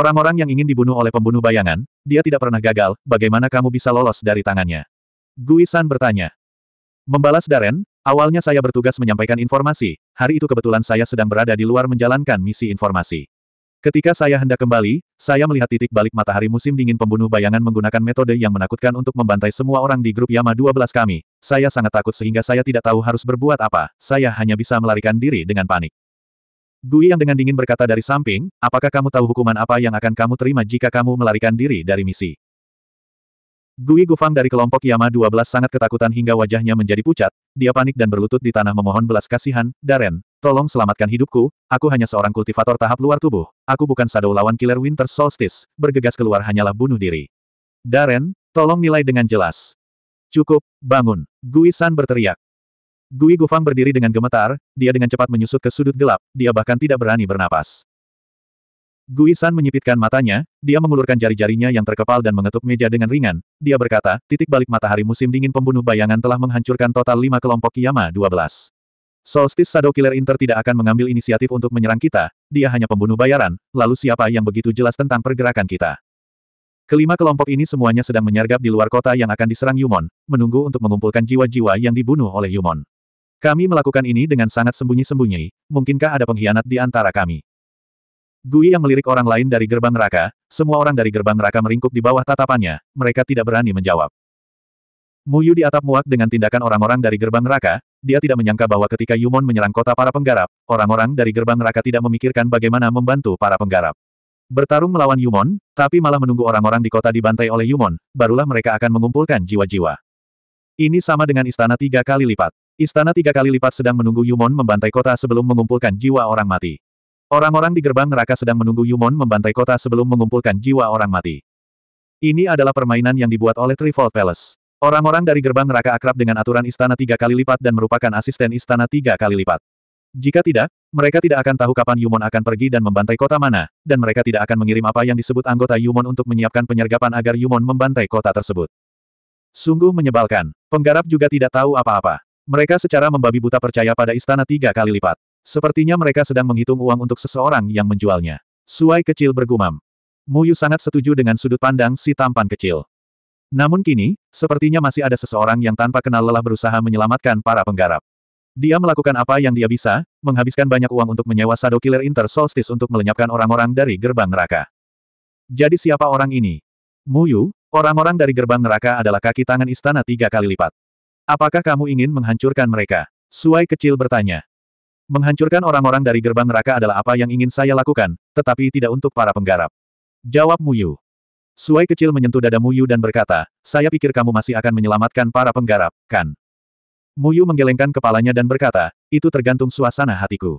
Orang-orang yang ingin dibunuh oleh pembunuh bayangan, dia tidak pernah gagal, bagaimana kamu bisa lolos dari tangannya? Gui bertanya. Membalas Daren, awalnya saya bertugas menyampaikan informasi, hari itu kebetulan saya sedang berada di luar menjalankan misi informasi. Ketika saya hendak kembali, saya melihat titik balik matahari musim dingin pembunuh bayangan menggunakan metode yang menakutkan untuk membantai semua orang di grup Yama 12 kami. Saya sangat takut sehingga saya tidak tahu harus berbuat apa, saya hanya bisa melarikan diri dengan panik. Gui yang dengan dingin berkata dari samping, apakah kamu tahu hukuman apa yang akan kamu terima jika kamu melarikan diri dari misi? Gui Gufang dari kelompok Yama 12 sangat ketakutan hingga wajahnya menjadi pucat, dia panik dan berlutut di tanah memohon belas kasihan, Daren, tolong selamatkan hidupku, aku hanya seorang kultivator tahap luar tubuh, aku bukan Shadow lawan killer Winter Solstice, bergegas keluar hanyalah bunuh diri. Daren, tolong nilai dengan jelas. Cukup, bangun, Gui San berteriak. Gui Gufang berdiri dengan gemetar, dia dengan cepat menyusut ke sudut gelap, dia bahkan tidak berani bernapas. Gui San menyipitkan matanya, dia mengulurkan jari-jarinya yang terkepal dan mengetuk meja dengan ringan, dia berkata, titik balik matahari musim dingin pembunuh bayangan telah menghancurkan total lima kelompok Yama 12. Solstice Shadow Killer Inter tidak akan mengambil inisiatif untuk menyerang kita, dia hanya pembunuh bayaran, lalu siapa yang begitu jelas tentang pergerakan kita. Kelima kelompok ini semuanya sedang menyergap di luar kota yang akan diserang Yumon, menunggu untuk mengumpulkan jiwa-jiwa yang dibunuh oleh Yumon. Kami melakukan ini dengan sangat sembunyi-sembunyi, mungkinkah ada pengkhianat di antara kami? Gui yang melirik orang lain dari gerbang neraka, semua orang dari gerbang neraka meringkuk di bawah tatapannya, mereka tidak berani menjawab. Muyu atap muak dengan tindakan orang-orang dari gerbang neraka, dia tidak menyangka bahwa ketika Yumon menyerang kota para penggarap, orang-orang dari gerbang neraka tidak memikirkan bagaimana membantu para penggarap. Bertarung melawan Yumon, tapi malah menunggu orang-orang di kota dibantai oleh Yumon, barulah mereka akan mengumpulkan jiwa-jiwa. Ini sama dengan istana tiga kali lipat. Istana tiga kali lipat sedang menunggu Yumon membantai kota sebelum mengumpulkan jiwa orang mati. Orang-orang di gerbang neraka sedang menunggu Yumon membantai kota sebelum mengumpulkan jiwa orang mati. Ini adalah permainan yang dibuat oleh Trifold Palace. Orang-orang dari gerbang neraka akrab dengan aturan istana tiga kali lipat dan merupakan asisten istana tiga kali lipat. Jika tidak, mereka tidak akan tahu kapan Yumon akan pergi dan membantai kota mana, dan mereka tidak akan mengirim apa yang disebut anggota Yumon untuk menyiapkan penyergapan agar Yumon membantai kota tersebut. Sungguh menyebalkan. Penggarap juga tidak tahu apa-apa. Mereka secara membabi buta percaya pada istana tiga kali lipat. Sepertinya mereka sedang menghitung uang untuk seseorang yang menjualnya. Suai kecil bergumam. Muyu sangat setuju dengan sudut pandang si tampan kecil. Namun kini, sepertinya masih ada seseorang yang tanpa kenal lelah berusaha menyelamatkan para penggarap. Dia melakukan apa yang dia bisa, menghabiskan banyak uang untuk menyewa Shadow Killer Inter Solstice untuk melenyapkan orang-orang dari gerbang neraka. Jadi siapa orang ini? Muyu, Orang-orang dari gerbang neraka adalah kaki tangan istana tiga kali lipat. Apakah kamu ingin menghancurkan mereka? Suai kecil bertanya. Menghancurkan orang-orang dari gerbang neraka adalah apa yang ingin saya lakukan, tetapi tidak untuk para penggarap. Jawab Muyu. Suai kecil menyentuh dada Muyu dan berkata, saya pikir kamu masih akan menyelamatkan para penggarap, kan? Muyu menggelengkan kepalanya dan berkata, itu tergantung suasana hatiku.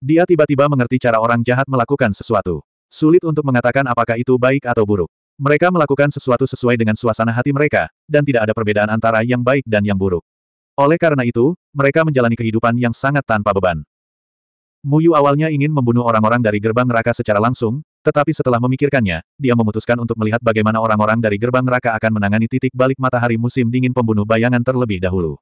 Dia tiba-tiba mengerti cara orang jahat melakukan sesuatu. Sulit untuk mengatakan apakah itu baik atau buruk. Mereka melakukan sesuatu sesuai dengan suasana hati mereka, dan tidak ada perbedaan antara yang baik dan yang buruk. Oleh karena itu, mereka menjalani kehidupan yang sangat tanpa beban. Muyu awalnya ingin membunuh orang-orang dari gerbang neraka secara langsung, tetapi setelah memikirkannya, dia memutuskan untuk melihat bagaimana orang-orang dari gerbang neraka akan menangani titik balik matahari musim dingin pembunuh bayangan terlebih dahulu.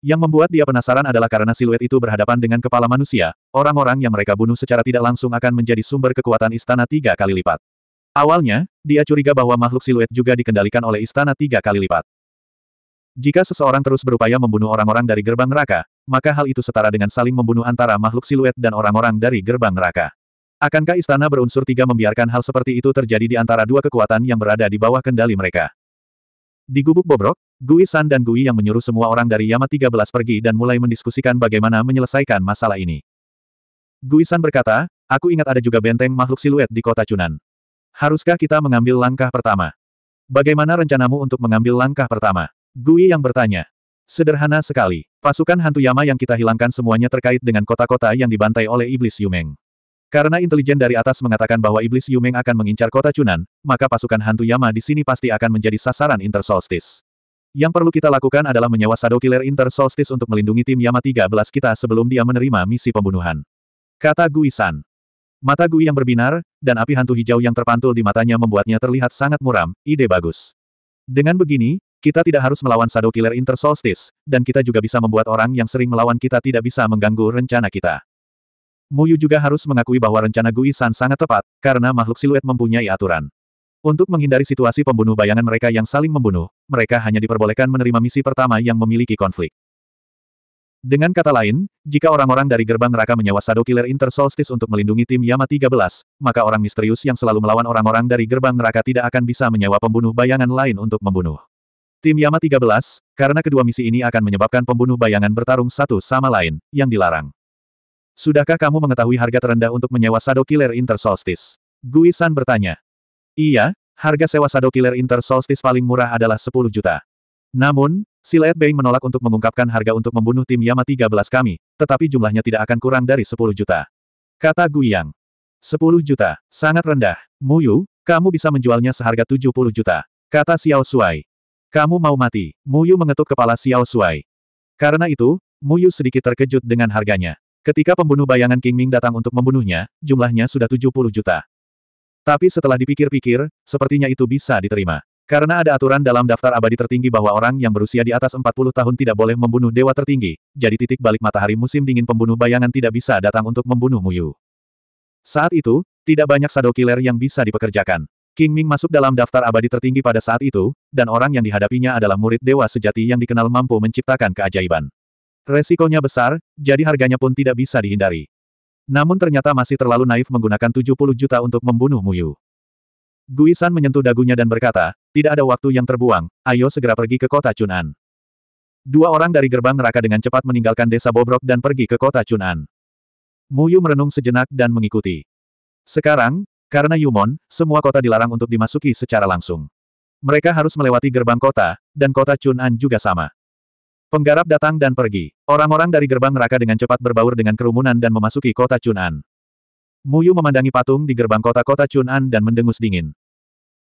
Yang membuat dia penasaran adalah karena siluet itu berhadapan dengan kepala manusia, orang-orang yang mereka bunuh secara tidak langsung akan menjadi sumber kekuatan istana tiga kali lipat. Awalnya, dia curiga bahwa makhluk siluet juga dikendalikan oleh istana tiga kali lipat. Jika seseorang terus berupaya membunuh orang-orang dari gerbang neraka, maka hal itu setara dengan saling membunuh antara makhluk siluet dan orang-orang dari gerbang neraka. Akankah istana berunsur tiga membiarkan hal seperti itu terjadi di antara dua kekuatan yang berada di bawah kendali mereka? Di gubuk bobrok, Gui San dan Gui yang menyuruh semua orang dari Yama 13 pergi dan mulai mendiskusikan bagaimana menyelesaikan masalah ini. Gui San berkata, aku ingat ada juga benteng makhluk siluet di kota Cunan." Haruskah kita mengambil langkah pertama? Bagaimana rencanamu untuk mengambil langkah pertama? Gui yang bertanya. Sederhana sekali. Pasukan hantu Yama yang kita hilangkan semuanya terkait dengan kota-kota yang dibantai oleh Iblis Yumeng. Karena intelijen dari atas mengatakan bahwa iblis Yumeng akan mengincar kota Cunan, maka pasukan hantu Yama di sini pasti akan menjadi sasaran Inter Solstice. Yang perlu kita lakukan adalah menyewa Shadow Killer Inter Solstice untuk melindungi tim Yama 13 kita sebelum dia menerima misi pembunuhan. Kata San. Mata Gui yang berbinar, dan api hantu hijau yang terpantul di matanya membuatnya terlihat sangat muram, ide bagus. Dengan begini, kita tidak harus melawan Shadow Killer Inter Solstice, dan kita juga bisa membuat orang yang sering melawan kita tidak bisa mengganggu rencana kita. Muyu juga harus mengakui bahwa rencana Gui San sangat tepat, karena makhluk siluet mempunyai aturan. Untuk menghindari situasi pembunuh bayangan mereka yang saling membunuh, mereka hanya diperbolehkan menerima misi pertama yang memiliki konflik. Dengan kata lain, jika orang-orang dari gerbang neraka menyewa Shadow Killer Inter Solstice untuk melindungi tim Yama 13, maka orang misterius yang selalu melawan orang-orang dari gerbang neraka tidak akan bisa menyewa pembunuh bayangan lain untuk membunuh. Tim Yama 13, karena kedua misi ini akan menyebabkan pembunuh bayangan bertarung satu sama lain, yang dilarang. Sudahkah kamu mengetahui harga terendah untuk menyewa Shadow Killer Inter Solstice? Gui San bertanya. Iya, harga sewa Shadow Killer Inter Solstice paling murah adalah 10 juta. Namun, Silet Bay menolak untuk mengungkapkan harga untuk membunuh tim Yama 13 kami, tetapi jumlahnya tidak akan kurang dari 10 juta. Kata Guyang. 10 juta, sangat rendah. Muyu, kamu bisa menjualnya seharga 70 juta. Kata Xiao Shuai. Kamu mau mati, Muyu mengetuk kepala Xiao Shuai. Karena itu, Muyu sedikit terkejut dengan harganya. Ketika pembunuh bayangan King Ming datang untuk membunuhnya, jumlahnya sudah 70 juta. Tapi setelah dipikir-pikir, sepertinya itu bisa diterima. Karena ada aturan dalam daftar abadi tertinggi bahwa orang yang berusia di atas 40 tahun tidak boleh membunuh dewa tertinggi, jadi titik balik matahari musim dingin pembunuh bayangan tidak bisa datang untuk membunuh Muyu. Saat itu, tidak banyak shadow killer yang bisa dipekerjakan. King Ming masuk dalam daftar abadi tertinggi pada saat itu, dan orang yang dihadapinya adalah murid dewa sejati yang dikenal mampu menciptakan keajaiban. Resikonya besar, jadi harganya pun tidak bisa dihindari. Namun ternyata masih terlalu naif menggunakan 70 juta untuk membunuh Muyu. Guisan menyentuh dagunya dan berkata, tidak ada waktu yang terbuang, ayo segera pergi ke kota Chunan. Dua orang dari gerbang neraka dengan cepat meninggalkan desa Bobrok dan pergi ke kota Chunan. Muyu merenung sejenak dan mengikuti. Sekarang, karena Yumon, semua kota dilarang untuk dimasuki secara langsung. Mereka harus melewati gerbang kota, dan kota Chunan juga sama. Penggarap datang dan pergi. Orang-orang dari gerbang neraka dengan cepat berbaur dengan kerumunan dan memasuki kota Chunan. Muyu memandangi patung di gerbang kota-kota Chunan dan mendengus dingin.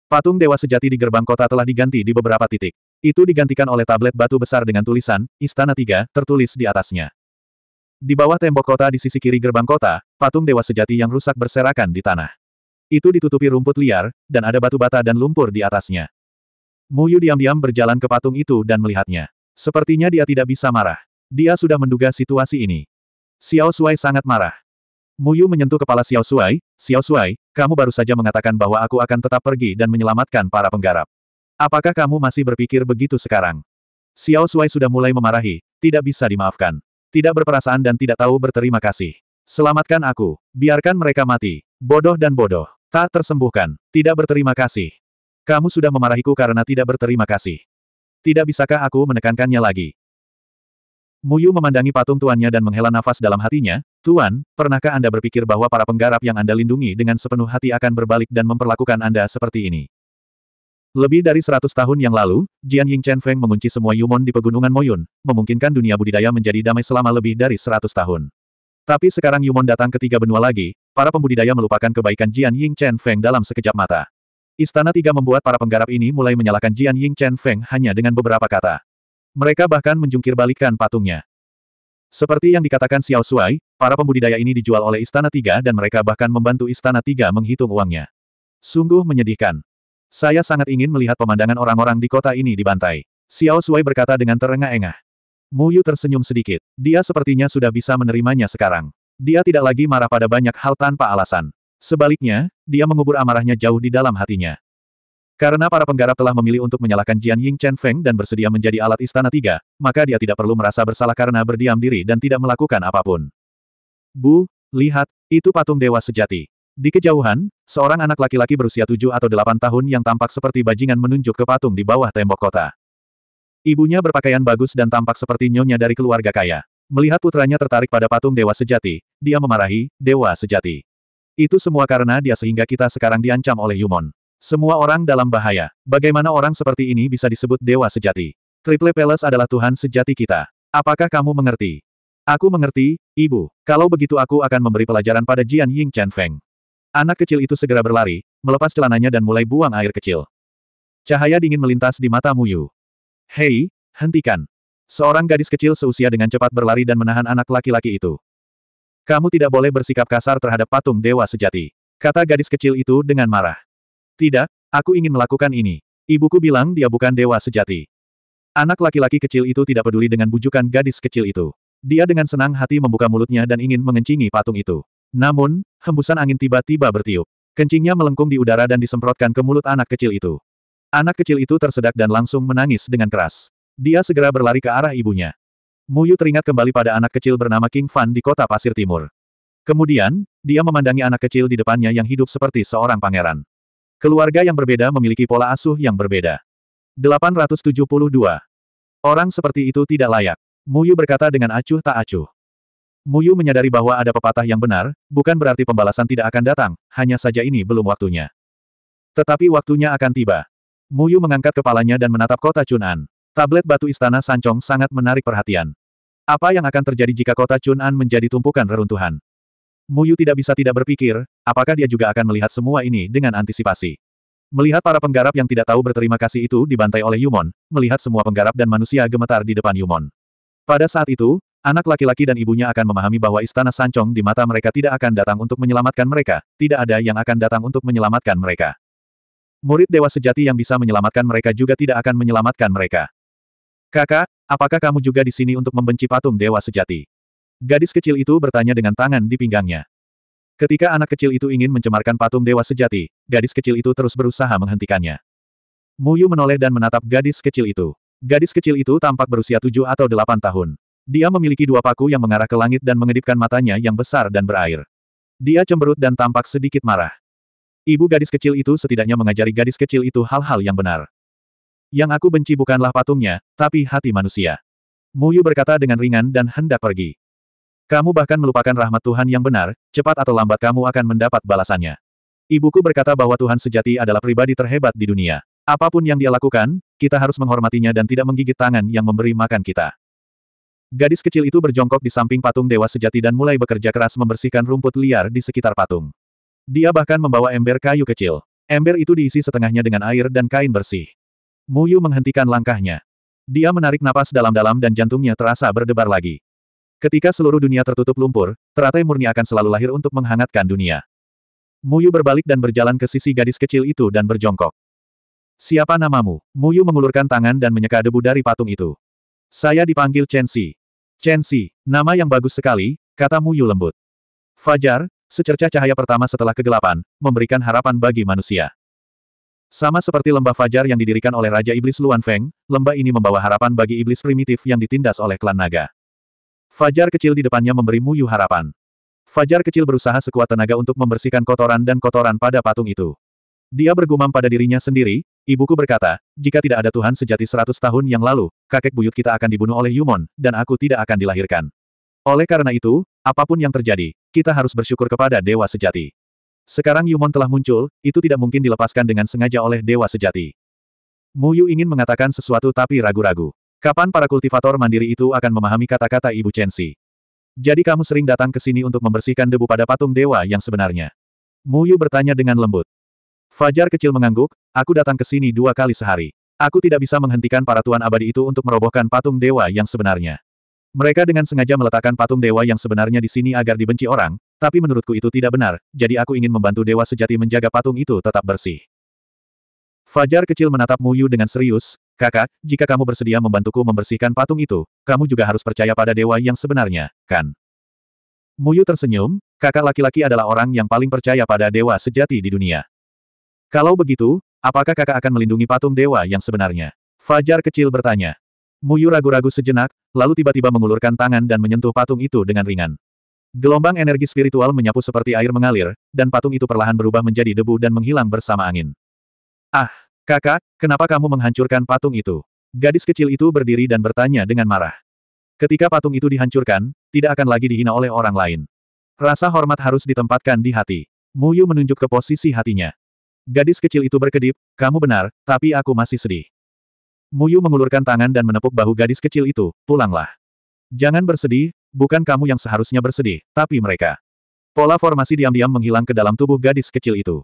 Patung Dewa Sejati di gerbang kota telah diganti di beberapa titik. Itu digantikan oleh tablet batu besar dengan tulisan, Istana Tiga, tertulis di atasnya. Di bawah tembok kota di sisi kiri gerbang kota, patung Dewa Sejati yang rusak berserakan di tanah. Itu ditutupi rumput liar, dan ada batu bata dan lumpur di atasnya. Muyu diam-diam berjalan ke patung itu dan melihatnya. Sepertinya dia tidak bisa marah. Dia sudah menduga situasi ini. Xiao Shuai sangat marah. Muyu menyentuh kepala Xiao Shuai, Xiao Shuai, kamu baru saja mengatakan bahwa aku akan tetap pergi dan menyelamatkan para penggarap. Apakah kamu masih berpikir begitu sekarang? Xiao Shuai sudah mulai memarahi, tidak bisa dimaafkan. Tidak berperasaan dan tidak tahu berterima kasih. Selamatkan aku, biarkan mereka mati. Bodoh dan bodoh, tak tersembuhkan, tidak berterima kasih. Kamu sudah memarahiku karena tidak berterima kasih. Tidak bisakah aku menekankannya lagi? Muyu memandangi patung tuannya dan menghela nafas dalam hatinya, Tuan, pernahkah Anda berpikir bahwa para penggarap yang Anda lindungi dengan sepenuh hati akan berbalik dan memperlakukan Anda seperti ini? Lebih dari seratus tahun yang lalu, Jian Ying Chen Feng mengunci semua Yumon di pegunungan Moyun, memungkinkan dunia budidaya menjadi damai selama lebih dari seratus tahun. Tapi sekarang Yumon datang ke tiga benua lagi, para pembudidaya melupakan kebaikan Jian Ying Chen Feng dalam sekejap mata. Istana Tiga membuat para penggarap ini mulai menyalahkan Jian Ying Chen Feng hanya dengan beberapa kata. Mereka bahkan menjungkir balikan patungnya. Seperti yang dikatakan Xiao Shuai, para pembudidaya ini dijual oleh Istana Tiga dan mereka bahkan membantu Istana Tiga menghitung uangnya. Sungguh menyedihkan. Saya sangat ingin melihat pemandangan orang-orang di kota ini dibantai. Xiao Shuai berkata dengan terengah-engah. Mu Yu tersenyum sedikit. Dia sepertinya sudah bisa menerimanya sekarang. Dia tidak lagi marah pada banyak hal tanpa alasan. Sebaliknya, dia mengubur amarahnya jauh di dalam hatinya. Karena para penggarap telah memilih untuk menyalahkan Jian Ying Chen Feng dan bersedia menjadi alat istana tiga, maka dia tidak perlu merasa bersalah karena berdiam diri dan tidak melakukan apapun. Bu, lihat, itu patung dewa sejati. Di kejauhan, seorang anak laki-laki berusia tujuh atau delapan tahun yang tampak seperti bajingan menunjuk ke patung di bawah tembok kota. Ibunya berpakaian bagus dan tampak seperti nyonya dari keluarga kaya. Melihat putranya tertarik pada patung dewa sejati, dia memarahi, dewa sejati. Itu semua karena dia sehingga kita sekarang diancam oleh Yumon. Semua orang dalam bahaya. Bagaimana orang seperti ini bisa disebut dewa sejati? Triple Palace adalah Tuhan sejati kita. Apakah kamu mengerti? Aku mengerti, Ibu. Kalau begitu aku akan memberi pelajaran pada Jian Ying Chen Feng. Anak kecil itu segera berlari, melepas celananya dan mulai buang air kecil. Cahaya dingin melintas di mata Muyu. Hei, hentikan. Seorang gadis kecil seusia dengan cepat berlari dan menahan anak laki-laki itu. Kamu tidak boleh bersikap kasar terhadap patung dewa sejati. Kata gadis kecil itu dengan marah. Tidak, aku ingin melakukan ini. Ibuku bilang dia bukan dewa sejati. Anak laki-laki kecil itu tidak peduli dengan bujukan gadis kecil itu. Dia dengan senang hati membuka mulutnya dan ingin mengencingi patung itu. Namun, hembusan angin tiba-tiba bertiup. Kencingnya melengkung di udara dan disemprotkan ke mulut anak kecil itu. Anak kecil itu tersedak dan langsung menangis dengan keras. Dia segera berlari ke arah ibunya. Muyu teringat kembali pada anak kecil bernama King Fan di kota Pasir Timur. Kemudian, dia memandangi anak kecil di depannya yang hidup seperti seorang pangeran. Keluarga yang berbeda memiliki pola asuh yang berbeda. 872. Orang seperti itu tidak layak. Muyu berkata dengan acuh tak acuh. Muyu menyadari bahwa ada pepatah yang benar, bukan berarti pembalasan tidak akan datang, hanya saja ini belum waktunya. Tetapi waktunya akan tiba. Muyu mengangkat kepalanya dan menatap kota Chun'an. Tablet batu istana Sancong sangat menarik perhatian. Apa yang akan terjadi jika kota Chun'an menjadi tumpukan reruntuhan? Muyu tidak bisa tidak berpikir, apakah dia juga akan melihat semua ini dengan antisipasi. Melihat para penggarap yang tidak tahu berterima kasih itu dibantai oleh Yumon, melihat semua penggarap dan manusia gemetar di depan Yumon. Pada saat itu, anak laki-laki dan ibunya akan memahami bahwa istana Sancong di mata mereka tidak akan datang untuk menyelamatkan mereka, tidak ada yang akan datang untuk menyelamatkan mereka. Murid dewa sejati yang bisa menyelamatkan mereka juga tidak akan menyelamatkan mereka. Kakak, apakah kamu juga di sini untuk membenci patung dewa sejati? Gadis kecil itu bertanya dengan tangan di pinggangnya. Ketika anak kecil itu ingin mencemarkan patung dewa sejati, gadis kecil itu terus berusaha menghentikannya. Muyu menoleh dan menatap gadis kecil itu. Gadis kecil itu tampak berusia tujuh atau delapan tahun. Dia memiliki dua paku yang mengarah ke langit dan mengedipkan matanya yang besar dan berair. Dia cemberut dan tampak sedikit marah. Ibu gadis kecil itu setidaknya mengajari gadis kecil itu hal-hal yang benar. Yang aku benci bukanlah patungnya, tapi hati manusia. Muyu berkata dengan ringan dan hendak pergi. Kamu bahkan melupakan rahmat Tuhan yang benar, cepat atau lambat kamu akan mendapat balasannya. Ibuku berkata bahwa Tuhan sejati adalah pribadi terhebat di dunia. Apapun yang dia lakukan, kita harus menghormatinya dan tidak menggigit tangan yang memberi makan kita. Gadis kecil itu berjongkok di samping patung dewa sejati dan mulai bekerja keras membersihkan rumput liar di sekitar patung. Dia bahkan membawa ember kayu kecil. Ember itu diisi setengahnya dengan air dan kain bersih. Muyu menghentikan langkahnya. Dia menarik napas dalam-dalam dan jantungnya terasa berdebar lagi. Ketika seluruh dunia tertutup lumpur, teratai murni akan selalu lahir untuk menghangatkan dunia. Muyu berbalik dan berjalan ke sisi gadis kecil itu dan berjongkok. Siapa namamu? Muyu mengulurkan tangan dan menyeka debu dari patung itu. Saya dipanggil Chen Chen Xi, nama yang bagus sekali, kata Muyu lembut. Fajar, secercah cahaya pertama setelah kegelapan, memberikan harapan bagi manusia. Sama seperti lembah Fajar yang didirikan oleh Raja Iblis Luan Feng, lembah ini membawa harapan bagi iblis primitif yang ditindas oleh klan naga. Fajar kecil di depannya memberi Mu Yu harapan. Fajar kecil berusaha sekuat tenaga untuk membersihkan kotoran dan kotoran pada patung itu. Dia bergumam pada dirinya sendiri, ibuku berkata, jika tidak ada Tuhan sejati seratus tahun yang lalu, kakek buyut kita akan dibunuh oleh Yumon, dan aku tidak akan dilahirkan. Oleh karena itu, apapun yang terjadi, kita harus bersyukur kepada Dewa Sejati. Sekarang Yumon telah muncul, itu tidak mungkin dilepaskan dengan sengaja oleh Dewa Sejati. Muyu ingin mengatakan sesuatu tapi ragu-ragu. Kapan para kultivator mandiri itu akan memahami kata-kata Ibu Chensi? Jadi kamu sering datang ke sini untuk membersihkan debu pada patung dewa yang sebenarnya? Mu Yu bertanya dengan lembut. Fajar kecil mengangguk, aku datang ke sini dua kali sehari. Aku tidak bisa menghentikan para tuan abadi itu untuk merobohkan patung dewa yang sebenarnya. Mereka dengan sengaja meletakkan patung dewa yang sebenarnya di sini agar dibenci orang, tapi menurutku itu tidak benar, jadi aku ingin membantu dewa sejati menjaga patung itu tetap bersih. Fajar kecil menatap Muyu dengan serius, kakak, jika kamu bersedia membantuku membersihkan patung itu, kamu juga harus percaya pada dewa yang sebenarnya, kan? Muyu tersenyum, kakak laki-laki adalah orang yang paling percaya pada dewa sejati di dunia. Kalau begitu, apakah kakak akan melindungi patung dewa yang sebenarnya? Fajar kecil bertanya. Muyu ragu-ragu sejenak, lalu tiba-tiba mengulurkan tangan dan menyentuh patung itu dengan ringan. Gelombang energi spiritual menyapu seperti air mengalir, dan patung itu perlahan berubah menjadi debu dan menghilang bersama angin. Ah, kakak, kenapa kamu menghancurkan patung itu? Gadis kecil itu berdiri dan bertanya dengan marah. Ketika patung itu dihancurkan, tidak akan lagi dihina oleh orang lain. Rasa hormat harus ditempatkan di hati. Muyu menunjuk ke posisi hatinya. Gadis kecil itu berkedip, kamu benar, tapi aku masih sedih. Muyu mengulurkan tangan dan menepuk bahu gadis kecil itu, pulanglah. Jangan bersedih, bukan kamu yang seharusnya bersedih, tapi mereka. Pola formasi diam-diam menghilang ke dalam tubuh gadis kecil itu.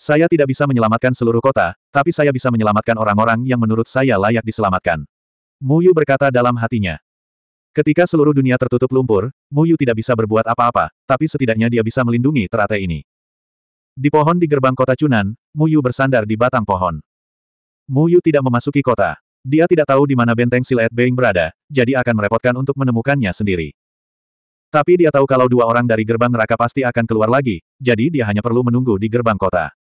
Saya tidak bisa menyelamatkan seluruh kota, tapi saya bisa menyelamatkan orang-orang yang menurut saya layak diselamatkan. Muyu berkata dalam hatinya. Ketika seluruh dunia tertutup lumpur, Muyu tidak bisa berbuat apa-apa, tapi setidaknya dia bisa melindungi teratai ini. Di pohon di gerbang kota Cunan, Muyu bersandar di batang pohon. Muyu tidak memasuki kota. Dia tidak tahu di mana benteng Silet Beng berada, jadi akan merepotkan untuk menemukannya sendiri. Tapi dia tahu kalau dua orang dari gerbang neraka pasti akan keluar lagi, jadi dia hanya perlu menunggu di gerbang kota.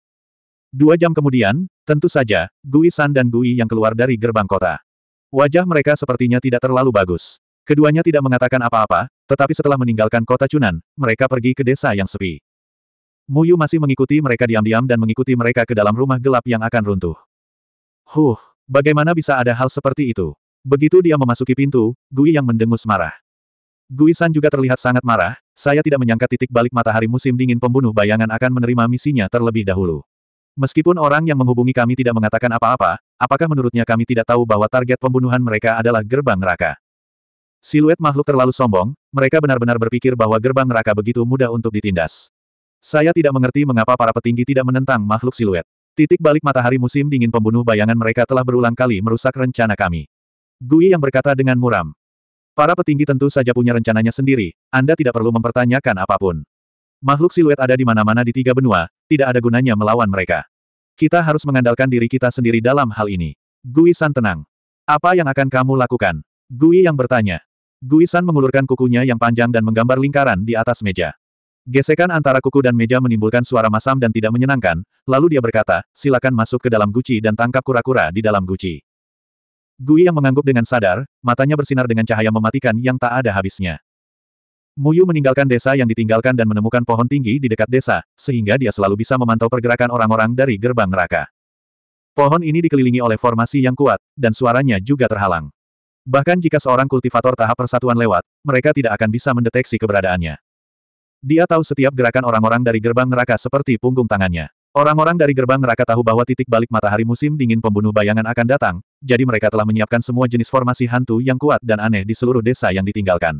Dua jam kemudian, tentu saja, Gui San dan Gui yang keluar dari gerbang kota. Wajah mereka sepertinya tidak terlalu bagus. Keduanya tidak mengatakan apa-apa, tetapi setelah meninggalkan kota Chunan, mereka pergi ke desa yang sepi. Muyu masih mengikuti mereka diam-diam dan mengikuti mereka ke dalam rumah gelap yang akan runtuh. Huh, bagaimana bisa ada hal seperti itu? Begitu dia memasuki pintu, Gui yang mendengus marah. Gui San juga terlihat sangat marah, saya tidak menyangka titik balik matahari musim dingin pembunuh bayangan akan menerima misinya terlebih dahulu. Meskipun orang yang menghubungi kami tidak mengatakan apa-apa, apakah menurutnya kami tidak tahu bahwa target pembunuhan mereka adalah gerbang neraka? Siluet makhluk terlalu sombong, mereka benar-benar berpikir bahwa gerbang neraka begitu mudah untuk ditindas. Saya tidak mengerti mengapa para petinggi tidak menentang makhluk siluet. Titik balik matahari musim dingin pembunuh bayangan mereka telah berulang kali merusak rencana kami. Gui yang berkata dengan muram. Para petinggi tentu saja punya rencananya sendiri, Anda tidak perlu mempertanyakan apapun. Makhluk siluet ada di mana-mana di tiga benua, tidak ada gunanya melawan mereka. Kita harus mengandalkan diri kita sendiri dalam hal ini. Gui San tenang. Apa yang akan kamu lakukan? Gui yang bertanya. Gui San mengulurkan kukunya yang panjang dan menggambar lingkaran di atas meja. Gesekan antara kuku dan meja menimbulkan suara masam dan tidak menyenangkan, lalu dia berkata, silakan masuk ke dalam guci dan tangkap kura-kura di dalam guci. Gui yang mengangguk dengan sadar, matanya bersinar dengan cahaya mematikan yang tak ada habisnya. Muyu meninggalkan desa yang ditinggalkan dan menemukan pohon tinggi di dekat desa, sehingga dia selalu bisa memantau pergerakan orang-orang dari gerbang neraka. Pohon ini dikelilingi oleh formasi yang kuat, dan suaranya juga terhalang. Bahkan jika seorang kultivator tahap persatuan lewat, mereka tidak akan bisa mendeteksi keberadaannya. Dia tahu setiap gerakan orang-orang dari gerbang neraka seperti punggung tangannya. Orang-orang dari gerbang neraka tahu bahwa titik balik matahari musim dingin pembunuh bayangan akan datang, jadi mereka telah menyiapkan semua jenis formasi hantu yang kuat dan aneh di seluruh desa yang ditinggalkan.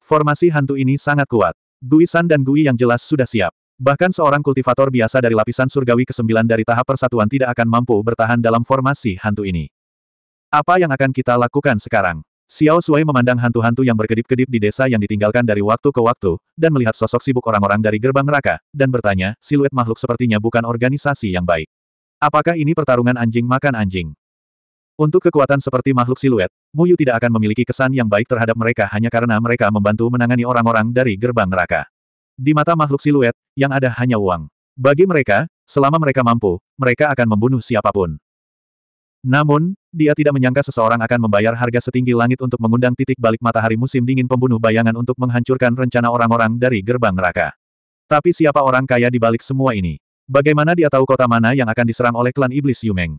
Formasi hantu ini sangat kuat. Gui San dan Gui yang jelas sudah siap. Bahkan seorang kultivator biasa dari lapisan surgawi ke-9 dari tahap persatuan tidak akan mampu bertahan dalam formasi hantu ini. Apa yang akan kita lakukan sekarang? Xiao Sui memandang hantu-hantu yang berkedip-kedip di desa yang ditinggalkan dari waktu ke waktu, dan melihat sosok sibuk orang-orang dari gerbang neraka, dan bertanya, siluet makhluk sepertinya bukan organisasi yang baik. Apakah ini pertarungan anjing makan anjing? Untuk kekuatan seperti makhluk siluet, Muyu tidak akan memiliki kesan yang baik terhadap mereka hanya karena mereka membantu menangani orang-orang dari gerbang neraka. Di mata makhluk siluet, yang ada hanya uang. Bagi mereka, selama mereka mampu, mereka akan membunuh siapapun. Namun, dia tidak menyangka seseorang akan membayar harga setinggi langit untuk mengundang titik balik matahari musim dingin pembunuh bayangan untuk menghancurkan rencana orang-orang dari gerbang neraka. Tapi siapa orang kaya di balik semua ini? Bagaimana dia tahu kota mana yang akan diserang oleh klan iblis Yumeng?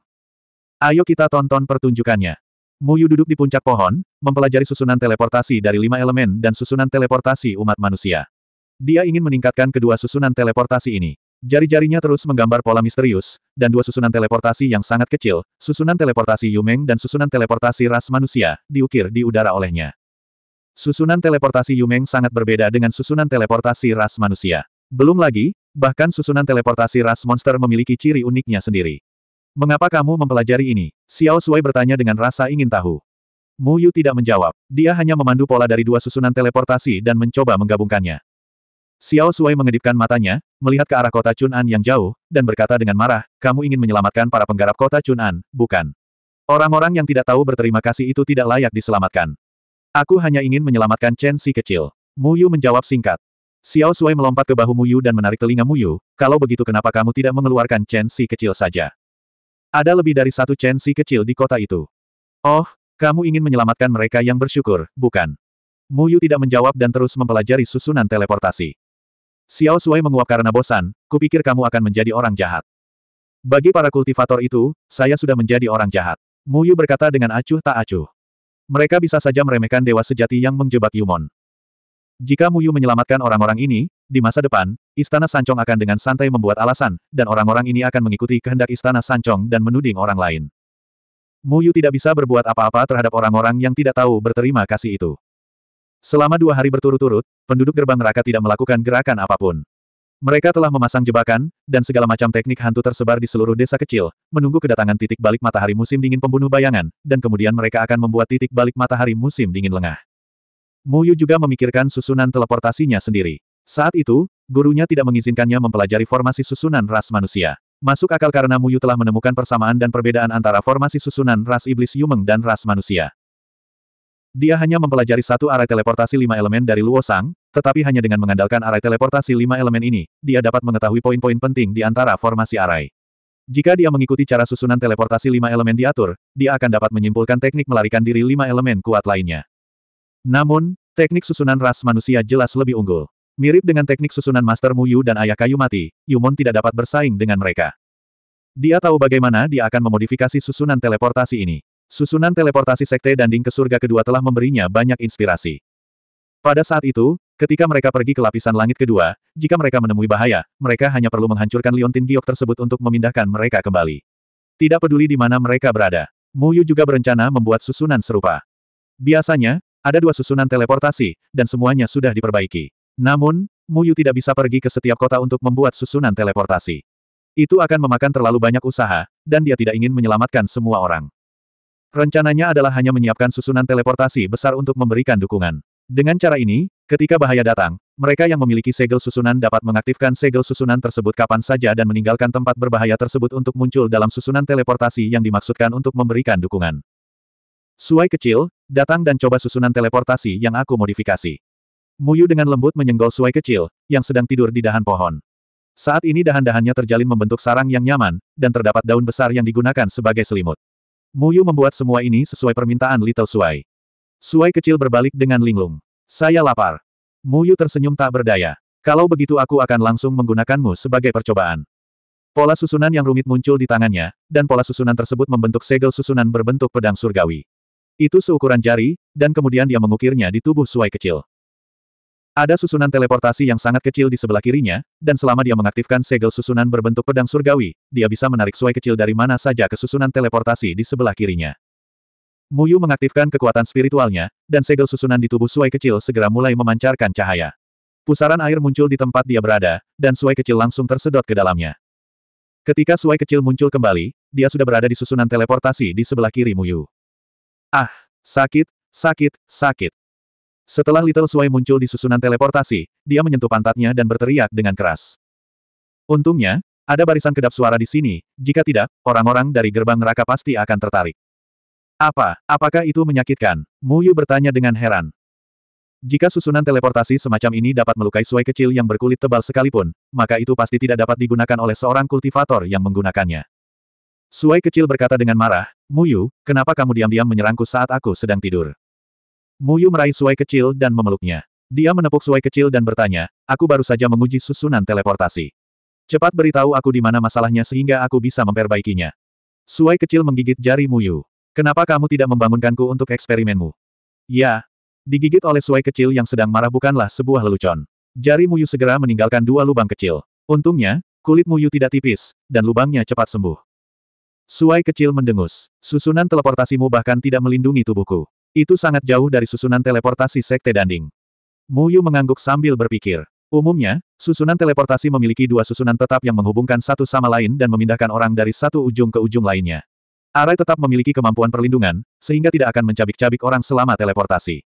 Ayo kita tonton pertunjukannya. Muyu duduk di puncak pohon, mempelajari susunan teleportasi dari lima elemen dan susunan teleportasi umat manusia. Dia ingin meningkatkan kedua susunan teleportasi ini. Jari-jarinya terus menggambar pola misterius, dan dua susunan teleportasi yang sangat kecil, susunan teleportasi Yumeng dan susunan teleportasi ras manusia, diukir di udara olehnya. Susunan teleportasi Yumeng sangat berbeda dengan susunan teleportasi ras manusia. Belum lagi, bahkan susunan teleportasi ras monster memiliki ciri uniknya sendiri. Mengapa kamu mempelajari ini? Xiao Sui bertanya dengan rasa ingin tahu. Mu Yu tidak menjawab. Dia hanya memandu pola dari dua susunan teleportasi dan mencoba menggabungkannya. Xiao Sui mengedipkan matanya, melihat ke arah kota Chun'an yang jauh, dan berkata dengan marah, kamu ingin menyelamatkan para penggarap kota Chun'an, bukan? Orang-orang yang tidak tahu berterima kasih itu tidak layak diselamatkan. Aku hanya ingin menyelamatkan Chen si kecil. Mu Yu menjawab singkat. Xiao Sui melompat ke bahu Mu Yu dan menarik telinga Mu Yu, kalau begitu kenapa kamu tidak mengeluarkan Chen si kecil saja? Ada lebih dari satu Chensi kecil di kota itu. Oh, kamu ingin menyelamatkan mereka yang bersyukur, bukan? Mu Yu tidak menjawab dan terus mempelajari susunan teleportasi. Xiao Sui menguap karena bosan, kupikir kamu akan menjadi orang jahat. Bagi para kultivator itu, saya sudah menjadi orang jahat. Mu Yu berkata dengan acuh tak acuh. Mereka bisa saja meremehkan dewa sejati yang menjebak Yumon. Jika Muyu menyelamatkan orang-orang ini, di masa depan, Istana Sancong akan dengan santai membuat alasan, dan orang-orang ini akan mengikuti kehendak Istana Sancong dan menuding orang lain. Muyu tidak bisa berbuat apa-apa terhadap orang-orang yang tidak tahu berterima kasih itu. Selama dua hari berturut-turut, penduduk gerbang neraka tidak melakukan gerakan apapun. Mereka telah memasang jebakan, dan segala macam teknik hantu tersebar di seluruh desa kecil, menunggu kedatangan titik balik matahari musim dingin pembunuh bayangan, dan kemudian mereka akan membuat titik balik matahari musim dingin lengah. Muyu juga memikirkan susunan teleportasinya sendiri. Saat itu, gurunya tidak mengizinkannya mempelajari formasi susunan ras manusia. Masuk akal karena Muyu telah menemukan persamaan dan perbedaan antara formasi susunan ras iblis Yumeng dan ras manusia. Dia hanya mempelajari satu arai teleportasi lima elemen dari Luo Sang, tetapi hanya dengan mengandalkan arai teleportasi lima elemen ini, dia dapat mengetahui poin-poin penting di antara formasi arai. Jika dia mengikuti cara susunan teleportasi lima elemen diatur, dia akan dapat menyimpulkan teknik melarikan diri lima elemen kuat lainnya. Namun, teknik susunan ras manusia jelas lebih unggul. Mirip dengan teknik susunan Master Mu Yu dan Ayah Kayu Mati, Yumon tidak dapat bersaing dengan mereka. Dia tahu bagaimana dia akan memodifikasi susunan teleportasi ini. Susunan teleportasi Sekte Danding ke surga kedua telah memberinya banyak inspirasi. Pada saat itu, ketika mereka pergi ke lapisan langit kedua, jika mereka menemui bahaya, mereka hanya perlu menghancurkan liontin giok tersebut untuk memindahkan mereka kembali. Tidak peduli di mana mereka berada, Mu Yu juga berencana membuat susunan serupa. Biasanya, ada dua susunan teleportasi, dan semuanya sudah diperbaiki. Namun, Muyu tidak bisa pergi ke setiap kota untuk membuat susunan teleportasi. Itu akan memakan terlalu banyak usaha, dan dia tidak ingin menyelamatkan semua orang. Rencananya adalah hanya menyiapkan susunan teleportasi besar untuk memberikan dukungan. Dengan cara ini, ketika bahaya datang, mereka yang memiliki segel susunan dapat mengaktifkan segel susunan tersebut kapan saja dan meninggalkan tempat berbahaya tersebut untuk muncul dalam susunan teleportasi yang dimaksudkan untuk memberikan dukungan. Suai kecil, Datang dan coba susunan teleportasi yang aku modifikasi. Muyu dengan lembut menyenggol suai kecil, yang sedang tidur di dahan pohon. Saat ini dahan-dahannya terjalin membentuk sarang yang nyaman, dan terdapat daun besar yang digunakan sebagai selimut. Muyu membuat semua ini sesuai permintaan Little Suai. Suai kecil berbalik dengan linglung. Saya lapar. Muyu tersenyum tak berdaya. Kalau begitu aku akan langsung menggunakanmu sebagai percobaan. Pola susunan yang rumit muncul di tangannya, dan pola susunan tersebut membentuk segel susunan berbentuk pedang surgawi. Itu seukuran jari, dan kemudian dia mengukirnya di tubuh suai kecil. Ada susunan teleportasi yang sangat kecil di sebelah kirinya, dan selama dia mengaktifkan segel susunan berbentuk pedang surgawi, dia bisa menarik suai kecil dari mana saja ke susunan teleportasi di sebelah kirinya. Muyu mengaktifkan kekuatan spiritualnya, dan segel susunan di tubuh suai kecil segera mulai memancarkan cahaya. Pusaran air muncul di tempat dia berada, dan suai kecil langsung tersedot ke dalamnya. Ketika suai kecil muncul kembali, dia sudah berada di susunan teleportasi di sebelah kiri Muyu. Ah, sakit, sakit, sakit. Setelah Little Sway muncul di susunan teleportasi, dia menyentuh pantatnya dan berteriak dengan keras. Untungnya, ada barisan kedap suara di sini, jika tidak, orang-orang dari gerbang neraka pasti akan tertarik. Apa, apakah itu menyakitkan? Mu Yu bertanya dengan heran. Jika susunan teleportasi semacam ini dapat melukai suai kecil yang berkulit tebal sekalipun, maka itu pasti tidak dapat digunakan oleh seorang kultivator yang menggunakannya. Suai kecil berkata dengan marah, Muyu, kenapa kamu diam-diam menyerangku saat aku sedang tidur? Muyu meraih suai kecil dan memeluknya. Dia menepuk suai kecil dan bertanya, aku baru saja menguji susunan teleportasi. Cepat beritahu aku di mana masalahnya sehingga aku bisa memperbaikinya. Suai kecil menggigit jari Muyu. Kenapa kamu tidak membangunkanku untuk eksperimenmu? Ya. Digigit oleh suai kecil yang sedang marah bukanlah sebuah lelucon. Jari Muyu segera meninggalkan dua lubang kecil. Untungnya, kulit Muyu tidak tipis, dan lubangnya cepat sembuh. Suai kecil mendengus. Susunan teleportasimu bahkan tidak melindungi tubuhku. Itu sangat jauh dari susunan teleportasi Sekte Danding. Muyu mengangguk sambil berpikir. Umumnya, susunan teleportasi memiliki dua susunan tetap yang menghubungkan satu sama lain dan memindahkan orang dari satu ujung ke ujung lainnya. Arai tetap memiliki kemampuan perlindungan, sehingga tidak akan mencabik-cabik orang selama teleportasi.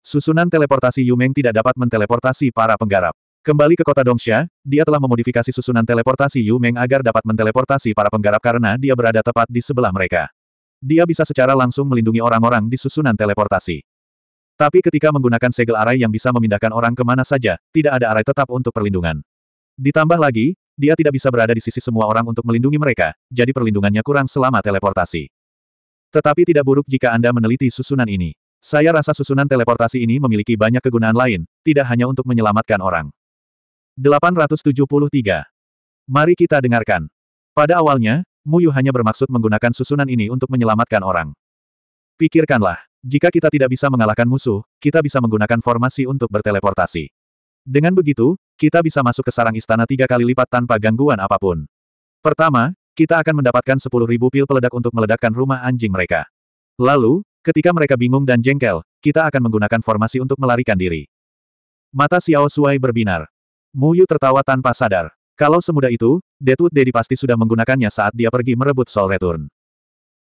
Susunan teleportasi Yumeng tidak dapat menteleportasi para penggarap. Kembali ke kota Dongxia, dia telah memodifikasi susunan teleportasi Yu Meng agar dapat menteleportasi para penggarap karena dia berada tepat di sebelah mereka. Dia bisa secara langsung melindungi orang-orang di susunan teleportasi. Tapi ketika menggunakan segel arai yang bisa memindahkan orang kemana saja, tidak ada arai tetap untuk perlindungan. Ditambah lagi, dia tidak bisa berada di sisi semua orang untuk melindungi mereka, jadi perlindungannya kurang selama teleportasi. Tetapi tidak buruk jika Anda meneliti susunan ini. Saya rasa susunan teleportasi ini memiliki banyak kegunaan lain, tidak hanya untuk menyelamatkan orang. 873. Mari kita dengarkan. Pada awalnya, Muyu hanya bermaksud menggunakan susunan ini untuk menyelamatkan orang. Pikirkanlah, jika kita tidak bisa mengalahkan musuh, kita bisa menggunakan formasi untuk berteleportasi. Dengan begitu, kita bisa masuk ke sarang istana tiga kali lipat tanpa gangguan apapun. Pertama, kita akan mendapatkan 10.000 pil peledak untuk meledakkan rumah anjing mereka. Lalu, ketika mereka bingung dan jengkel, kita akan menggunakan formasi untuk melarikan diri. Mata Xiao Shuai berbinar. Muyu tertawa tanpa sadar. Kalau semudah itu, Deadwood Daddy pasti sudah menggunakannya saat dia pergi merebut Soul Return.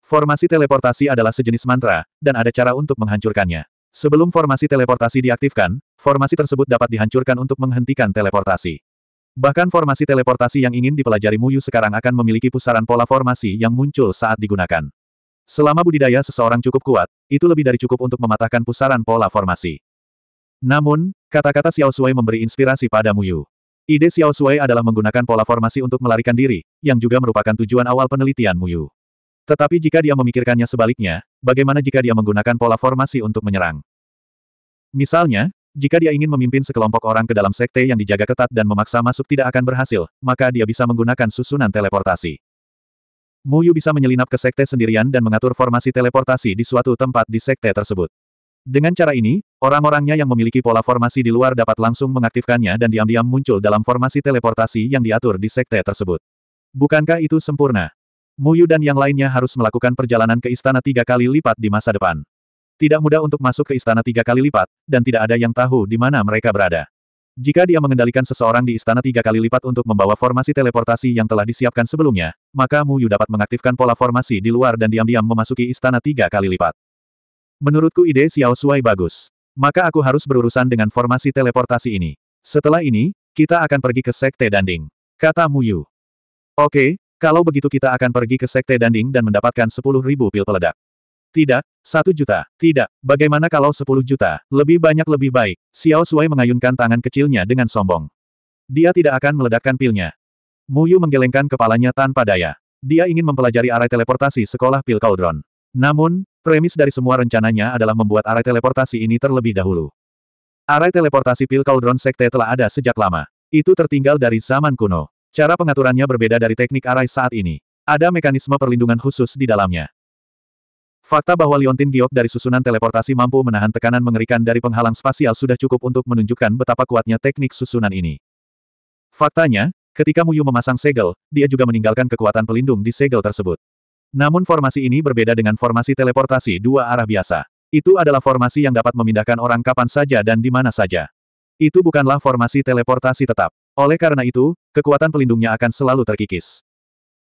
Formasi teleportasi adalah sejenis mantra, dan ada cara untuk menghancurkannya. Sebelum formasi teleportasi diaktifkan, formasi tersebut dapat dihancurkan untuk menghentikan teleportasi. Bahkan formasi teleportasi yang ingin dipelajari Muyu sekarang akan memiliki pusaran pola formasi yang muncul saat digunakan. Selama budidaya seseorang cukup kuat, itu lebih dari cukup untuk mematahkan pusaran pola formasi. Namun, Kata-kata Xiao Sui memberi inspirasi pada Mu Yu. Ide Xiao Sui adalah menggunakan pola formasi untuk melarikan diri, yang juga merupakan tujuan awal penelitian Mu Yu. Tetapi jika dia memikirkannya sebaliknya, bagaimana jika dia menggunakan pola formasi untuk menyerang? Misalnya, jika dia ingin memimpin sekelompok orang ke dalam sekte yang dijaga ketat dan memaksa masuk tidak akan berhasil, maka dia bisa menggunakan susunan teleportasi. Mu Yu bisa menyelinap ke sekte sendirian dan mengatur formasi teleportasi di suatu tempat di sekte tersebut. Dengan cara ini, orang-orangnya yang memiliki pola formasi di luar dapat langsung mengaktifkannya dan diam-diam muncul dalam formasi teleportasi yang diatur di sekte tersebut. Bukankah itu sempurna? Muyu dan yang lainnya harus melakukan perjalanan ke istana tiga kali lipat di masa depan. Tidak mudah untuk masuk ke istana tiga kali lipat, dan tidak ada yang tahu di mana mereka berada. Jika dia mengendalikan seseorang di istana tiga kali lipat untuk membawa formasi teleportasi yang telah disiapkan sebelumnya, maka Muyu dapat mengaktifkan pola formasi di luar dan diam-diam memasuki istana tiga kali lipat. Menurutku ide Xiao Shuai bagus. Maka aku harus berurusan dengan formasi teleportasi ini. Setelah ini, kita akan pergi ke Sekte Danding. Kata Mu Yu. Oke, kalau begitu kita akan pergi ke Sekte Danding dan mendapatkan ribu pil peledak. Tidak, satu juta. Tidak, bagaimana kalau 10 juta? Lebih banyak lebih baik. Xiao Shuai mengayunkan tangan kecilnya dengan sombong. Dia tidak akan meledakkan pilnya. Mu Yu menggelengkan kepalanya tanpa daya. Dia ingin mempelajari arah teleportasi sekolah pil Cauldron. Namun, Premis dari semua rencananya adalah membuat arai teleportasi ini terlebih dahulu. Arai teleportasi pil Cauldron Sekte telah ada sejak lama. Itu tertinggal dari zaman kuno. Cara pengaturannya berbeda dari teknik arai saat ini. Ada mekanisme perlindungan khusus di dalamnya. Fakta bahwa Liontin Giok dari susunan teleportasi mampu menahan tekanan mengerikan dari penghalang spasial sudah cukup untuk menunjukkan betapa kuatnya teknik susunan ini. Faktanya, ketika Muyu memasang segel, dia juga meninggalkan kekuatan pelindung di segel tersebut. Namun formasi ini berbeda dengan formasi teleportasi dua arah biasa. Itu adalah formasi yang dapat memindahkan orang kapan saja dan di mana saja. Itu bukanlah formasi teleportasi tetap. Oleh karena itu, kekuatan pelindungnya akan selalu terkikis.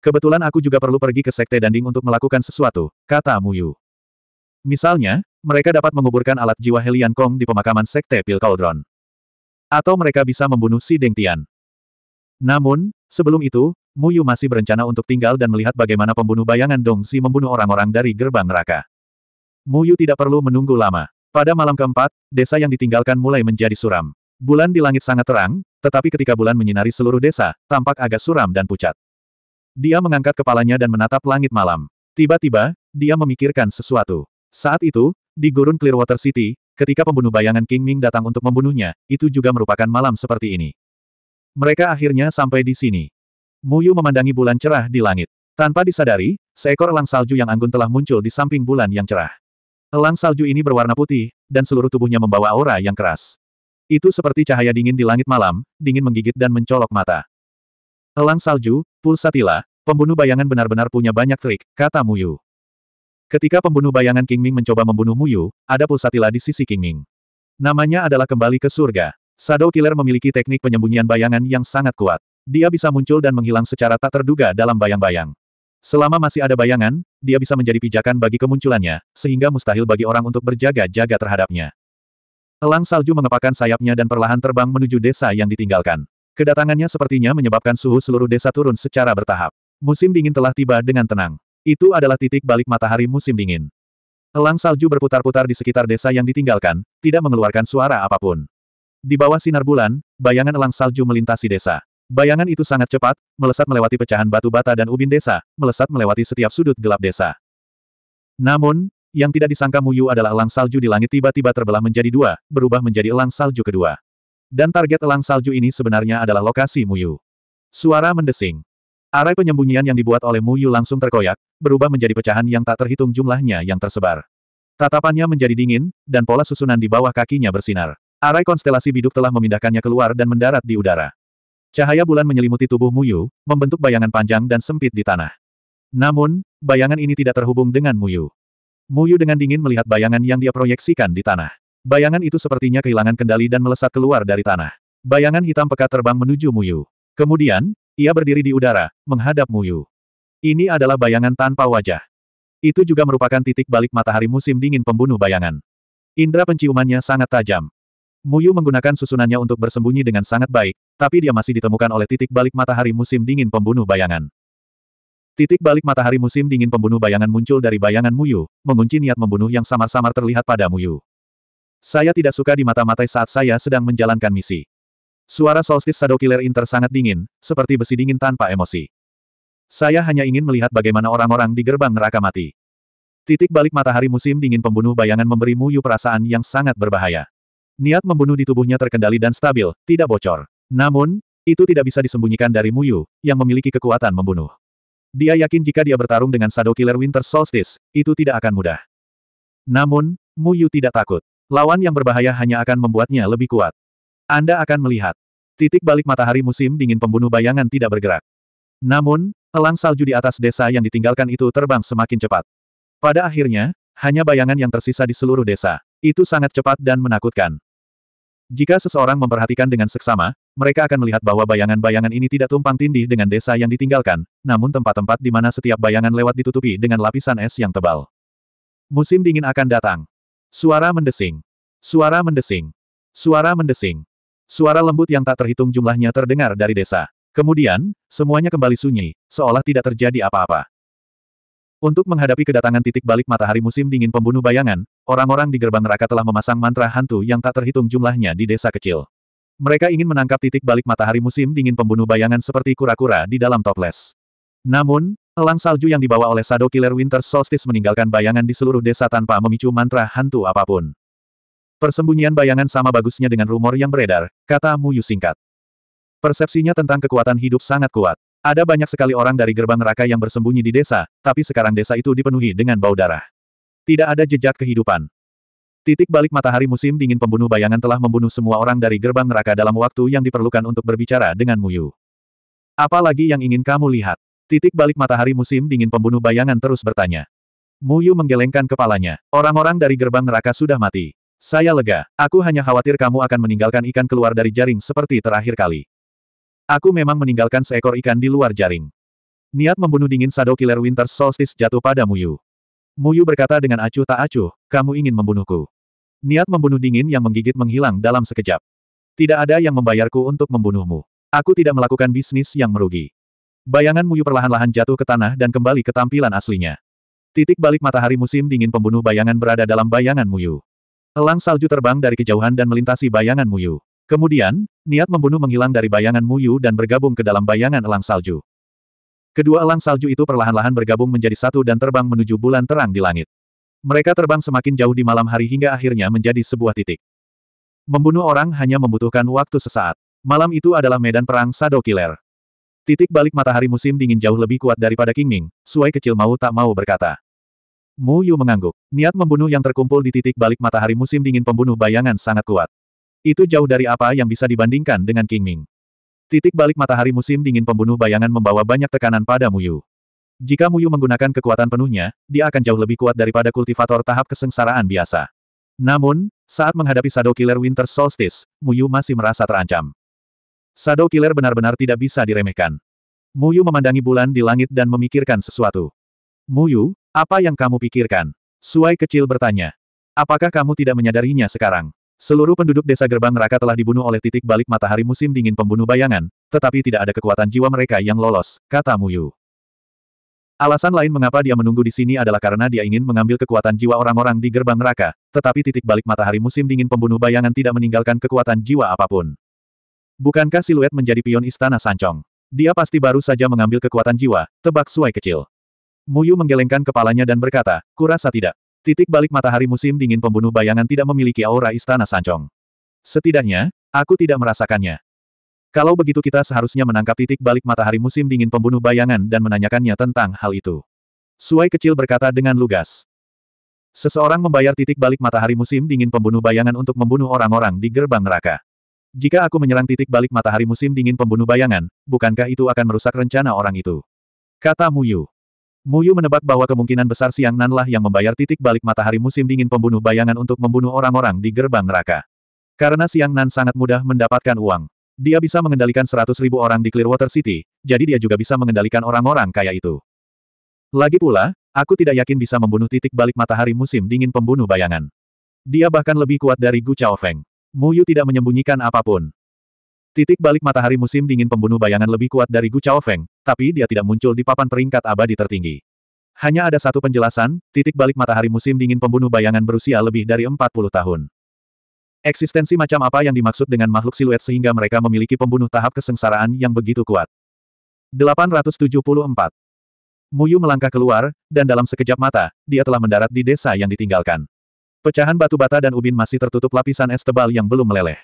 Kebetulan aku juga perlu pergi ke Sekte Danding untuk melakukan sesuatu, kata Mu Yu. Misalnya, mereka dapat menguburkan alat jiwa Helian Kong di pemakaman Sekte Pil Cauldron. Atau mereka bisa membunuh si Deng Tian. Namun, sebelum itu, Mu Yu masih berencana untuk tinggal dan melihat bagaimana pembunuh bayangan Dong Si membunuh orang-orang dari gerbang neraka. Mu Yu tidak perlu menunggu lama. Pada malam keempat, desa yang ditinggalkan mulai menjadi suram. Bulan di langit sangat terang, tetapi ketika bulan menyinari seluruh desa, tampak agak suram dan pucat. Dia mengangkat kepalanya dan menatap langit malam. Tiba-tiba, dia memikirkan sesuatu. Saat itu, di gurun Clearwater City, ketika pembunuh bayangan King Ming datang untuk membunuhnya, itu juga merupakan malam seperti ini. Mereka akhirnya sampai di sini. Muyu memandangi bulan cerah di langit. Tanpa disadari, seekor elang salju yang anggun telah muncul di samping bulan yang cerah. Elang salju ini berwarna putih, dan seluruh tubuhnya membawa aura yang keras. Itu seperti cahaya dingin di langit malam, dingin menggigit dan mencolok mata. Elang salju, pulsatila, pembunuh bayangan benar-benar punya banyak trik, kata Muyu. Ketika pembunuh bayangan King Ming mencoba membunuh Muyu, ada pulsatila di sisi King Ming. Namanya adalah kembali ke surga. Shadow Killer memiliki teknik penyembunyian bayangan yang sangat kuat. Dia bisa muncul dan menghilang secara tak terduga dalam bayang-bayang. Selama masih ada bayangan, dia bisa menjadi pijakan bagi kemunculannya, sehingga mustahil bagi orang untuk berjaga-jaga terhadapnya. Elang salju mengepakkan sayapnya dan perlahan terbang menuju desa yang ditinggalkan. Kedatangannya sepertinya menyebabkan suhu seluruh desa turun secara bertahap. Musim dingin telah tiba dengan tenang. Itu adalah titik balik matahari musim dingin. Elang salju berputar-putar di sekitar desa yang ditinggalkan, tidak mengeluarkan suara apapun. Di bawah sinar bulan, bayangan elang salju melintasi desa. Bayangan itu sangat cepat, melesat melewati pecahan batu bata dan ubin desa, melesat melewati setiap sudut gelap desa. Namun, yang tidak disangka Muyu adalah elang salju di langit tiba-tiba terbelah menjadi dua, berubah menjadi elang salju kedua. Dan target elang salju ini sebenarnya adalah lokasi Muyu. Suara mendesing. Arai penyembunyian yang dibuat oleh Muyu langsung terkoyak, berubah menjadi pecahan yang tak terhitung jumlahnya yang tersebar. Tatapannya menjadi dingin, dan pola susunan di bawah kakinya bersinar. Arai konstelasi biduk telah memindahkannya keluar dan mendarat di udara. Cahaya bulan menyelimuti tubuh Muyu, membentuk bayangan panjang dan sempit di tanah. Namun, bayangan ini tidak terhubung dengan Muyu. Muyu dengan dingin melihat bayangan yang dia proyeksikan di tanah. Bayangan itu sepertinya kehilangan kendali dan melesat keluar dari tanah. Bayangan hitam pekat terbang menuju Muyu. Kemudian, ia berdiri di udara, menghadap Muyu. Ini adalah bayangan tanpa wajah. Itu juga merupakan titik balik matahari musim dingin pembunuh bayangan. Indra penciumannya sangat tajam. Muyu menggunakan susunannya untuk bersembunyi dengan sangat baik, tapi dia masih ditemukan oleh titik balik matahari musim dingin pembunuh bayangan. Titik balik matahari musim dingin pembunuh bayangan muncul dari bayangan Muyu, mengunci niat membunuh yang samar-samar terlihat pada Muyu. Saya tidak suka di mata matai saat saya sedang menjalankan misi. Suara solstice Shadow Killer Inter sangat dingin, seperti besi dingin tanpa emosi. Saya hanya ingin melihat bagaimana orang-orang di gerbang neraka mati. Titik balik matahari musim dingin pembunuh bayangan memberi Muyu perasaan yang sangat berbahaya. Niat membunuh di tubuhnya terkendali dan stabil, tidak bocor. Namun, itu tidak bisa disembunyikan dari Muyu, yang memiliki kekuatan membunuh. Dia yakin jika dia bertarung dengan Shadow Killer Winter Solstice, itu tidak akan mudah. Namun, Muyu tidak takut. Lawan yang berbahaya hanya akan membuatnya lebih kuat. Anda akan melihat. Titik balik matahari musim dingin pembunuh bayangan tidak bergerak. Namun, elang salju di atas desa yang ditinggalkan itu terbang semakin cepat. Pada akhirnya, hanya bayangan yang tersisa di seluruh desa. Itu sangat cepat dan menakutkan. Jika seseorang memperhatikan dengan seksama, mereka akan melihat bahwa bayangan-bayangan ini tidak tumpang tindih dengan desa yang ditinggalkan, namun tempat-tempat di mana setiap bayangan lewat ditutupi dengan lapisan es yang tebal. Musim dingin akan datang. Suara mendesing. Suara mendesing. Suara mendesing. Suara lembut yang tak terhitung jumlahnya terdengar dari desa. Kemudian, semuanya kembali sunyi, seolah tidak terjadi apa-apa. Untuk menghadapi kedatangan titik balik matahari musim dingin pembunuh bayangan, Orang-orang di gerbang neraka telah memasang mantra hantu yang tak terhitung jumlahnya di desa kecil. Mereka ingin menangkap titik balik matahari musim dingin pembunuh bayangan seperti kura-kura di dalam toples. Namun, elang salju yang dibawa oleh Shadow Killer Winter Solstice meninggalkan bayangan di seluruh desa tanpa memicu mantra hantu apapun. Persembunyian bayangan sama bagusnya dengan rumor yang beredar, kata Mu Yu singkat. Persepsinya tentang kekuatan hidup sangat kuat. Ada banyak sekali orang dari gerbang neraka yang bersembunyi di desa, tapi sekarang desa itu dipenuhi dengan bau darah. Tidak ada jejak kehidupan. Titik balik matahari musim dingin pembunuh bayangan telah membunuh semua orang dari gerbang neraka dalam waktu yang diperlukan untuk berbicara dengan Muyu. Apalagi yang ingin kamu lihat? Titik balik matahari musim dingin pembunuh bayangan terus bertanya. Muyu menggelengkan kepalanya. Orang-orang dari gerbang neraka sudah mati. Saya lega. Aku hanya khawatir kamu akan meninggalkan ikan keluar dari jaring seperti terakhir kali. Aku memang meninggalkan seekor ikan di luar jaring. Niat membunuh dingin Shadow Killer Winter Solstice jatuh pada Muyu. Muyu berkata dengan acuh tak acuh, kamu ingin membunuhku. Niat membunuh dingin yang menggigit menghilang dalam sekejap. Tidak ada yang membayarku untuk membunuhmu. Aku tidak melakukan bisnis yang merugi. Bayangan Muyu perlahan-lahan jatuh ke tanah dan kembali ke tampilan aslinya. Titik balik matahari musim dingin pembunuh bayangan berada dalam bayangan Muyu. Elang salju terbang dari kejauhan dan melintasi bayangan Muyu. Kemudian, niat membunuh menghilang dari bayangan Muyu dan bergabung ke dalam bayangan elang salju. Kedua elang salju itu perlahan-lahan bergabung menjadi satu dan terbang menuju bulan terang di langit. Mereka terbang semakin jauh di malam hari hingga akhirnya menjadi sebuah titik. Membunuh orang hanya membutuhkan waktu sesaat. Malam itu adalah medan perang Sado Killer. Titik balik matahari musim dingin jauh lebih kuat daripada King Ming, Suai kecil mau tak mau berkata. Mu Yu mengangguk. Niat membunuh yang terkumpul di titik balik matahari musim dingin pembunuh bayangan sangat kuat. Itu jauh dari apa yang bisa dibandingkan dengan King Ming. Titik balik matahari musim dingin pembunuh bayangan membawa banyak tekanan pada Muyu. Jika Muyu menggunakan kekuatan penuhnya, dia akan jauh lebih kuat daripada kultivator tahap kesengsaraan biasa. Namun, saat menghadapi Shadow Killer Winter Solstice, Muyu masih merasa terancam. Shadow Killer benar-benar tidak bisa diremehkan. Muyu memandangi bulan di langit dan memikirkan sesuatu. Muyu, apa yang kamu pikirkan? Suai kecil bertanya. Apakah kamu tidak menyadarinya sekarang? Seluruh penduduk desa Gerbang Neraka telah dibunuh oleh titik balik matahari musim dingin pembunuh bayangan, tetapi tidak ada kekuatan jiwa mereka yang lolos, kata Muyu. Alasan lain mengapa dia menunggu di sini adalah karena dia ingin mengambil kekuatan jiwa orang-orang di Gerbang Neraka, tetapi titik balik matahari musim dingin pembunuh bayangan tidak meninggalkan kekuatan jiwa apapun. Bukankah siluet menjadi pion istana Sancong? Dia pasti baru saja mengambil kekuatan jiwa, tebak suai kecil. Muyu menggelengkan kepalanya dan berkata, kurasa tidak. Titik balik matahari musim dingin pembunuh bayangan tidak memiliki aura istana Sancong. Setidaknya, aku tidak merasakannya. Kalau begitu kita seharusnya menangkap titik balik matahari musim dingin pembunuh bayangan dan menanyakannya tentang hal itu. Suai kecil berkata dengan lugas. Seseorang membayar titik balik matahari musim dingin pembunuh bayangan untuk membunuh orang-orang di gerbang neraka. Jika aku menyerang titik balik matahari musim dingin pembunuh bayangan, bukankah itu akan merusak rencana orang itu? Kata Muyu. Muyu menebak bahwa kemungkinan besar Siang Nanlah yang membayar titik balik matahari musim dingin pembunuh bayangan untuk membunuh orang-orang di gerbang neraka. Karena Siang Nan sangat mudah mendapatkan uang. Dia bisa mengendalikan seratus ribu orang di Clearwater City, jadi dia juga bisa mengendalikan orang-orang kaya itu. Lagi pula, aku tidak yakin bisa membunuh titik balik matahari musim dingin pembunuh bayangan. Dia bahkan lebih kuat dari Gu Chao Feng. Muyu tidak menyembunyikan apapun. Titik balik matahari musim dingin pembunuh bayangan lebih kuat dari Gu Chao Feng, tapi dia tidak muncul di papan peringkat abadi tertinggi. Hanya ada satu penjelasan, titik balik matahari musim dingin pembunuh bayangan berusia lebih dari 40 tahun. Eksistensi macam apa yang dimaksud dengan makhluk siluet sehingga mereka memiliki pembunuh tahap kesengsaraan yang begitu kuat. 874. Muyu melangkah keluar, dan dalam sekejap mata, dia telah mendarat di desa yang ditinggalkan. Pecahan batu bata dan ubin masih tertutup lapisan es tebal yang belum meleleh.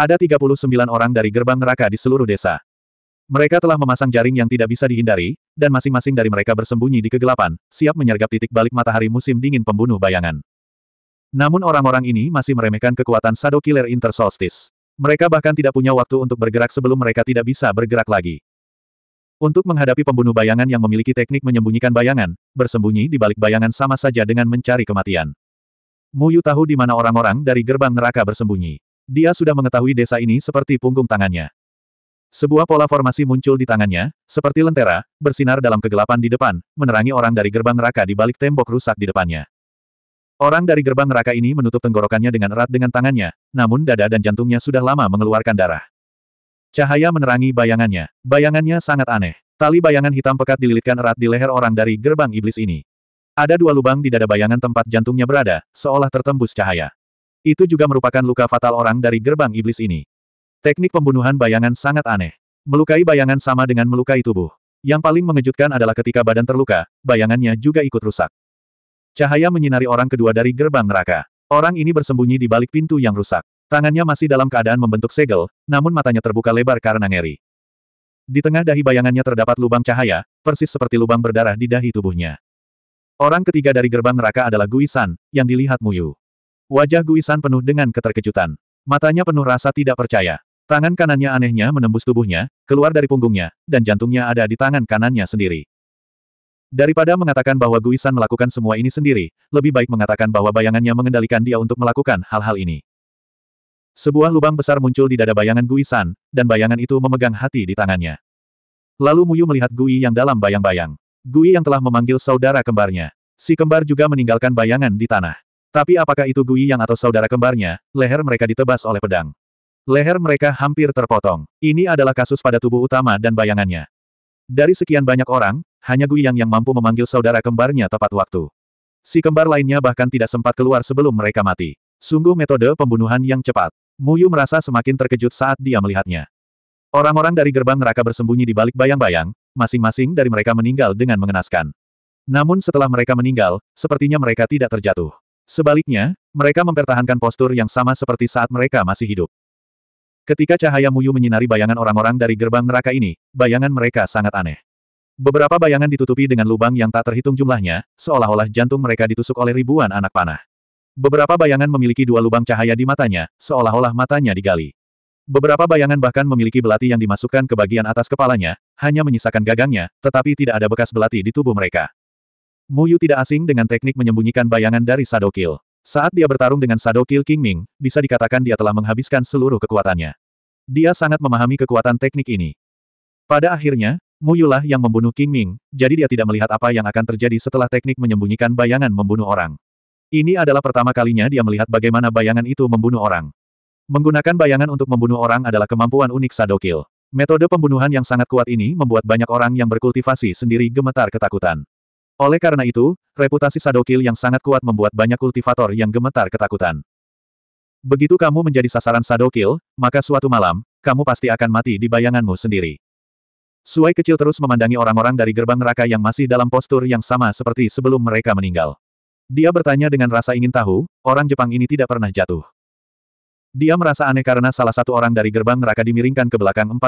Ada 39 orang dari gerbang neraka di seluruh desa. Mereka telah memasang jaring yang tidak bisa dihindari, dan masing-masing dari mereka bersembunyi di kegelapan, siap menyergap titik balik matahari musim dingin pembunuh bayangan. Namun orang-orang ini masih meremehkan kekuatan Shadow Killer Inter Solstice. Mereka bahkan tidak punya waktu untuk bergerak sebelum mereka tidak bisa bergerak lagi. Untuk menghadapi pembunuh bayangan yang memiliki teknik menyembunyikan bayangan, bersembunyi di balik bayangan sama saja dengan mencari kematian. Muyu tahu di mana orang-orang dari gerbang neraka bersembunyi. Dia sudah mengetahui desa ini seperti punggung tangannya. Sebuah pola formasi muncul di tangannya, seperti lentera, bersinar dalam kegelapan di depan, menerangi orang dari gerbang neraka di balik tembok rusak di depannya. Orang dari gerbang neraka ini menutup tenggorokannya dengan erat dengan tangannya, namun dada dan jantungnya sudah lama mengeluarkan darah. Cahaya menerangi bayangannya. Bayangannya sangat aneh. Tali bayangan hitam pekat dililitkan erat di leher orang dari gerbang iblis ini. Ada dua lubang di dada bayangan tempat jantungnya berada, seolah tertembus cahaya. Itu juga merupakan luka fatal orang dari gerbang iblis ini. Teknik pembunuhan bayangan sangat aneh. Melukai bayangan sama dengan melukai tubuh. Yang paling mengejutkan adalah ketika badan terluka, bayangannya juga ikut rusak. Cahaya menyinari orang kedua dari gerbang neraka. Orang ini bersembunyi di balik pintu yang rusak. Tangannya masih dalam keadaan membentuk segel, namun matanya terbuka lebar karena ngeri. Di tengah dahi bayangannya terdapat lubang cahaya, persis seperti lubang berdarah di dahi tubuhnya. Orang ketiga dari gerbang neraka adalah Guisan, yang dilihat Muyu. Wajah Guisan penuh dengan keterkejutan. Matanya penuh rasa tidak percaya. Tangan kanannya anehnya menembus tubuhnya, keluar dari punggungnya, dan jantungnya ada di tangan kanannya sendiri. Daripada mengatakan bahwa Guisan melakukan semua ini sendiri, lebih baik mengatakan bahwa bayangannya mengendalikan dia untuk melakukan hal-hal ini. Sebuah lubang besar muncul di dada bayangan Guisan, dan bayangan itu memegang hati di tangannya. Lalu Muyu melihat Gui yang dalam bayang-bayang. Gui yang telah memanggil saudara kembarnya. Si kembar juga meninggalkan bayangan di tanah. Tapi apakah itu Gui Yang atau saudara kembarnya, leher mereka ditebas oleh pedang. Leher mereka hampir terpotong. Ini adalah kasus pada tubuh utama dan bayangannya. Dari sekian banyak orang, hanya Gui Yang yang mampu memanggil saudara kembarnya tepat waktu. Si kembar lainnya bahkan tidak sempat keluar sebelum mereka mati. Sungguh metode pembunuhan yang cepat. Muyu merasa semakin terkejut saat dia melihatnya. Orang-orang dari gerbang neraka bersembunyi di balik bayang-bayang, masing-masing dari mereka meninggal dengan mengenaskan. Namun setelah mereka meninggal, sepertinya mereka tidak terjatuh. Sebaliknya, mereka mempertahankan postur yang sama seperti saat mereka masih hidup. Ketika cahaya Muyu menyinari bayangan orang-orang dari gerbang neraka ini, bayangan mereka sangat aneh. Beberapa bayangan ditutupi dengan lubang yang tak terhitung jumlahnya, seolah-olah jantung mereka ditusuk oleh ribuan anak panah. Beberapa bayangan memiliki dua lubang cahaya di matanya, seolah-olah matanya digali. Beberapa bayangan bahkan memiliki belati yang dimasukkan ke bagian atas kepalanya, hanya menyisakan gagangnya, tetapi tidak ada bekas belati di tubuh mereka. Mu Yu tidak asing dengan teknik menyembunyikan bayangan dari Sadokil. Saat dia bertarung dengan Sadokil King Ming, bisa dikatakan dia telah menghabiskan seluruh kekuatannya. Dia sangat memahami kekuatan teknik ini. Pada akhirnya, Mu Yu lah yang membunuh King Ming, jadi dia tidak melihat apa yang akan terjadi setelah teknik menyembunyikan bayangan membunuh orang. Ini adalah pertama kalinya dia melihat bagaimana bayangan itu membunuh orang. Menggunakan bayangan untuk membunuh orang adalah kemampuan unik Sadokil. Metode pembunuhan yang sangat kuat ini membuat banyak orang yang berkultivasi sendiri gemetar ketakutan. Oleh karena itu, reputasi Sadokil yang sangat kuat membuat banyak kultivator yang gemetar ketakutan. Begitu kamu menjadi sasaran Sadokil, maka suatu malam, kamu pasti akan mati di bayanganmu sendiri. Suai kecil terus memandangi orang-orang dari gerbang neraka yang masih dalam postur yang sama seperti sebelum mereka meninggal. Dia bertanya dengan rasa ingin tahu, orang Jepang ini tidak pernah jatuh. Dia merasa aneh karena salah satu orang dari gerbang neraka dimiringkan ke belakang 45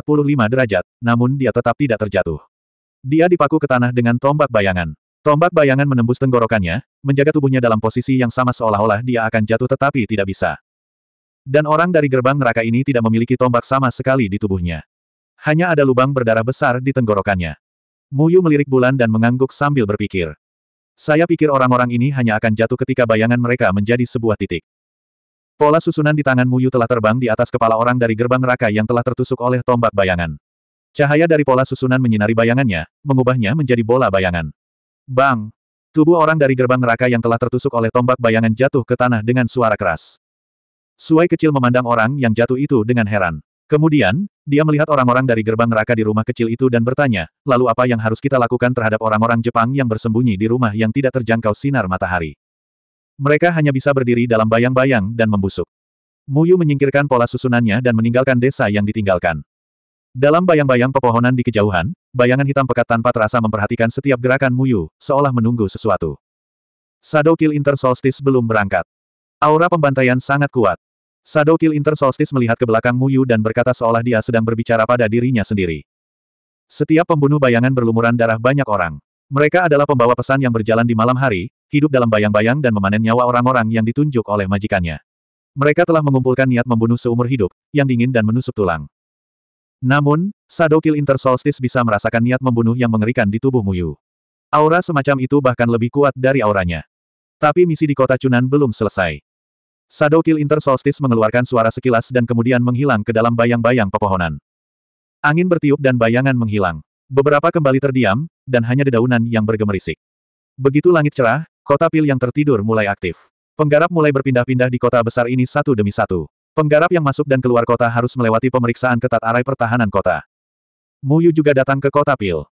derajat, namun dia tetap tidak terjatuh. Dia dipaku ke tanah dengan tombak bayangan. Tombak bayangan menembus tenggorokannya, menjaga tubuhnya dalam posisi yang sama seolah-olah dia akan jatuh tetapi tidak bisa. Dan orang dari gerbang neraka ini tidak memiliki tombak sama sekali di tubuhnya. Hanya ada lubang berdarah besar di tenggorokannya. Muyu melirik bulan dan mengangguk sambil berpikir. Saya pikir orang-orang ini hanya akan jatuh ketika bayangan mereka menjadi sebuah titik. Pola susunan di tangan Muyu telah terbang di atas kepala orang dari gerbang neraka yang telah tertusuk oleh tombak bayangan. Cahaya dari pola susunan menyinari bayangannya, mengubahnya menjadi bola bayangan. Bang! Tubuh orang dari gerbang neraka yang telah tertusuk oleh tombak bayangan jatuh ke tanah dengan suara keras. Suai kecil memandang orang yang jatuh itu dengan heran. Kemudian, dia melihat orang-orang dari gerbang neraka di rumah kecil itu dan bertanya, lalu apa yang harus kita lakukan terhadap orang-orang Jepang yang bersembunyi di rumah yang tidak terjangkau sinar matahari? Mereka hanya bisa berdiri dalam bayang-bayang dan membusuk. Muyu menyingkirkan pola susunannya dan meninggalkan desa yang ditinggalkan. Dalam bayang-bayang pepohonan di kejauhan, bayangan hitam pekat tanpa terasa memperhatikan setiap gerakan Muyu, seolah menunggu sesuatu. Shadow Kill Inter Solstice belum berangkat. Aura pembantaian sangat kuat. Shadow Kill Inter Solstice melihat ke belakang Muyu dan berkata seolah dia sedang berbicara pada dirinya sendiri. Setiap pembunuh bayangan berlumuran darah banyak orang. Mereka adalah pembawa pesan yang berjalan di malam hari, hidup dalam bayang-bayang dan memanen nyawa orang-orang yang ditunjuk oleh majikannya. Mereka telah mengumpulkan niat membunuh seumur hidup, yang dingin dan menusuk tulang. Namun, Shadow Kill Inter bisa merasakan niat membunuh yang mengerikan di tubuh Muyu. Aura semacam itu bahkan lebih kuat dari auranya. Tapi misi di kota Chunan belum selesai. Shadow Kill Inter mengeluarkan suara sekilas dan kemudian menghilang ke dalam bayang-bayang pepohonan. Angin bertiup dan bayangan menghilang. Beberapa kembali terdiam, dan hanya dedaunan yang bergemerisik. Begitu langit cerah, kota pil yang tertidur mulai aktif. Penggarap mulai berpindah-pindah di kota besar ini satu demi satu. Penggarap yang masuk dan keluar kota harus melewati pemeriksaan ketat arai pertahanan kota. Muyu juga datang ke kota Pil.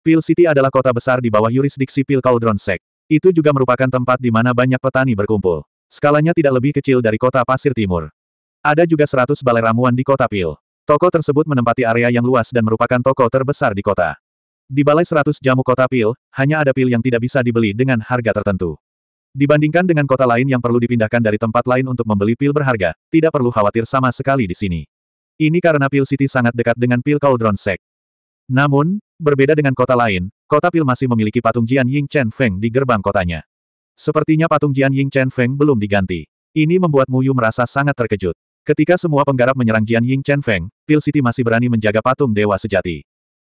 Pil City adalah kota besar di bawah yurisdiksi Pil Cauldron Sect. Itu juga merupakan tempat di mana banyak petani berkumpul. Skalanya tidak lebih kecil dari kota Pasir Timur. Ada juga 100 balai ramuan di kota Pil. Toko tersebut menempati area yang luas dan merupakan toko terbesar di kota. Di balai 100 jamu kota Pil, hanya ada pil yang tidak bisa dibeli dengan harga tertentu. Dibandingkan dengan kota lain yang perlu dipindahkan dari tempat lain untuk membeli pil berharga, tidak perlu khawatir sama sekali di sini. Ini karena Pil City sangat dekat dengan Pil Cauldron Sect. Namun, berbeda dengan kota lain, kota Pil masih memiliki patung Jian Ying Chen Feng di gerbang kotanya. Sepertinya patung Jian Ying Chen Feng belum diganti. Ini membuat Mu Yu merasa sangat terkejut. Ketika semua penggarap menyerang Jian Ying Chen Feng, Pil City masih berani menjaga patung dewa sejati.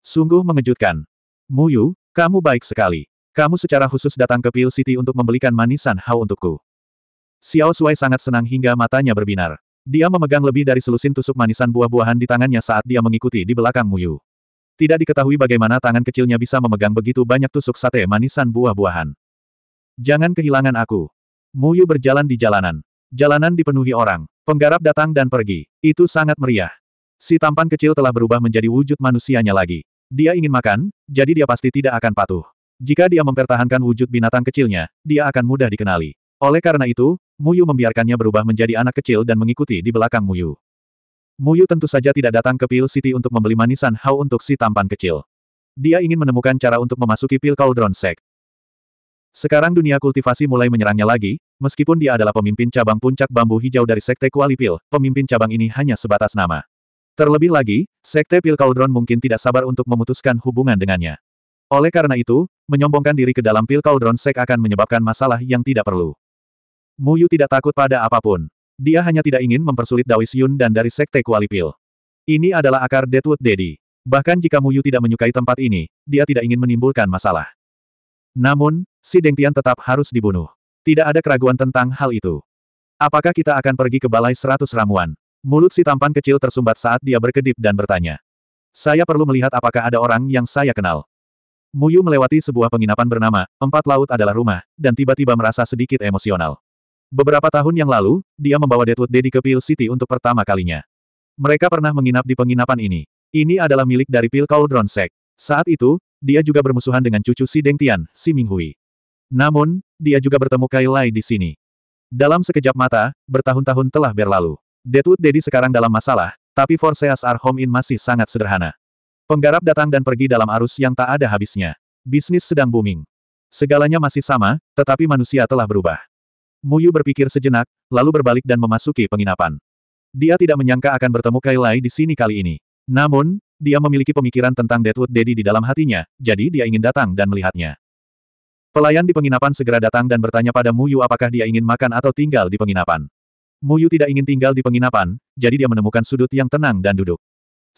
Sungguh mengejutkan. Mu Yu, kamu baik sekali. Kamu secara khusus datang ke Pil City untuk membelikan manisan hao untukku. Xiao Shuai sangat senang hingga matanya berbinar. Dia memegang lebih dari selusin tusuk manisan buah-buahan di tangannya saat dia mengikuti di belakang Muyu. Tidak diketahui bagaimana tangan kecilnya bisa memegang begitu banyak tusuk sate manisan buah-buahan. Jangan kehilangan aku. Muyu berjalan di jalanan. Jalanan dipenuhi orang. Penggarap datang dan pergi. Itu sangat meriah. Si tampan kecil telah berubah menjadi wujud manusianya lagi. Dia ingin makan, jadi dia pasti tidak akan patuh. Jika dia mempertahankan wujud binatang kecilnya, dia akan mudah dikenali. Oleh karena itu, Muyu membiarkannya berubah menjadi anak kecil dan mengikuti di belakang Muyu. Muyu tentu saja tidak datang ke Pil City untuk membeli manisan Hao untuk si tampan kecil. Dia ingin menemukan cara untuk memasuki Pil Cauldron Sect. Sekarang dunia kultivasi mulai menyerangnya lagi, meskipun dia adalah pemimpin cabang puncak bambu hijau dari Sekte Kuali Pil, pemimpin cabang ini hanya sebatas nama. Terlebih lagi, Sekte Pil Cauldron mungkin tidak sabar untuk memutuskan hubungan dengannya. Oleh karena itu, menyombongkan diri ke dalam pil Cauldron Sek akan menyebabkan masalah yang tidak perlu. Muyu tidak takut pada apapun. Dia hanya tidak ingin mempersulit Dawis Yun dan dari Sekte Kualipil. Ini adalah akar Deadwood Daddy. Bahkan jika Muyu tidak menyukai tempat ini, dia tidak ingin menimbulkan masalah. Namun, si Tian tetap harus dibunuh. Tidak ada keraguan tentang hal itu. Apakah kita akan pergi ke Balai Seratus Ramuan? Mulut si tampan kecil tersumbat saat dia berkedip dan bertanya. Saya perlu melihat apakah ada orang yang saya kenal. Muyu melewati sebuah penginapan bernama, Empat Laut adalah Rumah, dan tiba-tiba merasa sedikit emosional. Beberapa tahun yang lalu, dia membawa Deadwood Daddy ke Peel City untuk pertama kalinya. Mereka pernah menginap di penginapan ini. Ini adalah milik dari Pil Cauldron Sect. Saat itu, dia juga bermusuhan dengan cucu si Deng Tian, si Minghui. Namun, dia juga bertemu Kai Lai di sini. Dalam sekejap mata, bertahun-tahun telah berlalu. Deadwood Daddy sekarang dalam masalah, tapi Forces Are Home In masih sangat sederhana. Penggarap datang dan pergi dalam arus yang tak ada habisnya. Bisnis sedang booming. Segalanya masih sama, tetapi manusia telah berubah. Muyu berpikir sejenak, lalu berbalik dan memasuki penginapan. Dia tidak menyangka akan bertemu Kailai di sini kali ini. Namun, dia memiliki pemikiran tentang Deadwood Daddy di dalam hatinya, jadi dia ingin datang dan melihatnya. Pelayan di penginapan segera datang dan bertanya pada Muyu apakah dia ingin makan atau tinggal di penginapan. Muyu tidak ingin tinggal di penginapan, jadi dia menemukan sudut yang tenang dan duduk.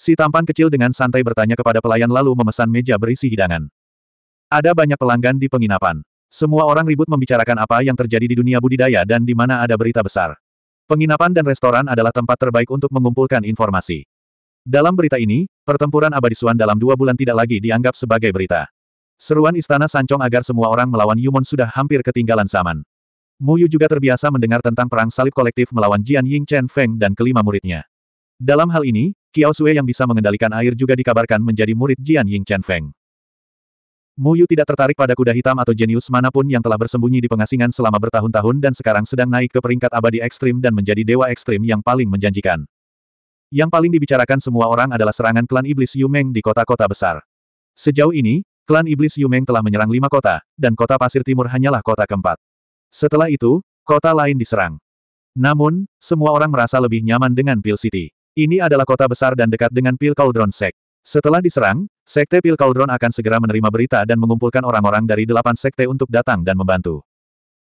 Si tampan kecil dengan santai bertanya kepada pelayan lalu memesan meja berisi hidangan. Ada banyak pelanggan di penginapan. Semua orang ribut membicarakan apa yang terjadi di dunia budidaya dan di mana ada berita besar. Penginapan dan restoran adalah tempat terbaik untuk mengumpulkan informasi. Dalam berita ini, pertempuran abadi Suan dalam dua bulan tidak lagi dianggap sebagai berita. Seruan Istana Sancong agar semua orang melawan Yumon sudah hampir ketinggalan zaman. Muyu juga terbiasa mendengar tentang perang salib kolektif melawan Jian Ying Chen Feng dan kelima muridnya. Dalam hal ini, Kiao Sue yang bisa mengendalikan air juga dikabarkan menjadi murid Jian Ying Chen Feng. Mu Yu tidak tertarik pada kuda hitam atau jenius manapun yang telah bersembunyi di pengasingan selama bertahun-tahun dan sekarang sedang naik ke peringkat abadi ekstrim dan menjadi dewa ekstrim yang paling menjanjikan. Yang paling dibicarakan semua orang adalah serangan klan iblis Yumeng di kota-kota besar. Sejauh ini, klan iblis Yumeng telah menyerang lima kota, dan kota pasir timur hanyalah kota keempat. Setelah itu, kota lain diserang. Namun, semua orang merasa lebih nyaman dengan Pil City. Ini adalah kota besar dan dekat dengan Pil Cauldron Sek. Setelah diserang, Sekte Pil Cauldron akan segera menerima berita dan mengumpulkan orang-orang dari delapan sekte untuk datang dan membantu.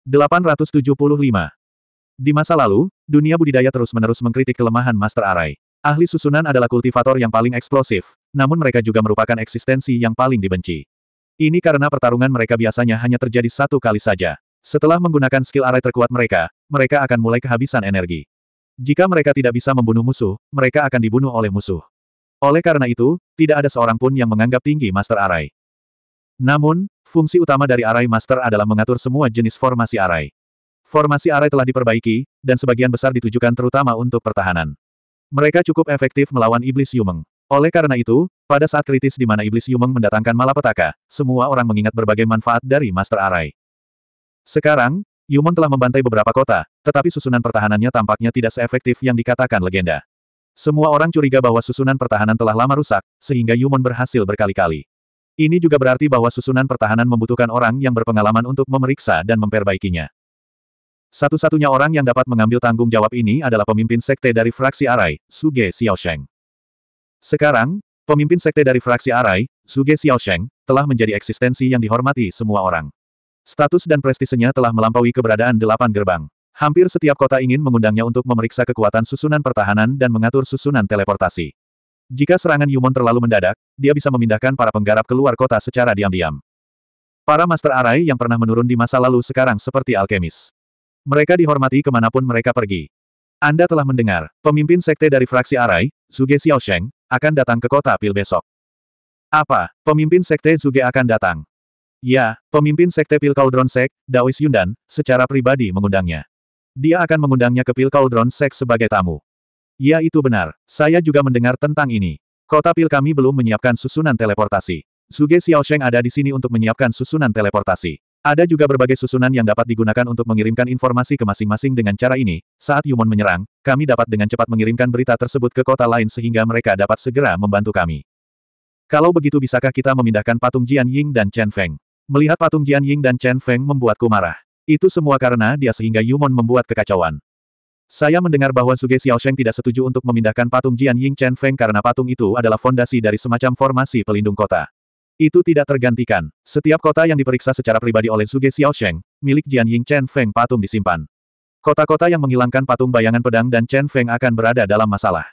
875 Di masa lalu, dunia budidaya terus-menerus mengkritik kelemahan Master Arai. Ahli susunan adalah kultivator yang paling eksplosif, namun mereka juga merupakan eksistensi yang paling dibenci. Ini karena pertarungan mereka biasanya hanya terjadi satu kali saja. Setelah menggunakan skill arai terkuat mereka, mereka akan mulai kehabisan energi. Jika mereka tidak bisa membunuh musuh, mereka akan dibunuh oleh musuh. Oleh karena itu, tidak ada seorang pun yang menganggap tinggi Master Arai. Namun, fungsi utama dari Arai Master adalah mengatur semua jenis formasi Arai. Formasi Arai telah diperbaiki, dan sebagian besar ditujukan terutama untuk pertahanan. Mereka cukup efektif melawan Iblis Yumeng. Oleh karena itu, pada saat kritis di mana Iblis Yumeng mendatangkan malapetaka, semua orang mengingat berbagai manfaat dari Master Arai. Sekarang, Yumeng telah membantai beberapa kota, tetapi susunan pertahanannya tampaknya tidak seefektif yang dikatakan legenda. Semua orang curiga bahwa susunan pertahanan telah lama rusak, sehingga Yumon berhasil berkali-kali. Ini juga berarti bahwa susunan pertahanan membutuhkan orang yang berpengalaman untuk memeriksa dan memperbaikinya. Satu-satunya orang yang dapat mengambil tanggung jawab ini adalah pemimpin sekte dari fraksi Arai, Suge Xiaosheng. Sekarang, pemimpin sekte dari fraksi Arai, Suge Xiaosheng, telah menjadi eksistensi yang dihormati semua orang. Status dan prestisenya telah melampaui keberadaan delapan gerbang. Hampir setiap kota ingin mengundangnya untuk memeriksa kekuatan susunan pertahanan dan mengatur susunan teleportasi. Jika serangan Yumon terlalu mendadak, dia bisa memindahkan para penggarap keluar kota secara diam-diam. Para Master Arai yang pernah menurun di masa lalu sekarang seperti alkemis. Mereka dihormati kemanapun mereka pergi. Anda telah mendengar, pemimpin sekte dari fraksi Arai, Zuge Xiaosheng, akan datang ke kota Pil besok. Apa, pemimpin sekte Zuge akan datang? Ya, pemimpin sekte Pil Cauldron Sek, Daois Yundan, secara pribadi mengundangnya. Dia akan mengundangnya ke Pil Cauldron Sek sebagai tamu. Ya itu benar, saya juga mendengar tentang ini. Kota Pil kami belum menyiapkan susunan teleportasi. Zuge Xiaosheng ada di sini untuk menyiapkan susunan teleportasi. Ada juga berbagai susunan yang dapat digunakan untuk mengirimkan informasi ke masing-masing dengan cara ini. Saat Yumon menyerang, kami dapat dengan cepat mengirimkan berita tersebut ke kota lain sehingga mereka dapat segera membantu kami. Kalau begitu bisakah kita memindahkan patung Jian Ying dan Chen Feng? Melihat patung Jian Ying dan Chen Feng membuatku marah. Itu semua karena dia sehingga Yumon membuat kekacauan. Saya mendengar bahwa Suge Sheng tidak setuju untuk memindahkan patung Jian Ying Chen Feng karena patung itu adalah fondasi dari semacam formasi pelindung kota. Itu tidak tergantikan. Setiap kota yang diperiksa secara pribadi oleh Suge Sheng, milik Jian Ying Chen Feng patung disimpan. Kota-kota yang menghilangkan patung bayangan pedang dan Chen Feng akan berada dalam masalah.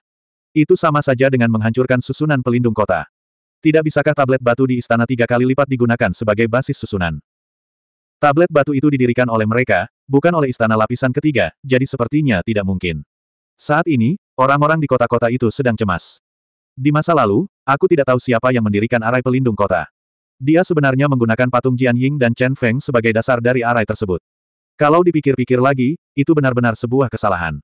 Itu sama saja dengan menghancurkan susunan pelindung kota. Tidak bisakah tablet batu di istana tiga kali lipat digunakan sebagai basis susunan? Tablet batu itu didirikan oleh mereka, bukan oleh istana lapisan ketiga, jadi sepertinya tidak mungkin. Saat ini, orang-orang di kota-kota itu sedang cemas. Di masa lalu, aku tidak tahu siapa yang mendirikan arai pelindung kota. Dia sebenarnya menggunakan patung Jian Ying dan Chen Feng sebagai dasar dari arai tersebut. Kalau dipikir-pikir lagi, itu benar-benar sebuah kesalahan.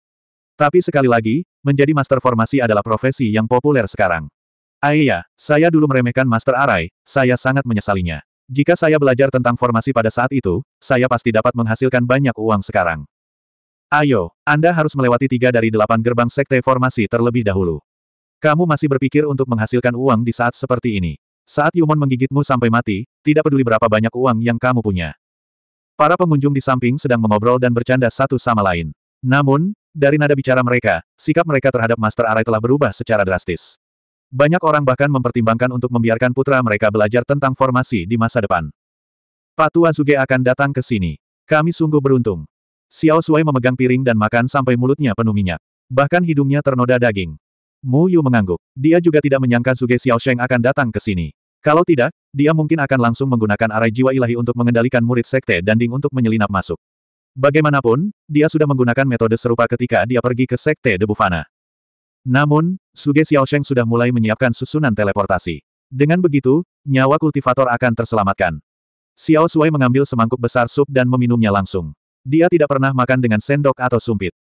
Tapi sekali lagi, menjadi master formasi adalah profesi yang populer sekarang. Ayah, iya, saya dulu meremehkan master arai, saya sangat menyesalinya. Jika saya belajar tentang formasi pada saat itu, saya pasti dapat menghasilkan banyak uang sekarang. Ayo, Anda harus melewati tiga dari delapan gerbang sekte formasi terlebih dahulu. Kamu masih berpikir untuk menghasilkan uang di saat seperti ini. Saat Yumon menggigitmu sampai mati, tidak peduli berapa banyak uang yang kamu punya. Para pengunjung di samping sedang mengobrol dan bercanda satu sama lain. Namun, dari nada bicara mereka, sikap mereka terhadap Master Arai telah berubah secara drastis. Banyak orang bahkan mempertimbangkan untuk membiarkan putra mereka belajar tentang formasi di masa depan. Pak Tua Zuge akan datang ke sini. Kami sungguh beruntung. Xiao Sui memegang piring dan makan sampai mulutnya penuh minyak. Bahkan hidungnya ternoda daging. Mu Yu mengangguk. Dia juga tidak menyangka Zuge Sheng akan datang ke sini. Kalau tidak, dia mungkin akan langsung menggunakan arai jiwa ilahi untuk mengendalikan murid sekte dan ding untuk menyelinap masuk. Bagaimanapun, dia sudah menggunakan metode serupa ketika dia pergi ke sekte debu fana. Namun, Suge Xiaosheng sudah mulai menyiapkan susunan teleportasi. Dengan begitu, nyawa kultivator akan terselamatkan. Xiao Sui mengambil semangkuk besar sup dan meminumnya langsung. Dia tidak pernah makan dengan sendok atau sumpit.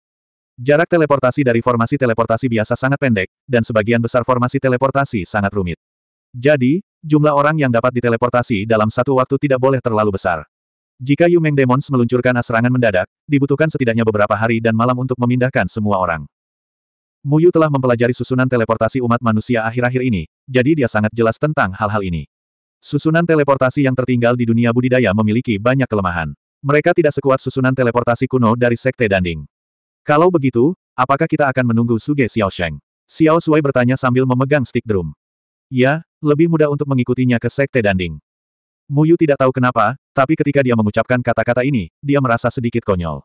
Jarak teleportasi dari formasi teleportasi biasa sangat pendek, dan sebagian besar formasi teleportasi sangat rumit. Jadi, jumlah orang yang dapat diteleportasi dalam satu waktu tidak boleh terlalu besar. Jika Yumeng Demons meluncurkan serangan mendadak, dibutuhkan setidaknya beberapa hari dan malam untuk memindahkan semua orang. Muyu telah mempelajari susunan teleportasi umat manusia akhir-akhir ini, jadi dia sangat jelas tentang hal-hal ini. Susunan teleportasi yang tertinggal di dunia budidaya memiliki banyak kelemahan. Mereka tidak sekuat susunan teleportasi kuno dari Sekte Danding. Kalau begitu, apakah kita akan menunggu Suge Xiao Sheng? Xiao Sui bertanya sambil memegang stick drum. Ya, lebih mudah untuk mengikutinya ke Sekte Danding. Muyu tidak tahu kenapa, tapi ketika dia mengucapkan kata-kata ini, dia merasa sedikit konyol.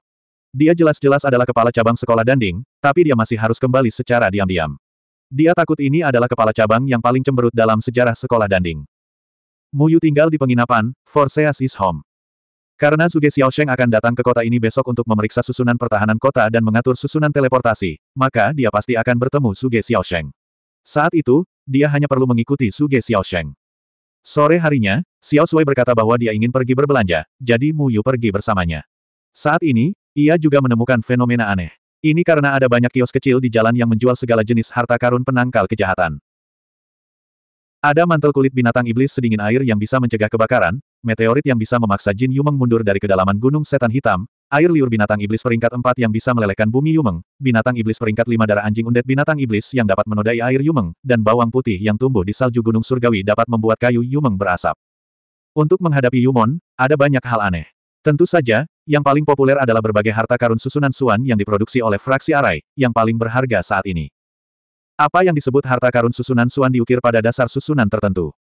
Dia jelas-jelas adalah kepala cabang sekolah Danding, tapi dia masih harus kembali secara diam-diam. Dia takut ini adalah kepala cabang yang paling cemberut dalam sejarah sekolah Danding. Yu tinggal di penginapan, Forseas is home. Karena Zuge Sheng akan datang ke kota ini besok untuk memeriksa susunan pertahanan kota dan mengatur susunan teleportasi, maka dia pasti akan bertemu Zuge Sheng. Saat itu, dia hanya perlu mengikuti Zuge Sheng. Sore harinya, Xiao Sui berkata bahwa dia ingin pergi berbelanja, jadi Mu Yu pergi bersamanya. Saat ini, ia juga menemukan fenomena aneh. Ini karena ada banyak kios kecil di jalan yang menjual segala jenis harta karun penangkal kejahatan. Ada mantel kulit binatang iblis sedingin air yang bisa mencegah kebakaran, meteorit yang bisa memaksa Jin Yumeng mundur dari kedalaman gunung setan hitam, air liur binatang iblis peringkat 4 yang bisa melelehkan bumi Yumeng, binatang iblis peringkat 5 darah anjing undet binatang iblis yang dapat menodai air Yumeng, dan bawang putih yang tumbuh di salju gunung surgawi dapat membuat kayu Yumeng berasap. Untuk menghadapi Yumon, ada banyak hal aneh. Tentu saja, yang paling populer adalah berbagai harta karun susunan Suan yang diproduksi oleh fraksi Arai, yang paling berharga saat ini. Apa yang disebut harta karun susunan Suan diukir pada dasar susunan tertentu.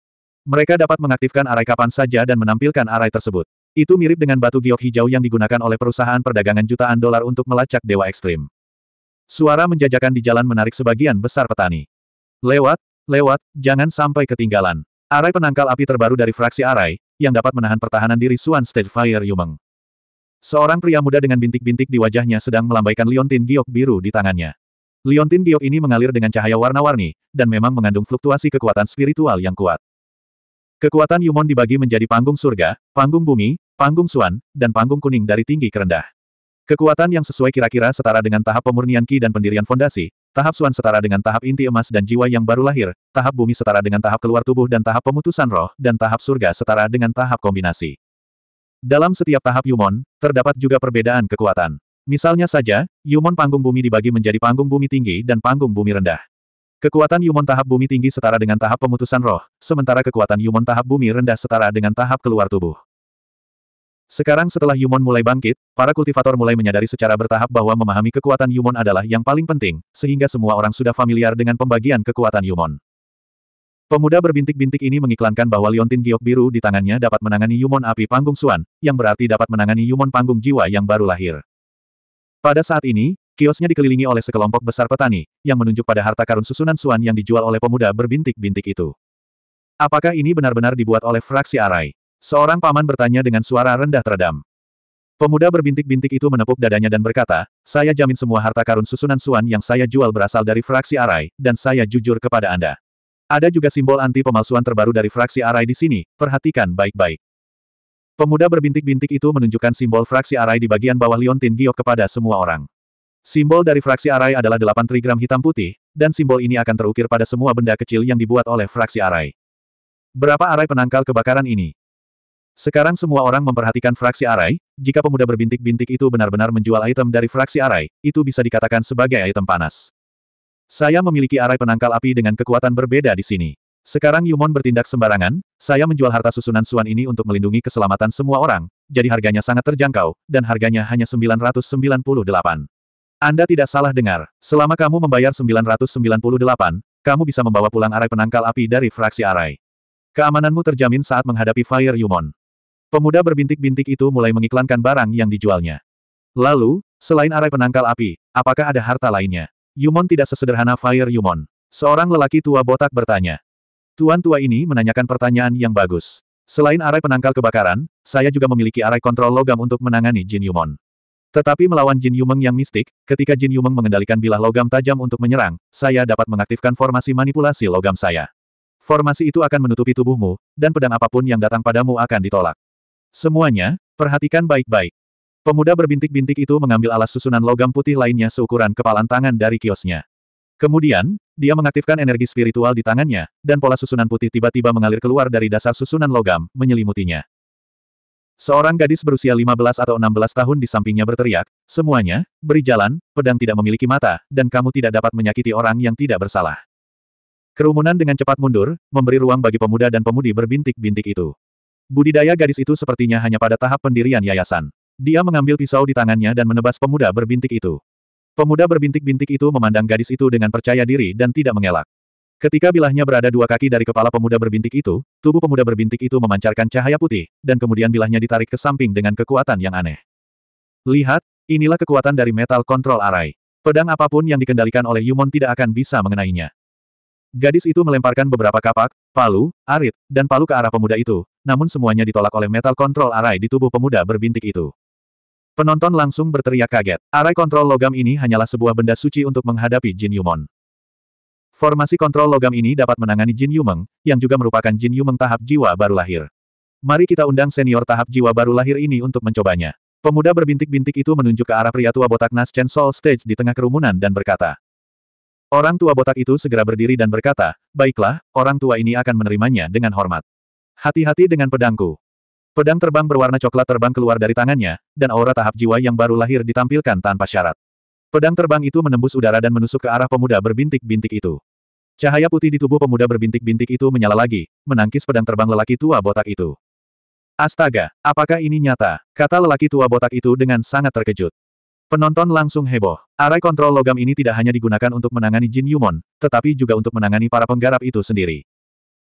Mereka dapat mengaktifkan arai kapan saja dan menampilkan arai tersebut. Itu mirip dengan batu giok hijau yang digunakan oleh perusahaan perdagangan jutaan dolar untuk melacak dewa ekstrim. Suara menjajakan di jalan menarik sebagian besar petani. Lewat, lewat, jangan sampai ketinggalan. Arai penangkal api terbaru dari fraksi Arai, yang dapat menahan pertahanan diri Suan Stage Fire Yumeng. Seorang pria muda dengan bintik-bintik di wajahnya sedang melambaikan liontin giok biru di tangannya. Liontin giok ini mengalir dengan cahaya warna-warni, dan memang mengandung fluktuasi kekuatan spiritual yang kuat. Kekuatan Yumon dibagi menjadi panggung surga, panggung bumi, panggung suan, dan panggung kuning dari tinggi ke rendah. Kekuatan yang sesuai kira-kira setara dengan tahap pemurnian Ki dan pendirian fondasi, tahap suan setara dengan tahap inti emas dan jiwa yang baru lahir, tahap bumi setara dengan tahap keluar tubuh dan tahap pemutusan roh, dan tahap surga setara dengan tahap kombinasi. Dalam setiap tahap Yumon, terdapat juga perbedaan kekuatan. Misalnya saja, Yumon panggung bumi dibagi menjadi panggung bumi tinggi dan panggung bumi rendah. Kekuatan Yumon tahap bumi tinggi setara dengan tahap pemutusan roh, sementara kekuatan Yumon tahap bumi rendah setara dengan tahap keluar tubuh. Sekarang setelah Yumon mulai bangkit, para kultivator mulai menyadari secara bertahap bahwa memahami kekuatan Yumon adalah yang paling penting, sehingga semua orang sudah familiar dengan pembagian kekuatan Yumon. Pemuda berbintik-bintik ini mengiklankan bahwa liontin giok biru di tangannya dapat menangani Yumon api panggung Suan, yang berarti dapat menangani Yumon panggung jiwa yang baru lahir. Pada saat ini, kiosnya dikelilingi oleh sekelompok besar petani, yang menunjuk pada harta karun susunan Suan yang dijual oleh pemuda berbintik-bintik itu. Apakah ini benar-benar dibuat oleh fraksi Arai? Seorang paman bertanya dengan suara rendah teredam. Pemuda berbintik-bintik itu menepuk dadanya dan berkata, saya jamin semua harta karun susunan Suan yang saya jual berasal dari fraksi Arai, dan saya jujur kepada Anda. Ada juga simbol anti pemalsuan terbaru dari fraksi Arai di sini, perhatikan baik-baik. Pemuda berbintik-bintik itu menunjukkan simbol fraksi Arai di bagian bawah liontin giok kepada semua orang. Simbol dari fraksi Arai adalah delapan trigram hitam putih, dan simbol ini akan terukir pada semua benda kecil yang dibuat oleh fraksi Arai. Berapa Arai penangkal kebakaran ini? Sekarang semua orang memperhatikan fraksi Arai, jika pemuda berbintik-bintik itu benar-benar menjual item dari fraksi Arai, itu bisa dikatakan sebagai item panas. Saya memiliki arai penangkal api dengan kekuatan berbeda di sini. Sekarang Yumon bertindak sembarangan, saya menjual harta susunan Suan ini untuk melindungi keselamatan semua orang, jadi harganya sangat terjangkau, dan harganya hanya 998. Anda tidak salah dengar, selama kamu membayar 998, kamu bisa membawa pulang arai penangkal api dari fraksi arai. Keamananmu terjamin saat menghadapi Fire Yumon. Pemuda berbintik-bintik itu mulai mengiklankan barang yang dijualnya. Lalu, selain arai penangkal api, apakah ada harta lainnya? Yumon tidak sesederhana Fire Yumon. Seorang lelaki tua botak bertanya. Tuan tua ini menanyakan pertanyaan yang bagus. Selain arai penangkal kebakaran, saya juga memiliki arai kontrol logam untuk menangani Jin Yumon. Tetapi melawan Jin Yumeng yang mistik, ketika Jin Yumeng mengendalikan bilah logam tajam untuk menyerang, saya dapat mengaktifkan formasi manipulasi logam saya. Formasi itu akan menutupi tubuhmu, dan pedang apapun yang datang padamu akan ditolak. Semuanya, perhatikan baik-baik. Pemuda berbintik-bintik itu mengambil alas susunan logam putih lainnya seukuran kepalan tangan dari kiosnya. Kemudian, dia mengaktifkan energi spiritual di tangannya, dan pola susunan putih tiba-tiba mengalir keluar dari dasar susunan logam, menyelimutinya. Seorang gadis berusia 15 atau 16 tahun di sampingnya berteriak, semuanya, beri jalan, pedang tidak memiliki mata, dan kamu tidak dapat menyakiti orang yang tidak bersalah. Kerumunan dengan cepat mundur, memberi ruang bagi pemuda dan pemudi berbintik-bintik itu. Budidaya gadis itu sepertinya hanya pada tahap pendirian yayasan. Dia mengambil pisau di tangannya dan menebas pemuda berbintik itu. Pemuda berbintik-bintik itu memandang gadis itu dengan percaya diri dan tidak mengelak. Ketika bilahnya berada dua kaki dari kepala pemuda berbintik itu, tubuh pemuda berbintik itu memancarkan cahaya putih, dan kemudian bilahnya ditarik ke samping dengan kekuatan yang aneh. Lihat, inilah kekuatan dari metal kontrol arai. Pedang apapun yang dikendalikan oleh Yumon tidak akan bisa mengenainya. Gadis itu melemparkan beberapa kapak, palu, arit, dan palu ke arah pemuda itu, namun semuanya ditolak oleh metal kontrol arai di tubuh pemuda berbintik itu. Penonton langsung berteriak kaget. Arai kontrol logam ini hanyalah sebuah benda suci untuk menghadapi Jin Yumon. Formasi kontrol logam ini dapat menangani Jin Yumeng, yang juga merupakan Jin Yumeng tahap jiwa baru lahir. Mari kita undang senior tahap jiwa baru lahir ini untuk mencobanya. Pemuda berbintik-bintik itu menunjuk ke arah pria tua botak Nas Chen sol Stage di tengah kerumunan dan berkata. Orang tua botak itu segera berdiri dan berkata, baiklah, orang tua ini akan menerimanya dengan hormat. Hati-hati dengan pedangku. Pedang terbang berwarna coklat terbang keluar dari tangannya, dan aura tahap jiwa yang baru lahir ditampilkan tanpa syarat. Pedang terbang itu menembus udara dan menusuk ke arah pemuda berbintik-bintik itu. Cahaya putih di tubuh pemuda berbintik-bintik itu menyala lagi, menangkis pedang terbang lelaki tua botak itu. Astaga, apakah ini nyata? Kata lelaki tua botak itu dengan sangat terkejut. Penonton langsung heboh. Arai kontrol logam ini tidak hanya digunakan untuk menangani Jin Yumon, tetapi juga untuk menangani para penggarap itu sendiri.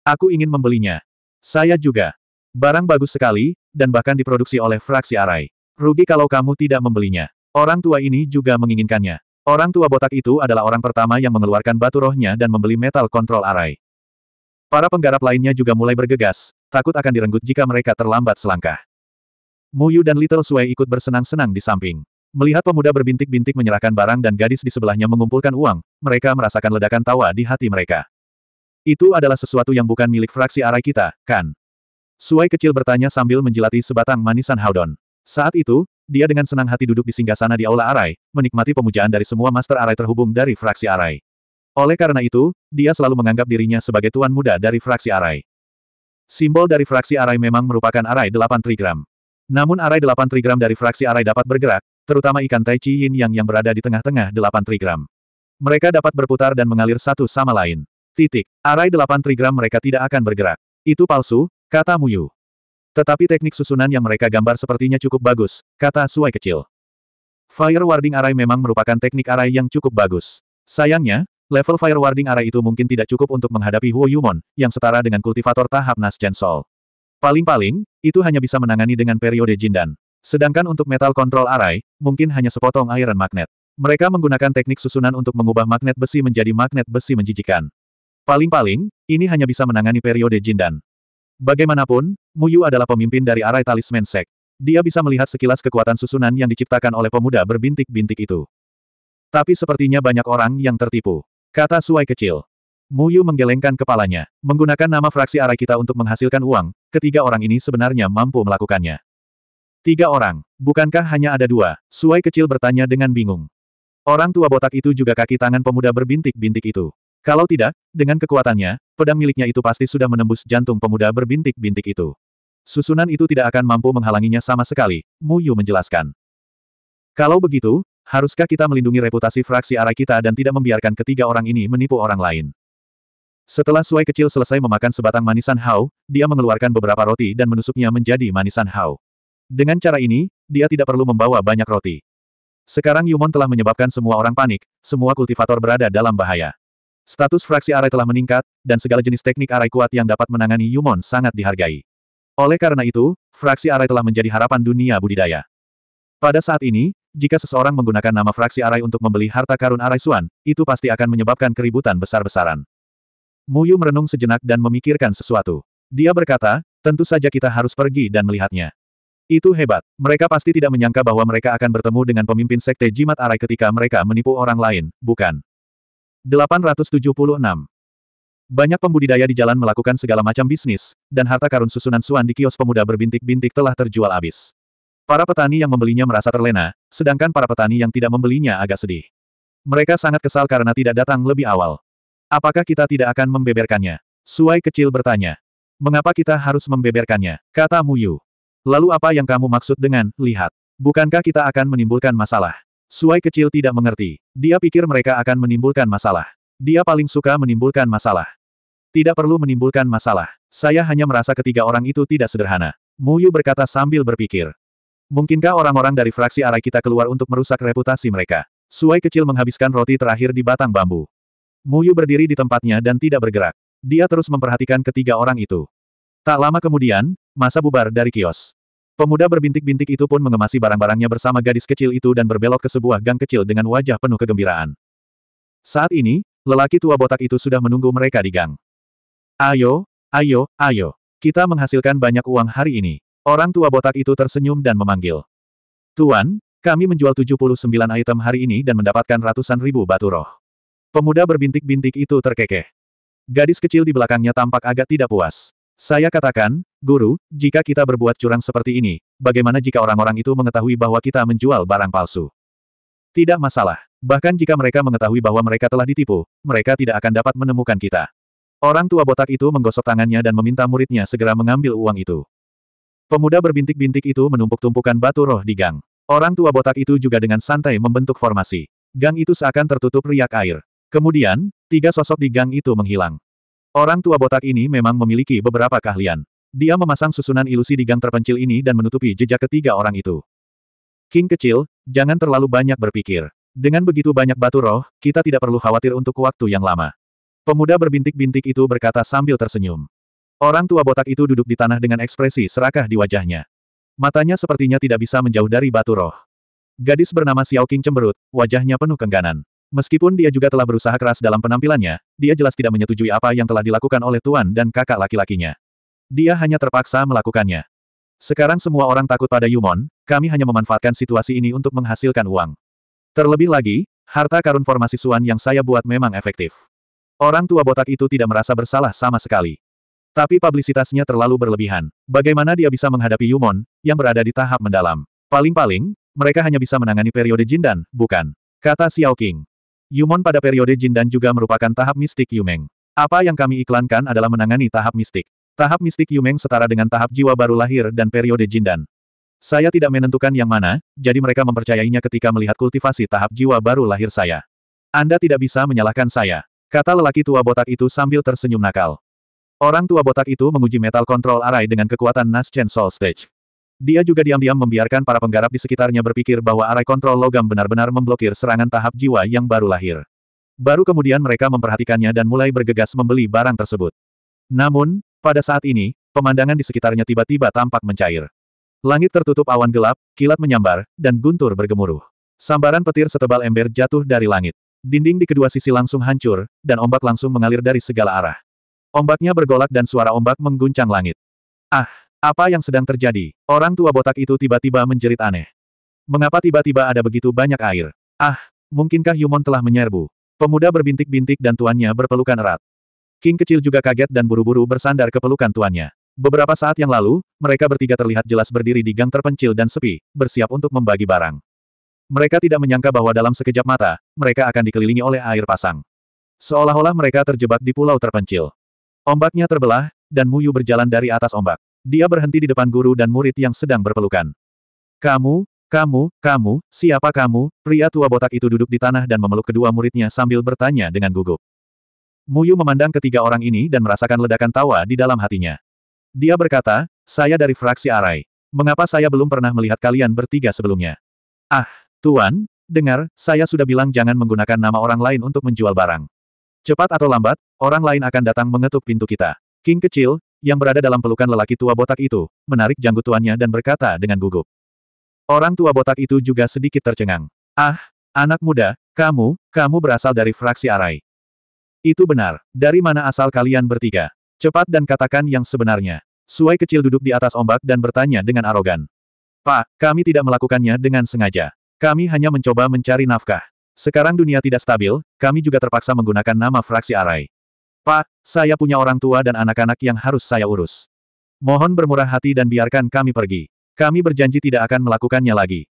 Aku ingin membelinya. Saya juga, Barang bagus sekali, dan bahkan diproduksi oleh fraksi Arai. Rugi kalau kamu tidak membelinya. Orang tua ini juga menginginkannya. Orang tua botak itu adalah orang pertama yang mengeluarkan batu rohnya dan membeli metal kontrol Arai. Para penggarap lainnya juga mulai bergegas, takut akan direnggut jika mereka terlambat selangkah. Muyu dan Little Sui ikut bersenang-senang di samping. Melihat pemuda berbintik-bintik menyerahkan barang dan gadis di sebelahnya mengumpulkan uang, mereka merasakan ledakan tawa di hati mereka. Itu adalah sesuatu yang bukan milik fraksi Arai kita, kan? Suai kecil bertanya sambil menjelati sebatang manisan Haudon. Saat itu, dia dengan senang hati duduk di singgasana di Aula Arai, menikmati pemujaan dari semua Master Arai terhubung dari fraksi Arai. Oleh karena itu, dia selalu menganggap dirinya sebagai tuan muda dari fraksi Arai. Simbol dari fraksi Arai memang merupakan Arai 8 Trigram. Namun Arai 8 Trigram dari fraksi Arai dapat bergerak, terutama ikan Tai Chi Yin Yang yang berada di tengah-tengah 8 Trigram. Mereka dapat berputar dan mengalir satu sama lain. Titik. Arai 8 Trigram mereka tidak akan bergerak. Itu palsu, Kata Muyu. Tetapi teknik susunan yang mereka gambar sepertinya cukup bagus, kata Suai kecil. Fire Warding Array memang merupakan teknik array yang cukup bagus. Sayangnya, level Fire Warding Array itu mungkin tidak cukup untuk menghadapi Huo Yumon, yang setara dengan kultivator tahap Chen Sol. Paling-paling, itu hanya bisa menangani dengan periode Jindan. Sedangkan untuk metal control array, mungkin hanya sepotong iron magnet. Mereka menggunakan teknik susunan untuk mengubah magnet besi menjadi magnet besi menjijikan. Paling-paling, ini hanya bisa menangani periode Jindan. Bagaimanapun, Muyu adalah pemimpin dari arai talisman sek. Dia bisa melihat sekilas kekuatan susunan yang diciptakan oleh pemuda berbintik-bintik itu. Tapi sepertinya banyak orang yang tertipu. Kata Suai kecil. Muyu menggelengkan kepalanya. Menggunakan nama fraksi arai kita untuk menghasilkan uang, ketiga orang ini sebenarnya mampu melakukannya. Tiga orang. Bukankah hanya ada dua? Suai kecil bertanya dengan bingung. Orang tua botak itu juga kaki tangan pemuda berbintik-bintik itu. Kalau tidak, dengan kekuatannya, pedang miliknya itu pasti sudah menembus jantung pemuda berbintik-bintik itu. Susunan itu tidak akan mampu menghalanginya sama sekali, Mu Yu menjelaskan. Kalau begitu, haruskah kita melindungi reputasi fraksi arah kita dan tidak membiarkan ketiga orang ini menipu orang lain? Setelah suai kecil selesai memakan sebatang manisan hau, dia mengeluarkan beberapa roti dan menusuknya menjadi manisan hau. Dengan cara ini, dia tidak perlu membawa banyak roti. Sekarang Yumon telah menyebabkan semua orang panik, semua kultivator berada dalam bahaya. Status fraksi arai telah meningkat, dan segala jenis teknik arai kuat yang dapat menangani Yumon sangat dihargai. Oleh karena itu, fraksi arai telah menjadi harapan dunia budidaya. Pada saat ini, jika seseorang menggunakan nama fraksi arai untuk membeli harta karun arai Suan, itu pasti akan menyebabkan keributan besar-besaran. Muyu merenung sejenak dan memikirkan sesuatu. Dia berkata, tentu saja kita harus pergi dan melihatnya. Itu hebat. Mereka pasti tidak menyangka bahwa mereka akan bertemu dengan pemimpin sekte jimat arai ketika mereka menipu orang lain, bukan? 876. Banyak pembudidaya di jalan melakukan segala macam bisnis, dan harta karun susunan Suan di kios pemuda berbintik-bintik telah terjual habis. Para petani yang membelinya merasa terlena, sedangkan para petani yang tidak membelinya agak sedih. Mereka sangat kesal karena tidak datang lebih awal. Apakah kita tidak akan membeberkannya? Suai kecil bertanya. Mengapa kita harus membeberkannya? Kata Muyu. Lalu apa yang kamu maksud dengan, lihat? Bukankah kita akan menimbulkan masalah? Suai kecil tidak mengerti. Dia pikir mereka akan menimbulkan masalah. Dia paling suka menimbulkan masalah. Tidak perlu menimbulkan masalah. Saya hanya merasa ketiga orang itu tidak sederhana. Mu Yu berkata sambil berpikir. Mungkinkah orang-orang dari fraksi arai kita keluar untuk merusak reputasi mereka? Suai kecil menghabiskan roti terakhir di batang bambu. Mu Yu berdiri di tempatnya dan tidak bergerak. Dia terus memperhatikan ketiga orang itu. Tak lama kemudian, masa bubar dari kios. Pemuda berbintik-bintik itu pun mengemasi barang-barangnya bersama gadis kecil itu dan berbelok ke sebuah gang kecil dengan wajah penuh kegembiraan. Saat ini, lelaki tua botak itu sudah menunggu mereka di gang. Ayo, ayo, ayo. Kita menghasilkan banyak uang hari ini. Orang tua botak itu tersenyum dan memanggil. Tuan, kami menjual 79 item hari ini dan mendapatkan ratusan ribu batu roh. Pemuda berbintik-bintik itu terkekeh. Gadis kecil di belakangnya tampak agak tidak puas. Saya katakan, Guru, jika kita berbuat curang seperti ini, bagaimana jika orang-orang itu mengetahui bahwa kita menjual barang palsu? Tidak masalah. Bahkan jika mereka mengetahui bahwa mereka telah ditipu, mereka tidak akan dapat menemukan kita. Orang tua botak itu menggosok tangannya dan meminta muridnya segera mengambil uang itu. Pemuda berbintik-bintik itu menumpuk-tumpukan batu roh di gang. Orang tua botak itu juga dengan santai membentuk formasi. Gang itu seakan tertutup riak air. Kemudian, tiga sosok di gang itu menghilang. Orang tua botak ini memang memiliki beberapa keahlian. Dia memasang susunan ilusi di gang terpencil ini dan menutupi jejak ketiga orang itu. King kecil, jangan terlalu banyak berpikir. Dengan begitu banyak batu roh, kita tidak perlu khawatir untuk waktu yang lama. Pemuda berbintik-bintik itu berkata sambil tersenyum. Orang tua botak itu duduk di tanah dengan ekspresi serakah di wajahnya. Matanya sepertinya tidak bisa menjauh dari batu roh. Gadis bernama Xiao King cemberut, wajahnya penuh kengganan. Meskipun dia juga telah berusaha keras dalam penampilannya, dia jelas tidak menyetujui apa yang telah dilakukan oleh tuan dan kakak laki-lakinya. Dia hanya terpaksa melakukannya. Sekarang semua orang takut pada Yumon, kami hanya memanfaatkan situasi ini untuk menghasilkan uang. Terlebih lagi, harta karun formasi Suan yang saya buat memang efektif. Orang tua botak itu tidak merasa bersalah sama sekali. Tapi publisitasnya terlalu berlebihan. Bagaimana dia bisa menghadapi Yumon, yang berada di tahap mendalam? Paling-paling, mereka hanya bisa menangani periode Jindan, bukan? Kata Xiao King. Yumon pada periode Jin dan juga merupakan tahap mistik Yumeng. Apa yang kami iklankan adalah menangani tahap mistik. Tahap mistik Yumeng setara dengan tahap jiwa baru lahir dan periode Jindan. Saya tidak menentukan yang mana, jadi mereka mempercayainya ketika melihat kultivasi tahap jiwa baru lahir saya. Anda tidak bisa menyalahkan saya. Kata lelaki tua botak itu sambil tersenyum nakal. Orang tua botak itu menguji metal control array dengan kekuatan Nas Chen Soul Stage. Dia juga diam-diam membiarkan para penggarap di sekitarnya berpikir bahwa arai kontrol logam benar-benar memblokir serangan tahap jiwa yang baru lahir. Baru kemudian mereka memperhatikannya dan mulai bergegas membeli barang tersebut. Namun, pada saat ini, pemandangan di sekitarnya tiba-tiba tampak mencair. Langit tertutup awan gelap, kilat menyambar, dan guntur bergemuruh. Sambaran petir setebal ember jatuh dari langit. Dinding di kedua sisi langsung hancur, dan ombak langsung mengalir dari segala arah. Ombaknya bergolak dan suara ombak mengguncang langit. Ah! Apa yang sedang terjadi? Orang tua botak itu tiba-tiba menjerit aneh. Mengapa tiba-tiba ada begitu banyak air? Ah, mungkinkah Yumon telah menyerbu? Pemuda berbintik-bintik dan tuannya berpelukan erat. King kecil juga kaget dan buru-buru bersandar ke pelukan tuannya. Beberapa saat yang lalu, mereka bertiga terlihat jelas berdiri di gang terpencil dan sepi, bersiap untuk membagi barang. Mereka tidak menyangka bahwa dalam sekejap mata, mereka akan dikelilingi oleh air pasang. Seolah-olah mereka terjebak di pulau terpencil. Ombaknya terbelah, dan Muyu berjalan dari atas ombak. Dia berhenti di depan guru dan murid yang sedang berpelukan. Kamu, kamu, kamu, siapa kamu? Pria tua botak itu duduk di tanah dan memeluk kedua muridnya sambil bertanya dengan gugup. Muyu memandang ketiga orang ini dan merasakan ledakan tawa di dalam hatinya. Dia berkata, saya dari fraksi Arai. Mengapa saya belum pernah melihat kalian bertiga sebelumnya? Ah, Tuan, dengar, saya sudah bilang jangan menggunakan nama orang lain untuk menjual barang. Cepat atau lambat, orang lain akan datang mengetuk pintu kita. King kecil, yang berada dalam pelukan lelaki tua botak itu, menarik janggut tuannya dan berkata dengan gugup. Orang tua botak itu juga sedikit tercengang. Ah, anak muda, kamu, kamu berasal dari fraksi Arai. Itu benar, dari mana asal kalian bertiga? Cepat dan katakan yang sebenarnya. Suai kecil duduk di atas ombak dan bertanya dengan arogan. Pak, kami tidak melakukannya dengan sengaja. Kami hanya mencoba mencari nafkah. Sekarang dunia tidak stabil, kami juga terpaksa menggunakan nama fraksi Arai. Pak, saya punya orang tua dan anak-anak yang harus saya urus. Mohon bermurah hati dan biarkan kami pergi. Kami berjanji tidak akan melakukannya lagi.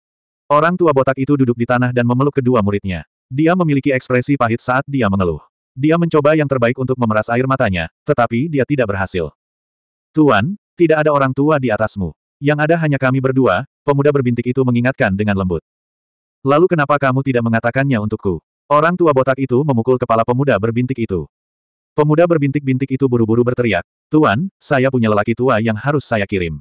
Orang tua botak itu duduk di tanah dan memeluk kedua muridnya. Dia memiliki ekspresi pahit saat dia mengeluh. Dia mencoba yang terbaik untuk memeras air matanya, tetapi dia tidak berhasil. Tuan, tidak ada orang tua di atasmu. Yang ada hanya kami berdua, pemuda berbintik itu mengingatkan dengan lembut. Lalu kenapa kamu tidak mengatakannya untukku? Orang tua botak itu memukul kepala pemuda berbintik itu. Pemuda berbintik-bintik itu buru-buru berteriak, Tuan, saya punya lelaki tua yang harus saya kirim.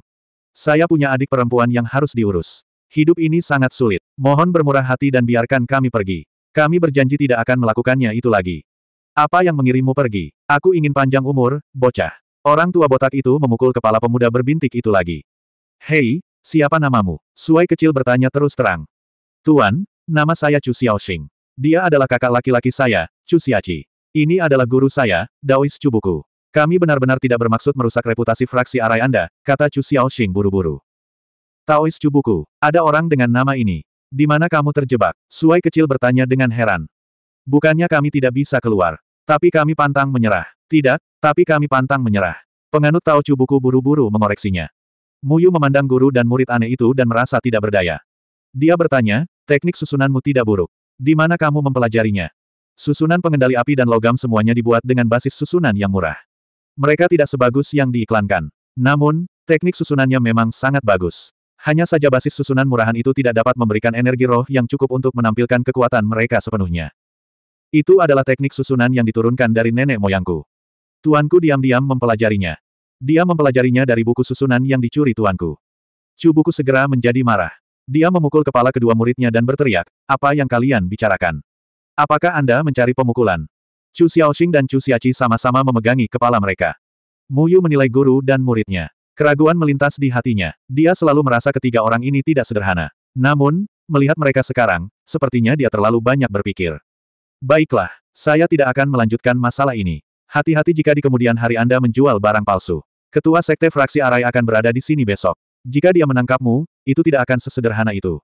Saya punya adik perempuan yang harus diurus. Hidup ini sangat sulit. Mohon bermurah hati dan biarkan kami pergi. Kami berjanji tidak akan melakukannya itu lagi. Apa yang mengirimmu pergi? Aku ingin panjang umur, bocah. Orang tua botak itu memukul kepala pemuda berbintik itu lagi. Hei, siapa namamu? Suai kecil bertanya terus terang. Tuan, nama saya Chu Xiaoxing. Dia adalah kakak laki-laki saya, Chu Xiachi. Ini adalah guru saya, Daois Chubuku. Kami benar-benar tidak bermaksud merusak reputasi fraksi arai Anda, kata Chu Xiaoxing buru-buru. Taois Chubuku, ada orang dengan nama ini. Di mana kamu terjebak? Suai kecil bertanya dengan heran. Bukannya kami tidak bisa keluar. Tapi kami pantang menyerah. Tidak, tapi kami pantang menyerah. Penganut Tao Chubuku buru-buru mengoreksinya. Muyu memandang guru dan murid aneh itu dan merasa tidak berdaya. Dia bertanya, teknik susunanmu tidak buruk. Di mana kamu mempelajarinya? Susunan pengendali api dan logam semuanya dibuat dengan basis susunan yang murah. Mereka tidak sebagus yang diiklankan. Namun, teknik susunannya memang sangat bagus. Hanya saja basis susunan murahan itu tidak dapat memberikan energi roh yang cukup untuk menampilkan kekuatan mereka sepenuhnya. Itu adalah teknik susunan yang diturunkan dari nenek moyangku. Tuanku diam-diam mempelajarinya. Dia mempelajarinya dari buku susunan yang dicuri tuanku. Cubuku segera menjadi marah. Dia memukul kepala kedua muridnya dan berteriak, apa yang kalian bicarakan? Apakah Anda mencari pemukulan? Chu Xiaoxing dan Chu Xiaqi sama-sama memegangi kepala mereka. Mu Yu menilai guru dan muridnya. Keraguan melintas di hatinya. Dia selalu merasa ketiga orang ini tidak sederhana. Namun, melihat mereka sekarang, sepertinya dia terlalu banyak berpikir. Baiklah, saya tidak akan melanjutkan masalah ini. Hati-hati jika di kemudian hari Anda menjual barang palsu. Ketua Sekte Fraksi Arai akan berada di sini besok. Jika dia menangkapmu, itu tidak akan sesederhana itu.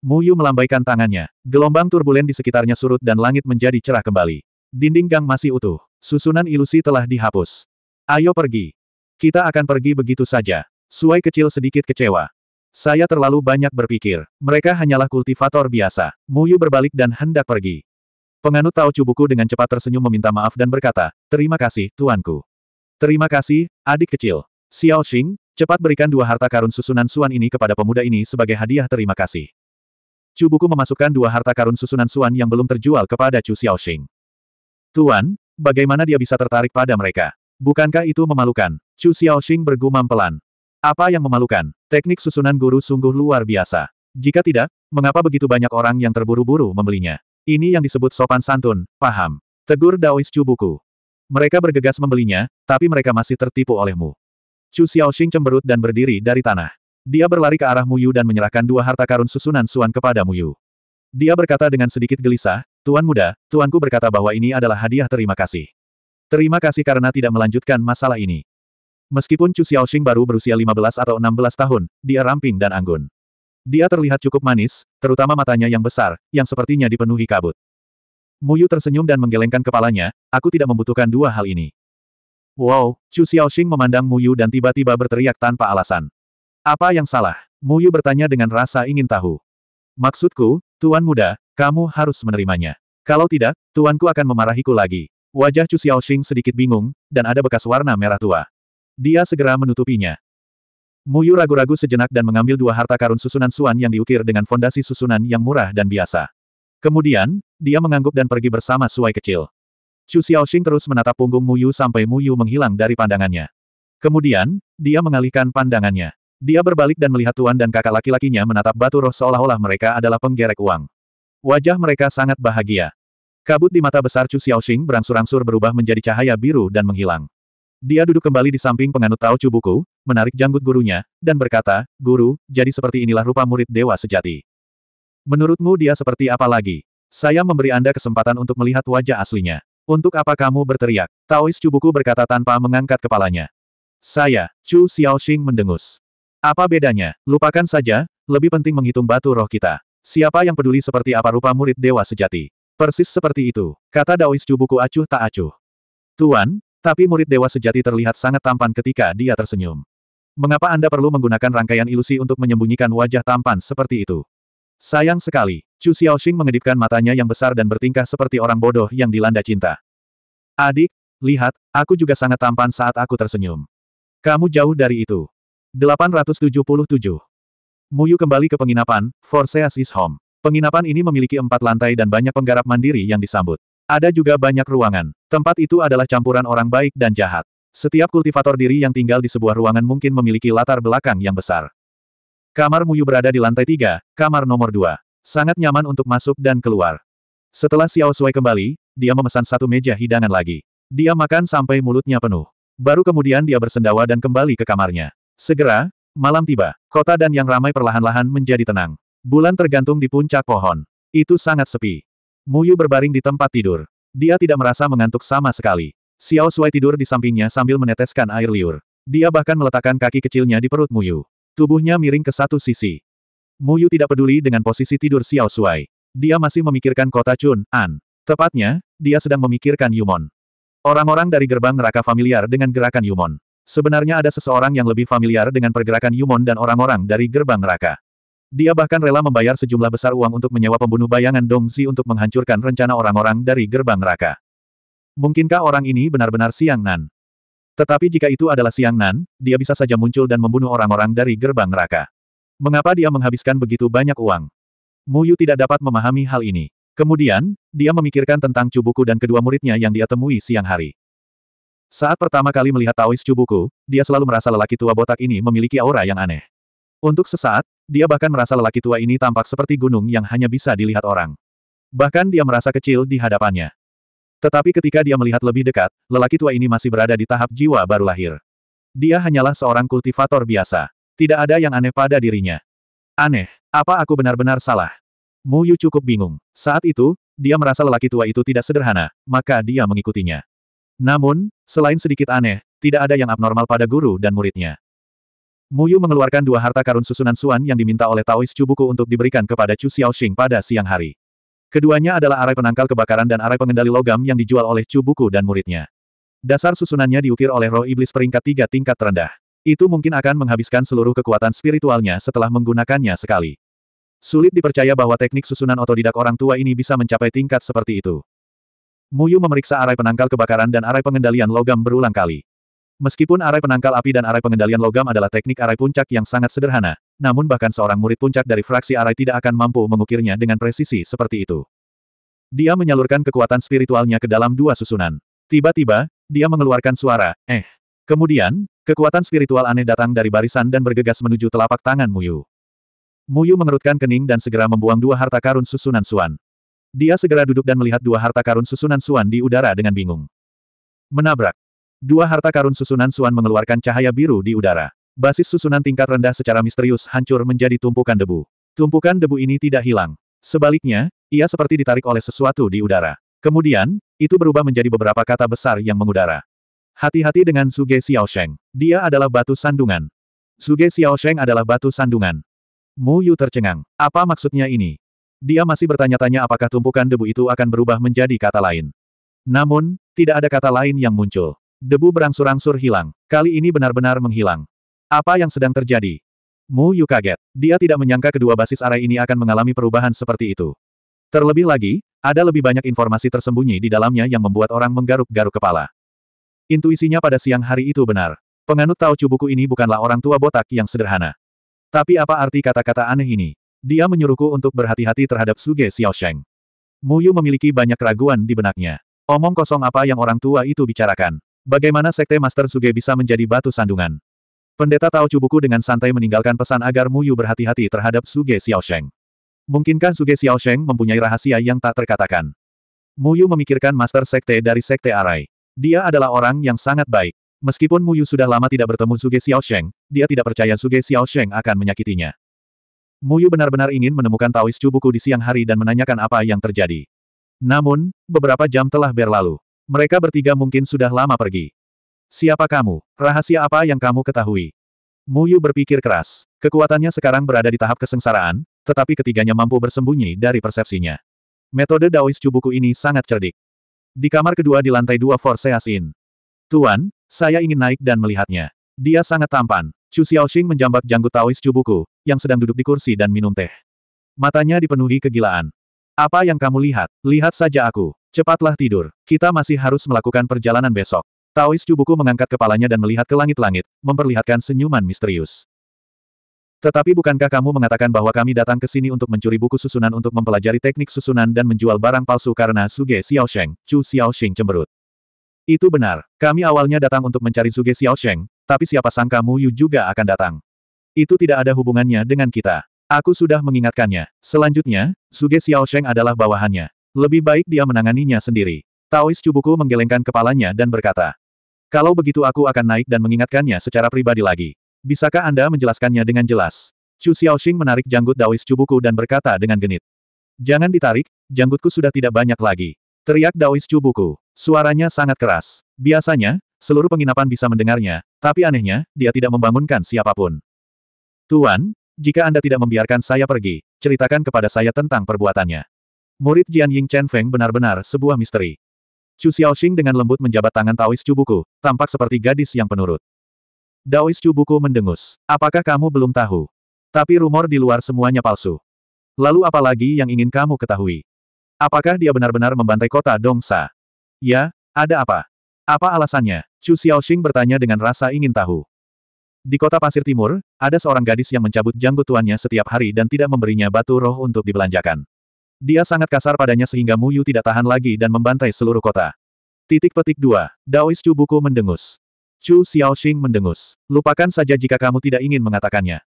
Muyu melambaikan tangannya. Gelombang turbulen di sekitarnya surut dan langit menjadi cerah kembali. Dinding gang masih utuh. Susunan ilusi telah dihapus. Ayo pergi. Kita akan pergi begitu saja. Suai kecil sedikit kecewa. Saya terlalu banyak berpikir. Mereka hanyalah kultivator biasa. Muyu berbalik dan hendak pergi. Penganut Tao Cubuku dengan cepat tersenyum meminta maaf dan berkata, Terima kasih, tuanku. Terima kasih, adik kecil. Xiao Xing, cepat berikan dua harta karun susunan Suan ini kepada pemuda ini sebagai hadiah terima kasih. Cubuku memasukkan dua harta karun susunan Suan yang belum terjual kepada Chu Xiaoxing. Tuan, bagaimana dia bisa tertarik pada mereka? Bukankah itu memalukan? Chu Xiaoxing bergumam pelan. Apa yang memalukan? Teknik susunan guru sungguh luar biasa. Jika tidak, mengapa begitu banyak orang yang terburu-buru membelinya? Ini yang disebut sopan santun, paham. Tegur Daois Cubuku. Mereka bergegas membelinya, tapi mereka masih tertipu olehmu. Chu Xiaoxing cemberut dan berdiri dari tanah. Dia berlari ke arah Muyu dan menyerahkan dua harta karun susunan Suan kepada Muyu. Dia berkata dengan sedikit gelisah, Tuan muda, tuanku berkata bahwa ini adalah hadiah terima kasih. Terima kasih karena tidak melanjutkan masalah ini. Meskipun Chu Xiaoxing baru berusia 15 atau 16 tahun, dia ramping dan anggun. Dia terlihat cukup manis, terutama matanya yang besar, yang sepertinya dipenuhi kabut. Muyu tersenyum dan menggelengkan kepalanya, aku tidak membutuhkan dua hal ini. Wow, Chu Xiaoxing memandang Muyu dan tiba-tiba berteriak tanpa alasan. Apa yang salah? Muyu bertanya dengan rasa ingin tahu. Maksudku, Tuan Muda, kamu harus menerimanya. Kalau tidak, tuanku akan memarahiku lagi. Wajah Chu Xiaoxing sedikit bingung, dan ada bekas warna merah tua. Dia segera menutupinya. Muyu ragu-ragu sejenak dan mengambil dua harta karun susunan Suan yang diukir dengan fondasi susunan yang murah dan biasa. Kemudian, dia mengangguk dan pergi bersama suai kecil. Chu Xiaoxing terus menatap punggung Muyu sampai Muyu menghilang dari pandangannya. Kemudian, dia mengalihkan pandangannya. Dia berbalik dan melihat tuan dan kakak laki-lakinya menatap batu roh seolah-olah mereka adalah penggerek uang. Wajah mereka sangat bahagia. Kabut di mata besar Chu Xiaoxing berangsur-angsur berubah menjadi cahaya biru dan menghilang. Dia duduk kembali di samping penganut Tao Chu Buku, menarik janggut gurunya, dan berkata, Guru, jadi seperti inilah rupa murid dewa sejati. Menurutmu dia seperti apa lagi? Saya memberi Anda kesempatan untuk melihat wajah aslinya. Untuk apa kamu berteriak? Taois Chubuku berkata tanpa mengangkat kepalanya. Saya, Chu Xiaoxing mendengus. Apa bedanya? Lupakan saja, lebih penting menghitung batu roh kita. Siapa yang peduli seperti apa rupa murid dewa sejati? Persis seperti itu, kata Daoist buku acuh tak acuh. Tuan, tapi murid dewa sejati terlihat sangat tampan ketika dia tersenyum. Mengapa Anda perlu menggunakan rangkaian ilusi untuk menyembunyikan wajah tampan seperti itu? Sayang sekali, Chu Xiaoxing mengedipkan matanya yang besar dan bertingkah seperti orang bodoh yang dilanda cinta. Adik, lihat, aku juga sangat tampan saat aku tersenyum. Kamu jauh dari itu. 877. Muyu kembali ke penginapan, Forseas is home. Penginapan ini memiliki empat lantai dan banyak penggarap mandiri yang disambut. Ada juga banyak ruangan. Tempat itu adalah campuran orang baik dan jahat. Setiap kultivator diri yang tinggal di sebuah ruangan mungkin memiliki latar belakang yang besar. Kamar Muyu berada di lantai tiga, kamar nomor dua. Sangat nyaman untuk masuk dan keluar. Setelah Xiao Sui kembali, dia memesan satu meja hidangan lagi. Dia makan sampai mulutnya penuh. Baru kemudian dia bersendawa dan kembali ke kamarnya. Segera, malam tiba. Kota dan yang ramai perlahan-lahan menjadi tenang. Bulan tergantung di puncak pohon. Itu sangat sepi. Muyu berbaring di tempat tidur. Dia tidak merasa mengantuk sama sekali. Xiao Suai tidur di sampingnya sambil meneteskan air liur. Dia bahkan meletakkan kaki kecilnya di perut Muyu. Tubuhnya miring ke satu sisi. Muyu tidak peduli dengan posisi tidur Xiao Sui. Dia masih memikirkan kota Chun, An. Tepatnya, dia sedang memikirkan Yumon. Orang-orang dari gerbang neraka familiar dengan gerakan Yumon. Sebenarnya ada seseorang yang lebih familiar dengan pergerakan Yumon dan orang-orang dari gerbang neraka. Dia bahkan rela membayar sejumlah besar uang untuk menyewa pembunuh bayangan Dongzi untuk menghancurkan rencana orang-orang dari gerbang neraka. Mungkinkah orang ini benar-benar Siang Nan? Tetapi jika itu adalah Siang Nan, dia bisa saja muncul dan membunuh orang-orang dari gerbang neraka. Mengapa dia menghabiskan begitu banyak uang? Muyu tidak dapat memahami hal ini. Kemudian, dia memikirkan tentang Cubuku dan kedua muridnya yang dia temui siang hari. Saat pertama kali melihat Taois Cubuku, dia selalu merasa lelaki tua botak ini memiliki aura yang aneh. Untuk sesaat, dia bahkan merasa lelaki tua ini tampak seperti gunung yang hanya bisa dilihat orang. Bahkan dia merasa kecil di hadapannya. Tetapi ketika dia melihat lebih dekat, lelaki tua ini masih berada di tahap jiwa baru lahir. Dia hanyalah seorang kultivator biasa. Tidak ada yang aneh pada dirinya. Aneh, apa aku benar-benar salah? Mu Yu cukup bingung. Saat itu, dia merasa lelaki tua itu tidak sederhana, maka dia mengikutinya. Namun, selain sedikit aneh, tidak ada yang abnormal pada guru dan muridnya. Muyu mengeluarkan dua harta karun susunan Suan yang diminta oleh Taois Chubuku untuk diberikan kepada Chu Xiaoxing pada siang hari. Keduanya adalah arai penangkal kebakaran dan arai pengendali logam yang dijual oleh Chubuku dan muridnya. Dasar susunannya diukir oleh roh iblis peringkat tiga tingkat terendah. Itu mungkin akan menghabiskan seluruh kekuatan spiritualnya setelah menggunakannya sekali. Sulit dipercaya bahwa teknik susunan otodidak orang tua ini bisa mencapai tingkat seperti itu. Muyu memeriksa arai penangkal kebakaran dan arai pengendalian logam berulang kali. Meskipun arai penangkal api dan arai pengendalian logam adalah teknik arai puncak yang sangat sederhana, namun bahkan seorang murid puncak dari fraksi arai tidak akan mampu mengukirnya dengan presisi seperti itu. Dia menyalurkan kekuatan spiritualnya ke dalam dua susunan. Tiba-tiba, dia mengeluarkan suara, eh. Kemudian, kekuatan spiritual aneh datang dari barisan dan bergegas menuju telapak tangan Muyu. Muyu mengerutkan kening dan segera membuang dua harta karun susunan Suan. Dia segera duduk dan melihat dua harta karun susunan Suan di udara dengan bingung. Menabrak. Dua harta karun susunan Suan mengeluarkan cahaya biru di udara. Basis susunan tingkat rendah secara misterius hancur menjadi tumpukan debu. Tumpukan debu ini tidak hilang. Sebaliknya, ia seperti ditarik oleh sesuatu di udara. Kemudian, itu berubah menjadi beberapa kata besar yang mengudara. Hati-hati dengan Suge Sheng. Dia adalah batu sandungan. Suge Sheng adalah batu sandungan. Mu Yu tercengang. Apa maksudnya ini? Dia masih bertanya-tanya apakah tumpukan debu itu akan berubah menjadi kata lain. Namun, tidak ada kata lain yang muncul. Debu berangsur-angsur hilang. Kali ini benar-benar menghilang. Apa yang sedang terjadi? Mu Yu kaget. Dia tidak menyangka kedua basis arai ini akan mengalami perubahan seperti itu. Terlebih lagi, ada lebih banyak informasi tersembunyi di dalamnya yang membuat orang menggaruk-garuk kepala. Intuisinya pada siang hari itu benar. Penganut Tao Chubuku ini bukanlah orang tua botak yang sederhana. Tapi apa arti kata-kata aneh ini? Dia menyuruhku untuk berhati-hati terhadap Suge Xiaosheng. Yu memiliki banyak keraguan di benaknya. Omong kosong apa yang orang tua itu bicarakan. Bagaimana Sekte Master Suge bisa menjadi batu sandungan? Pendeta Tao Cubuku dengan santai meninggalkan pesan agar Mu Yu berhati-hati terhadap Suge Xiaosheng. Mungkinkah Suge Sheng mempunyai rahasia yang tak terkatakan? Mu Yu memikirkan Master Sekte dari Sekte Arai. Dia adalah orang yang sangat baik. Meskipun Mu Yu sudah lama tidak bertemu Suge Sheng, dia tidak percaya Suge Sheng akan menyakitinya. Muyu benar-benar ingin menemukan Taois Cubuku di siang hari dan menanyakan apa yang terjadi. Namun, beberapa jam telah berlalu. Mereka bertiga mungkin sudah lama pergi. Siapa kamu? Rahasia apa yang kamu ketahui? Muyu berpikir keras. Kekuatannya sekarang berada di tahap kesengsaraan, tetapi ketiganya mampu bersembunyi dari persepsinya. Metode Daois Cubuku ini sangat cerdik. Di kamar kedua di lantai dua Forseas Inn. Tuan, saya ingin naik dan melihatnya. Dia sangat tampan. Xu Xiaoxing menjambak janggut Taois Cubuku, yang sedang duduk di kursi dan minum teh. Matanya dipenuhi kegilaan. Apa yang kamu lihat? Lihat saja aku. Cepatlah tidur. Kita masih harus melakukan perjalanan besok. Taois Cubuku mengangkat kepalanya dan melihat ke langit-langit, memperlihatkan senyuman misterius. Tetapi bukankah kamu mengatakan bahwa kami datang ke sini untuk mencuri buku susunan untuk mempelajari teknik susunan dan menjual barang palsu karena Suge Xiaosheng, Chu Xiaosheng cemberut. Itu benar, kami awalnya datang untuk mencari Xiao Sheng tapi siapa sangka Mu Yu juga akan datang. Itu tidak ada hubungannya dengan kita. Aku sudah mengingatkannya. Selanjutnya, Xiao Sheng adalah bawahannya. Lebih baik dia menanganinya sendiri. Taois Cubuku menggelengkan kepalanya dan berkata, Kalau begitu aku akan naik dan mengingatkannya secara pribadi lagi. Bisakah Anda menjelaskannya dengan jelas? Chu Xiaoxing menarik janggut Daois Cubuku dan berkata dengan genit. Jangan ditarik, janggutku sudah tidak banyak lagi. Teriak Daois Cubuku. Suaranya sangat keras. Biasanya, seluruh penginapan bisa mendengarnya, tapi anehnya, dia tidak membangunkan siapapun. Tuan, jika Anda tidak membiarkan saya pergi, ceritakan kepada saya tentang perbuatannya. Murid Jian Ying Chen Feng benar-benar sebuah misteri. Chu Xiaoxing dengan lembut menjabat tangan Taois Cubuku, tampak seperti gadis yang penurut. Daois Cubuku mendengus. Apakah kamu belum tahu? Tapi rumor di luar semuanya palsu. Lalu apa lagi yang ingin kamu ketahui? Apakah dia benar-benar membantai kota Dongsa? Ya, ada apa? Apa alasannya? Chu Xiaoxing bertanya dengan rasa ingin tahu. Di kota Pasir Timur, ada seorang gadis yang mencabut janggut tuannya setiap hari dan tidak memberinya batu roh untuk dibelanjakan. Dia sangat kasar padanya sehingga Mu Yu tidak tahan lagi dan membantai seluruh kota. Titik petik 2. Daois Chu Buku mendengus. Chu Xiaoxing mendengus. Lupakan saja jika kamu tidak ingin mengatakannya.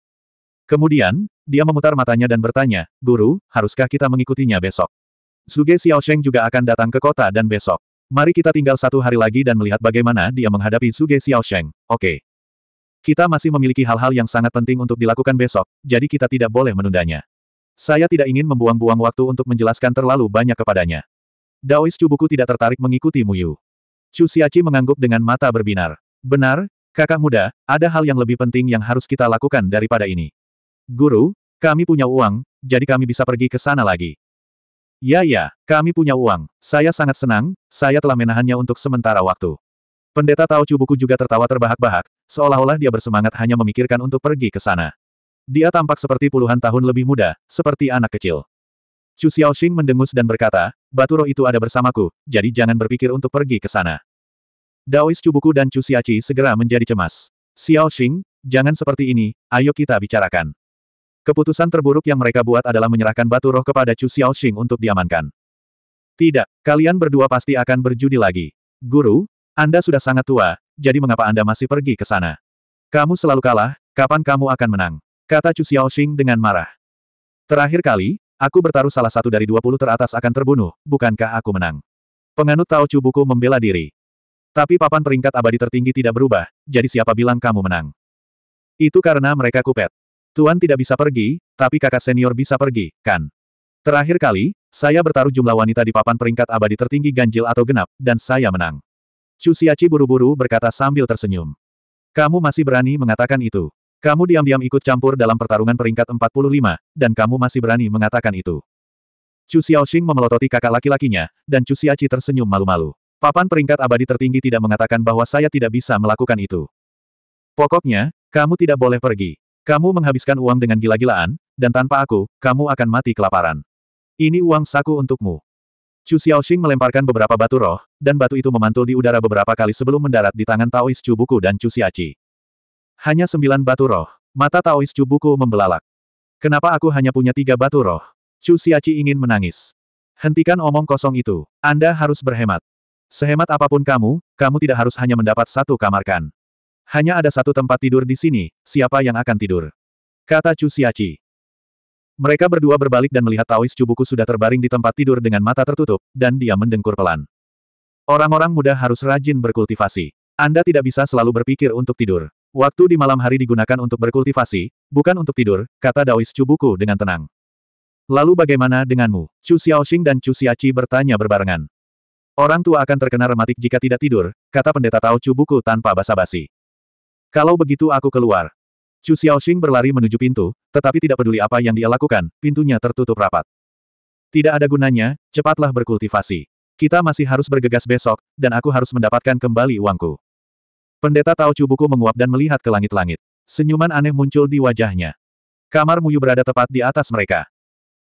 Kemudian, dia memutar matanya dan bertanya, Guru, haruskah kita mengikutinya besok? Zuge Xiaosheng juga akan datang ke kota dan besok. Mari kita tinggal satu hari lagi dan melihat bagaimana dia menghadapi Zuge Xiaosheng, oke. Okay. Kita masih memiliki hal-hal yang sangat penting untuk dilakukan besok, jadi kita tidak boleh menundanya. Saya tidak ingin membuang-buang waktu untuk menjelaskan terlalu banyak kepadanya. Daois Cubuku tidak tertarik mengikuti Muyu. Chu Xiaci mengangguk dengan mata berbinar. Benar, kakak muda, ada hal yang lebih penting yang harus kita lakukan daripada ini. Guru, kami punya uang, jadi kami bisa pergi ke sana lagi. Ya ya, kami punya uang. Saya sangat senang, saya telah menahannya untuk sementara waktu. Pendeta Tao Cubuku juga tertawa terbahak-bahak, seolah-olah dia bersemangat hanya memikirkan untuk pergi ke sana. Dia tampak seperti puluhan tahun lebih muda, seperti anak kecil. Chu Xiaoxing mendengus dan berkata, batu roh itu ada bersamaku, jadi jangan berpikir untuk pergi ke sana. Daois Cubuku dan Chu Xiaci segera menjadi cemas. Xiaoxing, jangan seperti ini, ayo kita bicarakan. Keputusan terburuk yang mereka buat adalah menyerahkan batu roh kepada Chu Xiaoxing untuk diamankan. Tidak, kalian berdua pasti akan berjudi lagi. Guru, Anda sudah sangat tua, jadi mengapa Anda masih pergi ke sana? Kamu selalu kalah, kapan kamu akan menang? Kata Chu Xiaoxing dengan marah. Terakhir kali, aku bertaruh salah satu dari 20 teratas akan terbunuh, bukankah aku menang? Penganut Tao Chu Buku membela diri. Tapi papan peringkat abadi tertinggi tidak berubah, jadi siapa bilang kamu menang? Itu karena mereka kupet. Tuan tidak bisa pergi, tapi kakak senior bisa pergi, kan? Terakhir kali, saya bertaruh jumlah wanita di papan peringkat abadi tertinggi ganjil atau genap, dan saya menang. Cusiaci buru-buru berkata sambil tersenyum. Kamu masih berani mengatakan itu. Kamu diam-diam ikut campur dalam pertarungan peringkat 45, dan kamu masih berani mengatakan itu. Chu Xiaoxing memelototi kakak laki-lakinya, dan Chu Xiaci tersenyum malu-malu. Papan peringkat abadi tertinggi tidak mengatakan bahwa saya tidak bisa melakukan itu. Pokoknya, kamu tidak boleh pergi. Kamu menghabiskan uang dengan gila-gilaan, dan tanpa aku, kamu akan mati kelaparan. Ini uang saku untukmu. Chu Xiaoxing melemparkan beberapa batu roh, dan batu itu memantul di udara beberapa kali sebelum mendarat di tangan Taois Buku dan Chu Xiaci. Hanya sembilan batu roh. Mata Taois Buku membelalak. Kenapa aku hanya punya tiga batu roh? Chu Xiaci ingin menangis. Hentikan omong kosong itu. Anda harus berhemat. Sehemat apapun kamu, kamu tidak harus hanya mendapat satu kamarkan. Hanya ada satu tempat tidur di sini, siapa yang akan tidur? Kata Chu Xiachi. Mereka berdua berbalik dan melihat Taois Chubuku sudah terbaring di tempat tidur dengan mata tertutup, dan dia mendengkur pelan. Orang-orang muda harus rajin berkultivasi. Anda tidak bisa selalu berpikir untuk tidur. Waktu di malam hari digunakan untuk berkultivasi, bukan untuk tidur, kata Daois Chubuku dengan tenang. Lalu bagaimana denganmu? Chu Xiaoxing dan Chu Xiaqi bertanya berbarengan. Orang tua akan terkena rematik jika tidak tidur, kata pendeta Tao Chubuku tanpa basa-basi. Kalau begitu aku keluar. Chu Xiaoxing berlari menuju pintu, tetapi tidak peduli apa yang dia lakukan, pintunya tertutup rapat. Tidak ada gunanya, cepatlah berkultivasi. Kita masih harus bergegas besok, dan aku harus mendapatkan kembali uangku. Pendeta Tao Cubuku menguap dan melihat ke langit-langit. Senyuman aneh muncul di wajahnya. Kamar Muyu berada tepat di atas mereka.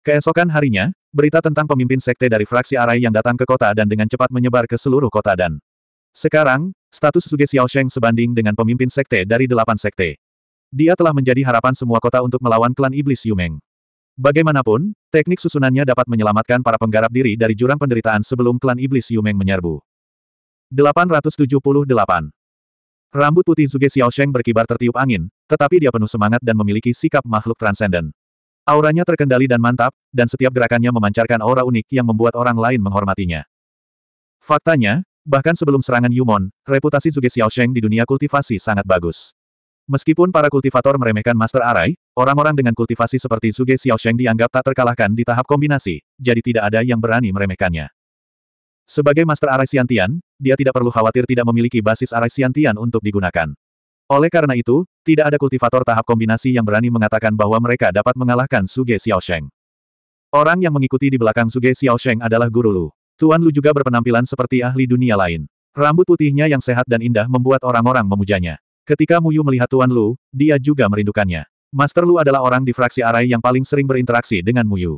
Keesokan harinya, berita tentang pemimpin sekte dari fraksi Arai yang datang ke kota dan dengan cepat menyebar ke seluruh kota dan sekarang, Status Suge Sheng sebanding dengan pemimpin sekte dari delapan sekte. Dia telah menjadi harapan semua kota untuk melawan klan iblis Yumeng. Bagaimanapun, teknik susunannya dapat menyelamatkan para penggarap diri dari jurang penderitaan sebelum klan iblis Yumeng menyerbu. 878. Rambut putih Suge Sheng berkibar tertiup angin, tetapi dia penuh semangat dan memiliki sikap makhluk transenden. Auranya terkendali dan mantap, dan setiap gerakannya memancarkan aura unik yang membuat orang lain menghormatinya. Faktanya, Bahkan sebelum serangan Yumon, reputasi Zuge Sheng di dunia kultivasi sangat bagus. Meskipun para kultivator meremehkan Master Arai, orang-orang dengan kultivasi seperti Zuge Sheng dianggap tak terkalahkan di tahap kombinasi, jadi tidak ada yang berani meremehkannya. Sebagai Master Arai Siantian, dia tidak perlu khawatir tidak memiliki basis Arai Siantian untuk digunakan. Oleh karena itu, tidak ada kultivator tahap kombinasi yang berani mengatakan bahwa mereka dapat mengalahkan Xiao Sheng. Orang yang mengikuti di belakang Xiao Sheng adalah Guru Lu. Tuan Lu juga berpenampilan seperti ahli dunia lain. Rambut putihnya yang sehat dan indah membuat orang-orang memujanya. Ketika Mu Yu melihat Tuan Lu, dia juga merindukannya. Master Lu adalah orang di fraksi Arai yang paling sering berinteraksi dengan Mu Yu.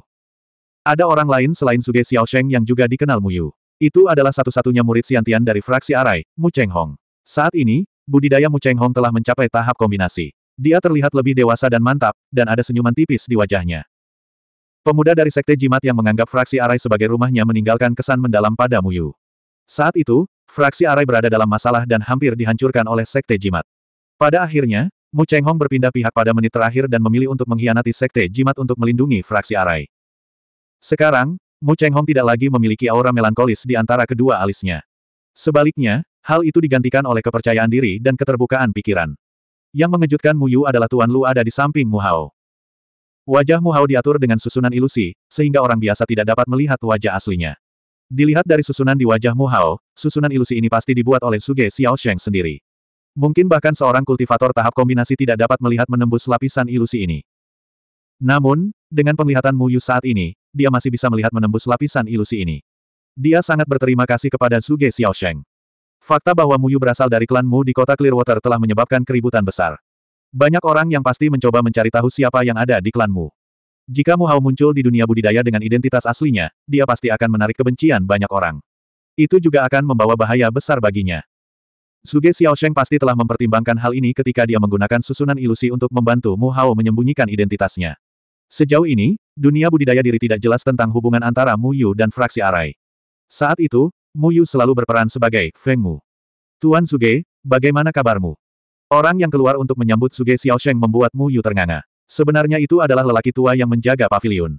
Ada orang lain selain Suge Sheng yang juga dikenal Mu Yu. Itu adalah satu-satunya murid siantian dari fraksi Arai, Mu Cheng Hong. Saat ini, budidaya Mu Cheng Hong telah mencapai tahap kombinasi. Dia terlihat lebih dewasa dan mantap, dan ada senyuman tipis di wajahnya. Pemuda dari Sekte Jimat yang menganggap fraksi Arai sebagai rumahnya meninggalkan kesan mendalam pada Muyu. Saat itu, fraksi Arai berada dalam masalah dan hampir dihancurkan oleh Sekte Jimat. Pada akhirnya, Mu Cheng Hong berpindah pihak pada menit terakhir dan memilih untuk mengkhianati Sekte Jimat untuk melindungi fraksi Arai. Sekarang, Mu Cheng Hong tidak lagi memiliki aura melankolis di antara kedua alisnya. Sebaliknya, hal itu digantikan oleh kepercayaan diri dan keterbukaan pikiran. Yang mengejutkan Mu Yu adalah Tuan Lu ada di samping Mu Hao. Wajah Mu Hao diatur dengan susunan ilusi, sehingga orang biasa tidak dapat melihat wajah aslinya. Dilihat dari susunan di wajah Mu Hao, susunan ilusi ini pasti dibuat oleh Suge Sheng sendiri. Mungkin bahkan seorang kultivator tahap kombinasi tidak dapat melihat menembus lapisan ilusi ini. Namun, dengan penglihatan Mu Yu saat ini, dia masih bisa melihat menembus lapisan ilusi ini. Dia sangat berterima kasih kepada Suge Sheng. Fakta bahwa Mu Yu berasal dari klan Mu di kota Clearwater telah menyebabkan keributan besar. Banyak orang yang pasti mencoba mencari tahu siapa yang ada di klanmu. Jika Mu Hao muncul di dunia budidaya dengan identitas aslinya, dia pasti akan menarik kebencian banyak orang. Itu juga akan membawa bahaya besar baginya. Suge Sheng pasti telah mempertimbangkan hal ini ketika dia menggunakan susunan ilusi untuk membantu Mu Hao menyembunyikan identitasnya. Sejauh ini, dunia budidaya diri tidak jelas tentang hubungan antara Mu Yu dan fraksi Arai. Saat itu, Mu Yu selalu berperan sebagai Feng Mu. Tuan Suge, bagaimana kabarmu? Orang yang keluar untuk menyambut Suge Xiaosheng membuat Mu Yu ternganga. Sebenarnya itu adalah lelaki tua yang menjaga pavilion.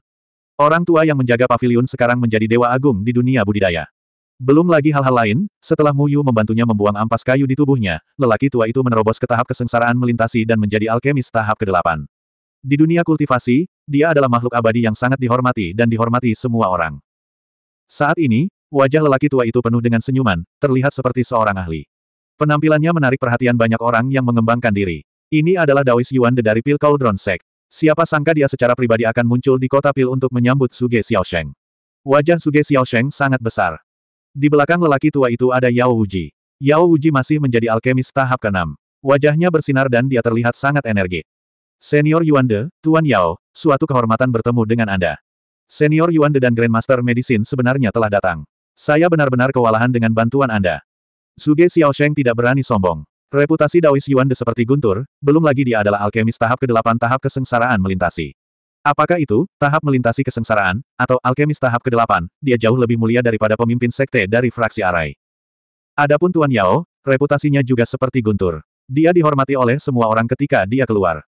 Orang tua yang menjaga pavilion sekarang menjadi dewa agung di dunia budidaya. Belum lagi hal-hal lain, setelah Mu Yu membantunya membuang ampas kayu di tubuhnya, lelaki tua itu menerobos ke tahap kesengsaraan melintasi dan menjadi alkemis tahap ke-8. Di dunia kultivasi, dia adalah makhluk abadi yang sangat dihormati dan dihormati semua orang. Saat ini, wajah lelaki tua itu penuh dengan senyuman, terlihat seperti seorang ahli. Penampilannya menarik perhatian banyak orang yang mengembangkan diri. Ini adalah Daois Yuan De dari Pil Cauldron Sect. Siapa sangka dia secara pribadi akan muncul di kota Pil untuk menyambut Suge Sheng. Wajah Suge Sheng sangat besar. Di belakang lelaki tua itu ada Yao Wuji. Yao Wuji masih menjadi alkemis tahap ke-6. Wajahnya bersinar dan dia terlihat sangat energi. Senior Yuan De, Tuan Yao, suatu kehormatan bertemu dengan Anda. Senior Yuan De dan Grandmaster Medicine sebenarnya telah datang. Saya benar-benar kewalahan dengan bantuan Anda. Suge Xiao Sheng tidak berani sombong. Reputasi Daois Yuan De seperti guntur, belum lagi dia adalah alkemis tahap ke-8 tahap kesengsaraan melintasi. Apakah itu, tahap melintasi kesengsaraan, atau alkemis tahap ke-8, dia jauh lebih mulia daripada pemimpin sekte dari fraksi Arai. Adapun Tuan Yao, reputasinya juga seperti guntur. Dia dihormati oleh semua orang ketika dia keluar.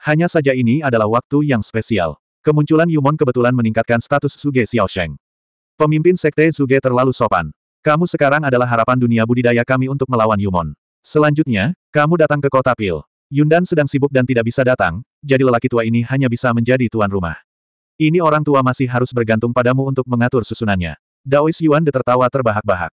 Hanya saja ini adalah waktu yang spesial. Kemunculan Yumon kebetulan meningkatkan status Suge Xiao Sheng. Pemimpin sekte Suge terlalu sopan. Kamu sekarang adalah harapan dunia budidaya kami untuk melawan Yumon. Selanjutnya, kamu datang ke kota Pil. Yundan sedang sibuk dan tidak bisa datang, jadi lelaki tua ini hanya bisa menjadi tuan rumah. Ini orang tua masih harus bergantung padamu untuk mengatur susunannya. Daois Yuan de tertawa terbahak-bahak.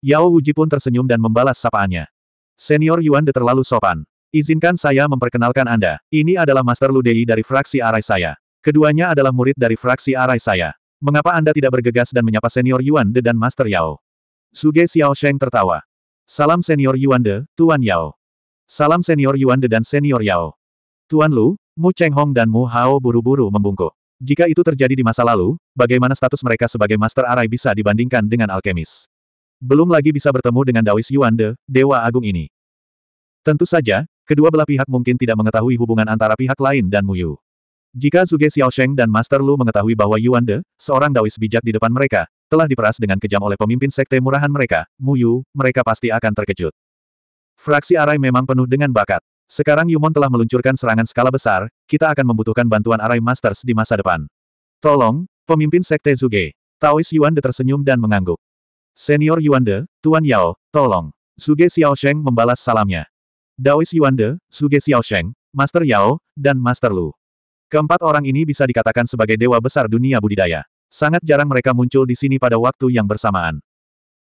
Yao Wuji pun tersenyum dan membalas sapaannya. Senior Yuan de terlalu sopan. Izinkan saya memperkenalkan Anda. Ini adalah Master Lu Dei dari fraksi arai saya. Keduanya adalah murid dari fraksi arai saya. Mengapa Anda tidak bergegas dan menyapa Senior Yuan de dan Master Yao? Suge Xiao Sheng tertawa. Salam senior Yuan De, Tuan Yao. Salam senior Yuan De dan senior Yao. Tuan Lu, Mu Cheng Hong dan Mu Hao buru-buru membungkuk. Jika itu terjadi di masa lalu, bagaimana status mereka sebagai Master Arai bisa dibandingkan dengan alkemis? Belum lagi bisa bertemu dengan Dawis Yuan De, Dewa Agung ini. Tentu saja, kedua belah pihak mungkin tidak mengetahui hubungan antara pihak lain dan Mu Yu. Jika Zuge Sheng dan Master Lu mengetahui bahwa Yuan De, seorang Dawis bijak di depan mereka, telah diperas dengan kejam oleh pemimpin sekte murahan mereka, Muyu, mereka pasti akan terkejut. Fraksi Arai memang penuh dengan bakat. Sekarang Yumon telah meluncurkan serangan skala besar, kita akan membutuhkan bantuan Arai Masters di masa depan. Tolong, pemimpin sekte Zuge. Taois Yuan De tersenyum dan mengangguk. Senior Yuan De, Tuan Yao, tolong. Zuge Sheng membalas salamnya. Daois Yuan De, Zuge Xiaosheng, Master Yao, dan Master Lu. Keempat orang ini bisa dikatakan sebagai dewa besar dunia budidaya. Sangat jarang mereka muncul di sini pada waktu yang bersamaan.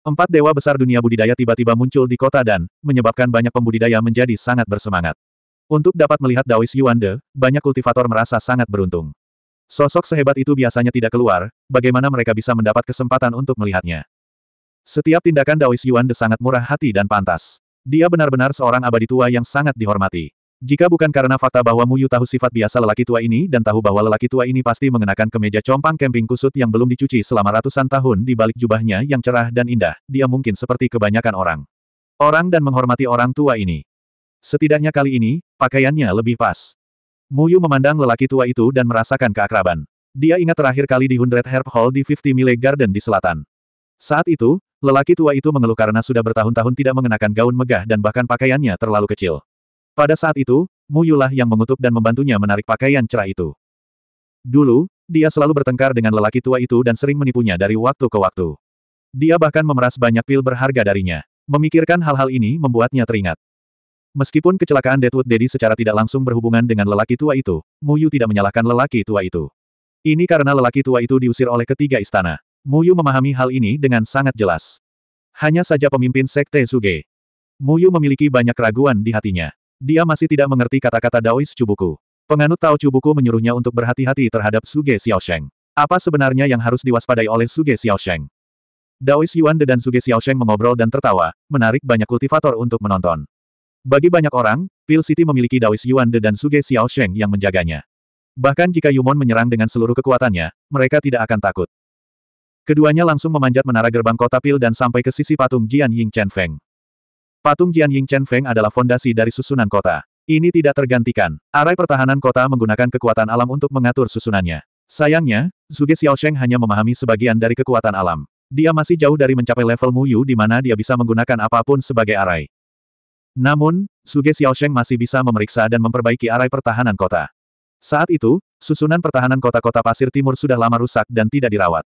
Empat dewa besar dunia budidaya tiba-tiba muncul di kota dan menyebabkan banyak pembudidaya menjadi sangat bersemangat. Untuk dapat melihat Daois Yuande, banyak kultivator merasa sangat beruntung. Sosok sehebat itu biasanya tidak keluar, bagaimana mereka bisa mendapat kesempatan untuk melihatnya. Setiap tindakan Daois Yuande sangat murah hati dan pantas. Dia benar-benar seorang abadi tua yang sangat dihormati. Jika bukan karena fakta bahwa Muyu tahu sifat biasa lelaki tua ini dan tahu bahwa lelaki tua ini pasti mengenakan kemeja compang camping kusut yang belum dicuci selama ratusan tahun di balik jubahnya yang cerah dan indah, dia mungkin seperti kebanyakan orang. Orang dan menghormati orang tua ini. Setidaknya kali ini, pakaiannya lebih pas. Muyu memandang lelaki tua itu dan merasakan keakraban. Dia ingat terakhir kali di Hundred Herb Hall di 50 Mile Garden di selatan. Saat itu, lelaki tua itu mengeluh karena sudah bertahun-tahun tidak mengenakan gaun megah dan bahkan pakaiannya terlalu kecil. Pada saat itu, Mu Yulah yang mengutuk dan membantunya menarik pakaian cerah itu. Dulu, dia selalu bertengkar dengan lelaki tua itu dan sering menipunya dari waktu ke waktu. Dia bahkan memeras banyak pil berharga darinya. Memikirkan hal-hal ini membuatnya teringat. Meskipun kecelakaan Deadwood Daddy secara tidak langsung berhubungan dengan lelaki tua itu, Muyu tidak menyalahkan lelaki tua itu. Ini karena lelaki tua itu diusir oleh ketiga istana. Muyu memahami hal ini dengan sangat jelas. Hanya saja pemimpin Sekte Suge. Muyu memiliki banyak keraguan di hatinya. Dia masih tidak mengerti kata-kata Daois Cubuku. Penganut Tao Cubuku menyuruhnya untuk berhati-hati terhadap Suge Sheng. Apa sebenarnya yang harus diwaspadai oleh Suge Sheng? Daois Yuan De dan Suge Sheng mengobrol dan tertawa, menarik banyak kultivator untuk menonton. Bagi banyak orang, Pil City memiliki Daois Yuan De dan Suge Sheng yang menjaganya. Bahkan jika Yumon menyerang dengan seluruh kekuatannya, mereka tidak akan takut. Keduanya langsung memanjat menara gerbang kota Pil dan sampai ke sisi patung Jian Ying Chen Feng. Patung Jian Ying Chen Feng adalah fondasi dari susunan kota. Ini tidak tergantikan. Arai pertahanan kota menggunakan kekuatan alam untuk mengatur susunannya. Sayangnya, Zuge Xiaosheng hanya memahami sebagian dari kekuatan alam. Dia masih jauh dari mencapai level Mu Yu di mana dia bisa menggunakan apapun sebagai arai. Namun, Zuge Xiaosheng masih bisa memeriksa dan memperbaiki arai pertahanan kota. Saat itu, susunan pertahanan kota-kota pasir timur sudah lama rusak dan tidak dirawat.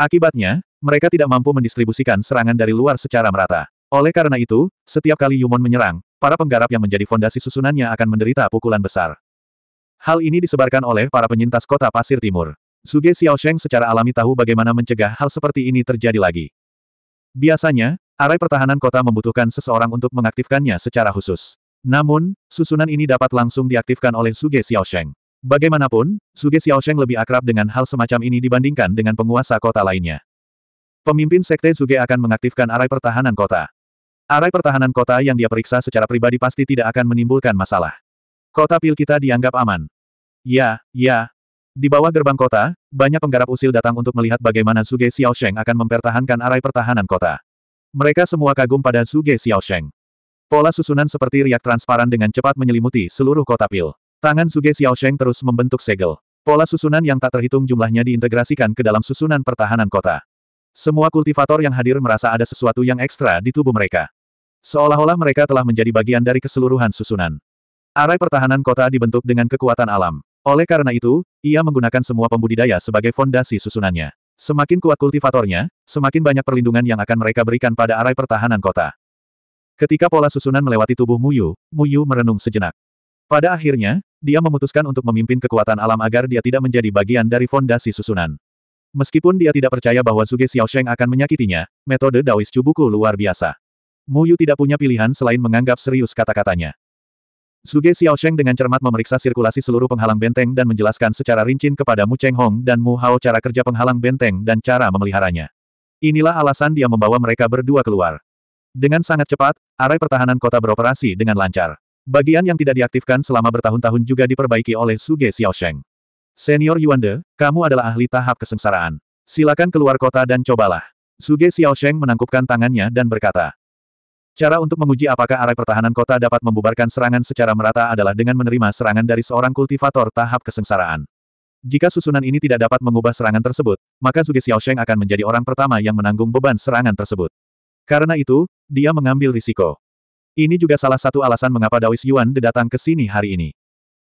Akibatnya, mereka tidak mampu mendistribusikan serangan dari luar secara merata. Oleh karena itu, setiap kali Yumon menyerang, para penggarap yang menjadi fondasi susunannya akan menderita pukulan besar. Hal ini disebarkan oleh para penyintas kota Pasir Timur. Suge Sheng secara alami tahu bagaimana mencegah hal seperti ini terjadi lagi. Biasanya, arai pertahanan kota membutuhkan seseorang untuk mengaktifkannya secara khusus. Namun, susunan ini dapat langsung diaktifkan oleh Suge Sheng. Bagaimanapun, Suge Sheng lebih akrab dengan hal semacam ini dibandingkan dengan penguasa kota lainnya. Pemimpin Sekte Suge akan mengaktifkan arai pertahanan kota. Arai pertahanan kota yang dia periksa secara pribadi pasti tidak akan menimbulkan masalah. Kota pil kita dianggap aman. Ya, ya. Di bawah gerbang kota, banyak penggarap usil datang untuk melihat bagaimana Suge Sheng akan mempertahankan arai pertahanan kota. Mereka semua kagum pada Suge Sheng. Pola susunan seperti riak transparan dengan cepat menyelimuti seluruh kota pil. Tangan Suge Sheng terus membentuk segel. Pola susunan yang tak terhitung jumlahnya diintegrasikan ke dalam susunan pertahanan kota. Semua kultivator yang hadir merasa ada sesuatu yang ekstra di tubuh mereka. Seolah-olah mereka telah menjadi bagian dari keseluruhan susunan. Arai pertahanan kota dibentuk dengan kekuatan alam. Oleh karena itu, ia menggunakan semua pembudidaya sebagai fondasi susunannya. Semakin kuat kultivatornya, semakin banyak perlindungan yang akan mereka berikan pada arai pertahanan kota. Ketika pola susunan melewati tubuh Muyu, Muyu merenung sejenak. Pada akhirnya, dia memutuskan untuk memimpin kekuatan alam agar dia tidak menjadi bagian dari fondasi susunan. Meskipun dia tidak percaya bahwa Zuge Sheng akan menyakitinya, metode Daoist Cubuku luar biasa. Mu Muyu tidak punya pilihan selain menganggap serius kata-katanya. Suge Sheng dengan cermat memeriksa sirkulasi seluruh penghalang benteng dan menjelaskan secara rinci kepada Mu Cheng Hong dan Mu Hao cara kerja penghalang benteng dan cara memeliharanya. Inilah alasan dia membawa mereka berdua keluar. Dengan sangat cepat, arai pertahanan kota beroperasi dengan lancar. Bagian yang tidak diaktifkan selama bertahun-tahun juga diperbaiki oleh Suge Sheng. Senior Yuande, kamu adalah ahli tahap kesengsaraan. Silakan keluar kota dan cobalah. Suge Sheng menangkupkan tangannya dan berkata, Cara untuk menguji apakah arai pertahanan kota dapat membubarkan serangan secara merata adalah dengan menerima serangan dari seorang kultivator tahap kesengsaraan. Jika susunan ini tidak dapat mengubah serangan tersebut, maka Zuge Sheng akan menjadi orang pertama yang menanggung beban serangan tersebut. Karena itu, dia mengambil risiko. Ini juga salah satu alasan mengapa Daois Yuan datang ke sini hari ini.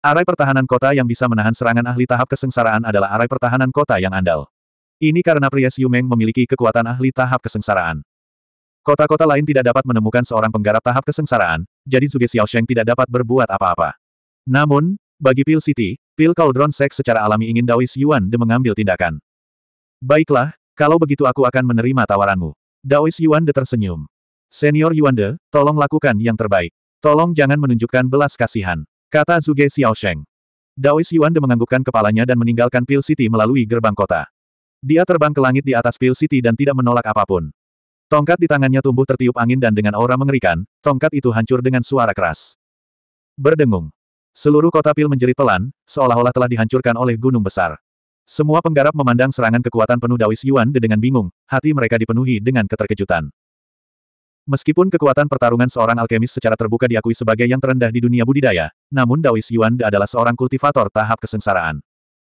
Arai pertahanan kota yang bisa menahan serangan ahli tahap kesengsaraan adalah arai pertahanan kota yang andal. Ini karena Priest Yumeng memiliki kekuatan ahli tahap kesengsaraan. Kota-kota lain tidak dapat menemukan seorang penggarap tahap kesengsaraan, jadi Zuge Sheng tidak dapat berbuat apa-apa. Namun, bagi Pil City, Pil Cauldron Sek secara alami ingin Daois Yuan De mengambil tindakan. Baiklah, kalau begitu aku akan menerima tawaranmu. Daois Yuan De tersenyum. Senior Yuan De, tolong lakukan yang terbaik. Tolong jangan menunjukkan belas kasihan. Kata Zuge Sheng. Daois Yuan De menganggukkan kepalanya dan meninggalkan Pil City melalui gerbang kota. Dia terbang ke langit di atas Pil City dan tidak menolak apapun. Tongkat di tangannya tumbuh tertiup angin dan dengan aura mengerikan, tongkat itu hancur dengan suara keras. Berdengung. Seluruh kota pil menjerit pelan, seolah-olah telah dihancurkan oleh gunung besar. Semua penggarap memandang serangan kekuatan penuh Dawis Yuan De dengan bingung, hati mereka dipenuhi dengan keterkejutan. Meskipun kekuatan pertarungan seorang alkemis secara terbuka diakui sebagai yang terendah di dunia budidaya, namun Dawis Yuan De adalah seorang kultivator tahap kesengsaraan.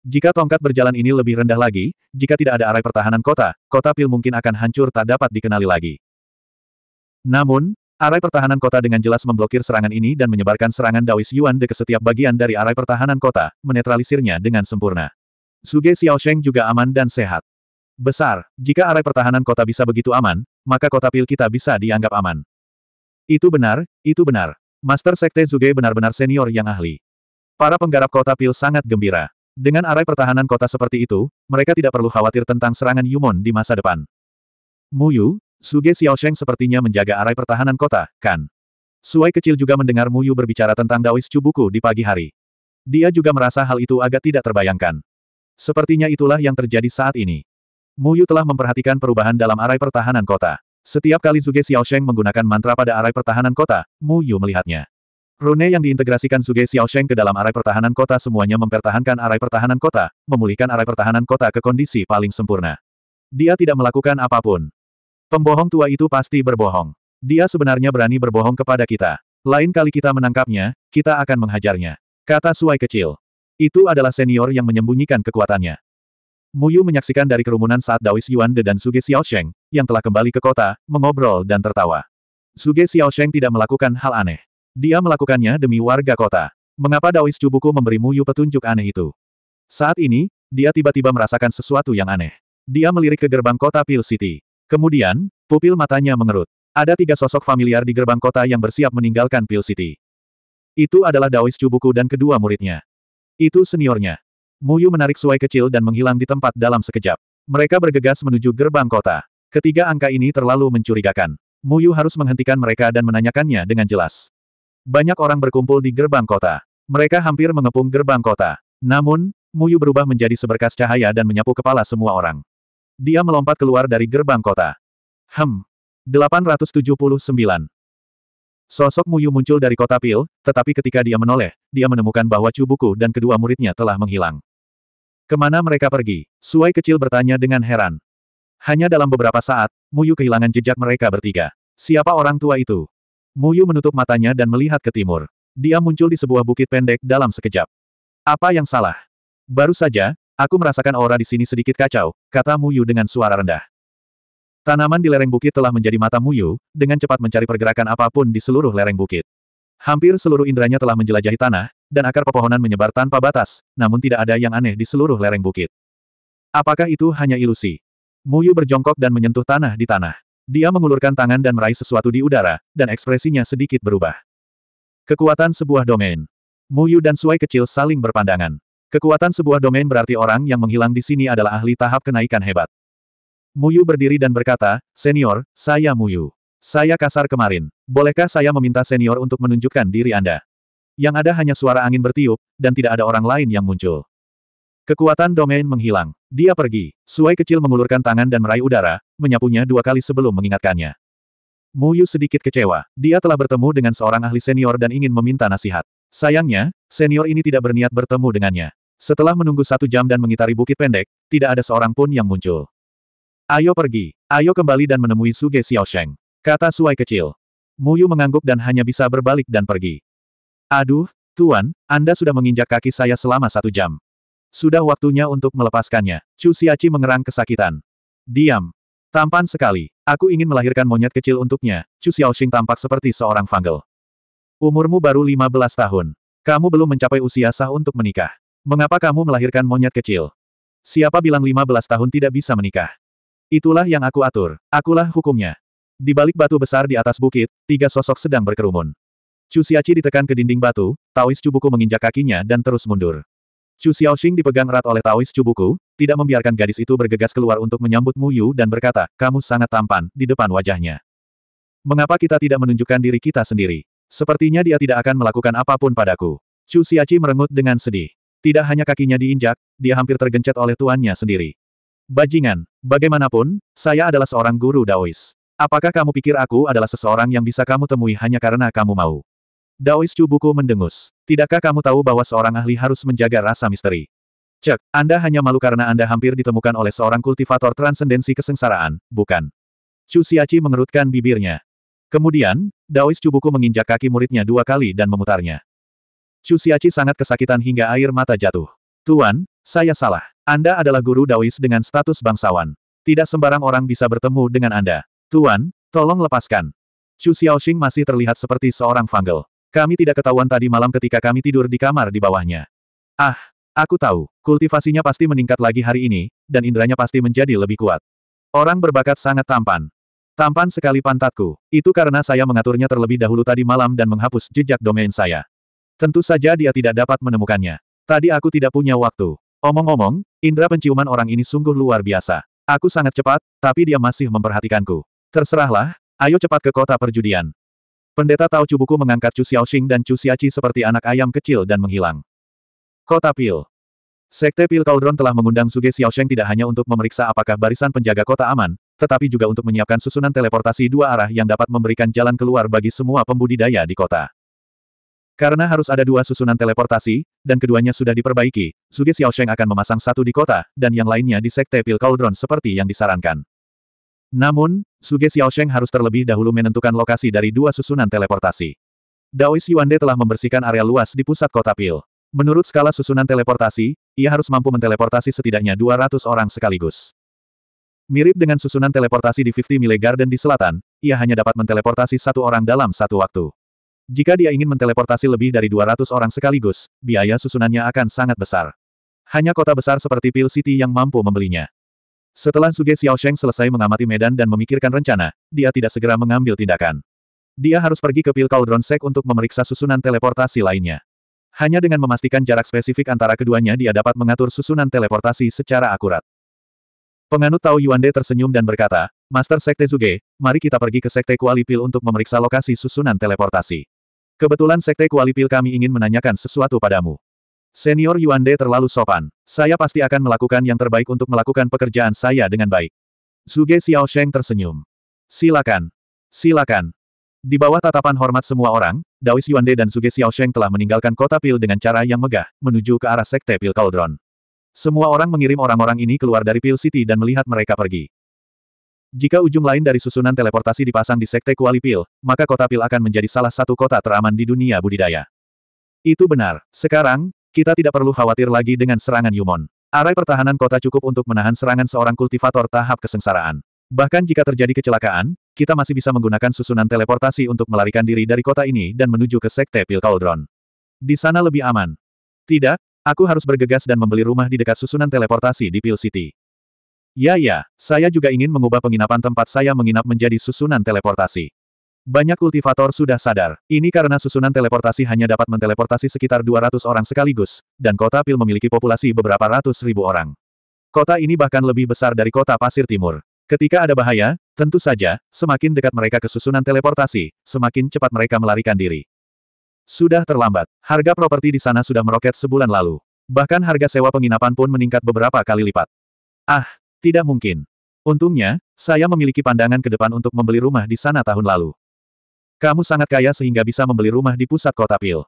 Jika tongkat berjalan ini lebih rendah lagi, jika tidak ada arai pertahanan kota, kota pil mungkin akan hancur tak dapat dikenali lagi. Namun, arai pertahanan kota dengan jelas memblokir serangan ini dan menyebarkan serangan Daois Yuan de ke setiap bagian dari arai pertahanan kota, menetralisirnya dengan sempurna. Suge Sheng juga aman dan sehat. Besar, jika arai pertahanan kota bisa begitu aman, maka kota pil kita bisa dianggap aman. Itu benar, itu benar. Master Sekte Zuge benar-benar senior yang ahli. Para penggarap kota pil sangat gembira. Dengan arai pertahanan kota seperti itu, mereka tidak perlu khawatir tentang serangan Yumon di masa depan. Mu Yu, Suge Sheng sepertinya menjaga arai pertahanan kota, kan? Suai kecil juga mendengar Mu Yu berbicara tentang Daois Chubuku di pagi hari. Dia juga merasa hal itu agak tidak terbayangkan. Sepertinya itulah yang terjadi saat ini. Mu Yu telah memperhatikan perubahan dalam arai pertahanan kota. Setiap kali Xiao Sheng menggunakan mantra pada arai pertahanan kota, Mu Yu melihatnya. Rune yang diintegrasikan Suge Xiaosheng ke dalam arai pertahanan kota semuanya mempertahankan arai pertahanan kota, memulihkan arai pertahanan kota ke kondisi paling sempurna. Dia tidak melakukan apapun. Pembohong tua itu pasti berbohong. Dia sebenarnya berani berbohong kepada kita. Lain kali kita menangkapnya, kita akan menghajarnya. Kata Suai kecil. Itu adalah senior yang menyembunyikan kekuatannya. Muyu menyaksikan dari kerumunan saat Daois Yuan De dan Suge Xiaosheng, yang telah kembali ke kota, mengobrol dan tertawa. Suge Xiaosheng tidak melakukan hal aneh. Dia melakukannya demi warga kota. Mengapa Daois Cubuku memberi Muyu petunjuk aneh itu? Saat ini, dia tiba-tiba merasakan sesuatu yang aneh. Dia melirik ke gerbang kota Pil City. Kemudian, pupil matanya mengerut. Ada tiga sosok familiar di gerbang kota yang bersiap meninggalkan Pil City. Itu adalah Daois Cubuku dan kedua muridnya. Itu seniornya. Muyu menarik suai kecil dan menghilang di tempat dalam sekejap. Mereka bergegas menuju gerbang kota. Ketiga angka ini terlalu mencurigakan. Muyu harus menghentikan mereka dan menanyakannya dengan jelas. Banyak orang berkumpul di gerbang kota. Mereka hampir mengepung gerbang kota. Namun, Muyu berubah menjadi seberkas cahaya dan menyapu kepala semua orang. Dia melompat keluar dari gerbang kota. Hem. 879. Sosok Muyu muncul dari kota Pil, tetapi ketika dia menoleh, dia menemukan bahwa Cubuku dan kedua muridnya telah menghilang. Kemana mereka pergi? Suai kecil bertanya dengan heran. Hanya dalam beberapa saat, Muyu kehilangan jejak mereka bertiga. Siapa orang tua itu? Muyu menutup matanya dan melihat ke timur. Dia muncul di sebuah bukit pendek dalam sekejap. Apa yang salah? Baru saja, aku merasakan aura di sini sedikit kacau, kata Muyu dengan suara rendah. Tanaman di lereng bukit telah menjadi mata Muyu, dengan cepat mencari pergerakan apapun di seluruh lereng bukit. Hampir seluruh inderanya telah menjelajahi tanah, dan akar pepohonan menyebar tanpa batas, namun tidak ada yang aneh di seluruh lereng bukit. Apakah itu hanya ilusi? Muyu berjongkok dan menyentuh tanah di tanah. Dia mengulurkan tangan dan meraih sesuatu di udara, dan ekspresinya sedikit berubah. Kekuatan sebuah domain. Muyu dan Suai kecil saling berpandangan. Kekuatan sebuah domain berarti orang yang menghilang di sini adalah ahli tahap kenaikan hebat. Muyu berdiri dan berkata, Senior, saya Muyu. Saya kasar kemarin. Bolehkah saya meminta senior untuk menunjukkan diri Anda? Yang ada hanya suara angin bertiup, dan tidak ada orang lain yang muncul. Kekuatan domain menghilang. Dia pergi. Suai kecil mengulurkan tangan dan meraih udara, menyapunya dua kali sebelum mengingatkannya. Muyu sedikit kecewa. Dia telah bertemu dengan seorang ahli senior dan ingin meminta nasihat. Sayangnya, senior ini tidak berniat bertemu dengannya. Setelah menunggu satu jam dan mengitari bukit pendek, tidak ada seorang pun yang muncul. Ayo pergi. Ayo kembali dan menemui Suge Sheng. Kata Suai kecil. Muyu mengangguk dan hanya bisa berbalik dan pergi. Aduh, Tuan, Anda sudah menginjak kaki saya selama satu jam. Sudah waktunya untuk melepaskannya. Chu Xiachi mengerang kesakitan. Diam. Tampan sekali. Aku ingin melahirkan monyet kecil untuknya. Chu Xiaoxing tampak seperti seorang fangel. Umurmu baru 15 tahun. Kamu belum mencapai usia sah untuk menikah. Mengapa kamu melahirkan monyet kecil? Siapa bilang 15 tahun tidak bisa menikah? Itulah yang aku atur. Akulah hukumnya. Di balik batu besar di atas bukit, tiga sosok sedang berkerumun. Chu Xiachi ditekan ke dinding batu, Taois Cubuku menginjak kakinya dan terus mundur. Chu Xiaoxing dipegang erat oleh Taois Cubuku, tidak membiarkan gadis itu bergegas keluar untuk menyambut Mu Yu dan berkata, kamu sangat tampan, di depan wajahnya. Mengapa kita tidak menunjukkan diri kita sendiri? Sepertinya dia tidak akan melakukan apapun padaku. Chu Xiaci merengut dengan sedih. Tidak hanya kakinya diinjak, dia hampir tergencet oleh tuannya sendiri. Bajingan, bagaimanapun, saya adalah seorang guru Daois. Apakah kamu pikir aku adalah seseorang yang bisa kamu temui hanya karena kamu mau? Daois buku mendengus. Tidakkah kamu tahu bahwa seorang ahli harus menjaga rasa misteri? Cek, Anda hanya malu karena Anda hampir ditemukan oleh seorang kultivator transendensi kesengsaraan, bukan? Chu Xiachi mengerutkan bibirnya. Kemudian, Daois Cubuku menginjak kaki muridnya dua kali dan memutarnya. Chu Xiachi sangat kesakitan hingga air mata jatuh. Tuan, saya salah. Anda adalah guru Daois dengan status bangsawan. Tidak sembarang orang bisa bertemu dengan Anda. Tuan, tolong lepaskan. Chu Xiaoxing masih terlihat seperti seorang fangel. Kami tidak ketahuan tadi malam ketika kami tidur di kamar di bawahnya. Ah, aku tahu, kultivasinya pasti meningkat lagi hari ini, dan inderanya pasti menjadi lebih kuat. Orang berbakat sangat tampan. Tampan sekali pantatku, itu karena saya mengaturnya terlebih dahulu tadi malam dan menghapus jejak domain saya. Tentu saja dia tidak dapat menemukannya. Tadi aku tidak punya waktu. Omong-omong, indera penciuman orang ini sungguh luar biasa. Aku sangat cepat, tapi dia masih memperhatikanku. Terserahlah, ayo cepat ke kota perjudian. Pendeta Tao Cubuku mengangkat Chu Xiaoxing dan Chu seperti anak ayam kecil dan menghilang. Kota Pil Sekte Pil Cauldron telah mengundang Suge Xiaoxing tidak hanya untuk memeriksa apakah barisan penjaga kota aman, tetapi juga untuk menyiapkan susunan teleportasi dua arah yang dapat memberikan jalan keluar bagi semua pembudidaya di kota. Karena harus ada dua susunan teleportasi, dan keduanya sudah diperbaiki, Suge Xiaoxing akan memasang satu di kota, dan yang lainnya di Sekte Pil Cauldron seperti yang disarankan. Namun, Suge Xiaosheng harus terlebih dahulu menentukan lokasi dari dua susunan teleportasi. Daois Yuande telah membersihkan area luas di pusat kota Pil. Menurut skala susunan teleportasi, ia harus mampu menteleportasi setidaknya 200 orang sekaligus. Mirip dengan susunan teleportasi di 50 Mile Garden di selatan, ia hanya dapat menteleportasi satu orang dalam satu waktu. Jika dia ingin menteleportasi lebih dari 200 orang sekaligus, biaya susunannya akan sangat besar. Hanya kota besar seperti Pil City yang mampu membelinya. Setelah Suge Sheng selesai mengamati medan dan memikirkan rencana, dia tidak segera mengambil tindakan. Dia harus pergi ke Pil Cauldron Sek untuk memeriksa susunan teleportasi lainnya. Hanya dengan memastikan jarak spesifik antara keduanya dia dapat mengatur susunan teleportasi secara akurat. Penganut Tao Yuande tersenyum dan berkata, Master Sekte Zuge, mari kita pergi ke Sekte Kuali Pil untuk memeriksa lokasi susunan teleportasi. Kebetulan Sekte Kuali Pil kami ingin menanyakan sesuatu padamu. Senior Yuande terlalu sopan. Saya pasti akan melakukan yang terbaik untuk melakukan pekerjaan saya dengan baik. Zuge Sheng tersenyum. Silakan. Silakan. Di bawah tatapan hormat semua orang, Daois Yuande dan Zuge Sheng telah meninggalkan kota Pil dengan cara yang megah, menuju ke arah sekte Pil Cauldron. Semua orang mengirim orang-orang ini keluar dari Pil City dan melihat mereka pergi. Jika ujung lain dari susunan teleportasi dipasang di sekte Kuali Pil, maka kota Pil akan menjadi salah satu kota teraman di dunia budidaya. Itu benar. Sekarang, kita tidak perlu khawatir lagi dengan serangan Yumon. Arai pertahanan kota cukup untuk menahan serangan seorang kultivator tahap kesengsaraan. Bahkan jika terjadi kecelakaan, kita masih bisa menggunakan susunan teleportasi untuk melarikan diri dari kota ini dan menuju ke Sekte Pil Cauldron. Di sana lebih aman. Tidak, aku harus bergegas dan membeli rumah di dekat susunan teleportasi di Pil City. Ya ya, saya juga ingin mengubah penginapan tempat saya menginap menjadi susunan teleportasi. Banyak kultivator sudah sadar, ini karena susunan teleportasi hanya dapat menteleportasi sekitar 200 orang sekaligus, dan kota Pil memiliki populasi beberapa ratus ribu orang. Kota ini bahkan lebih besar dari kota Pasir Timur. Ketika ada bahaya, tentu saja, semakin dekat mereka ke susunan teleportasi, semakin cepat mereka melarikan diri. Sudah terlambat, harga properti di sana sudah meroket sebulan lalu. Bahkan harga sewa penginapan pun meningkat beberapa kali lipat. Ah, tidak mungkin. Untungnya, saya memiliki pandangan ke depan untuk membeli rumah di sana tahun lalu. Kamu sangat kaya sehingga bisa membeli rumah di pusat kota Pil.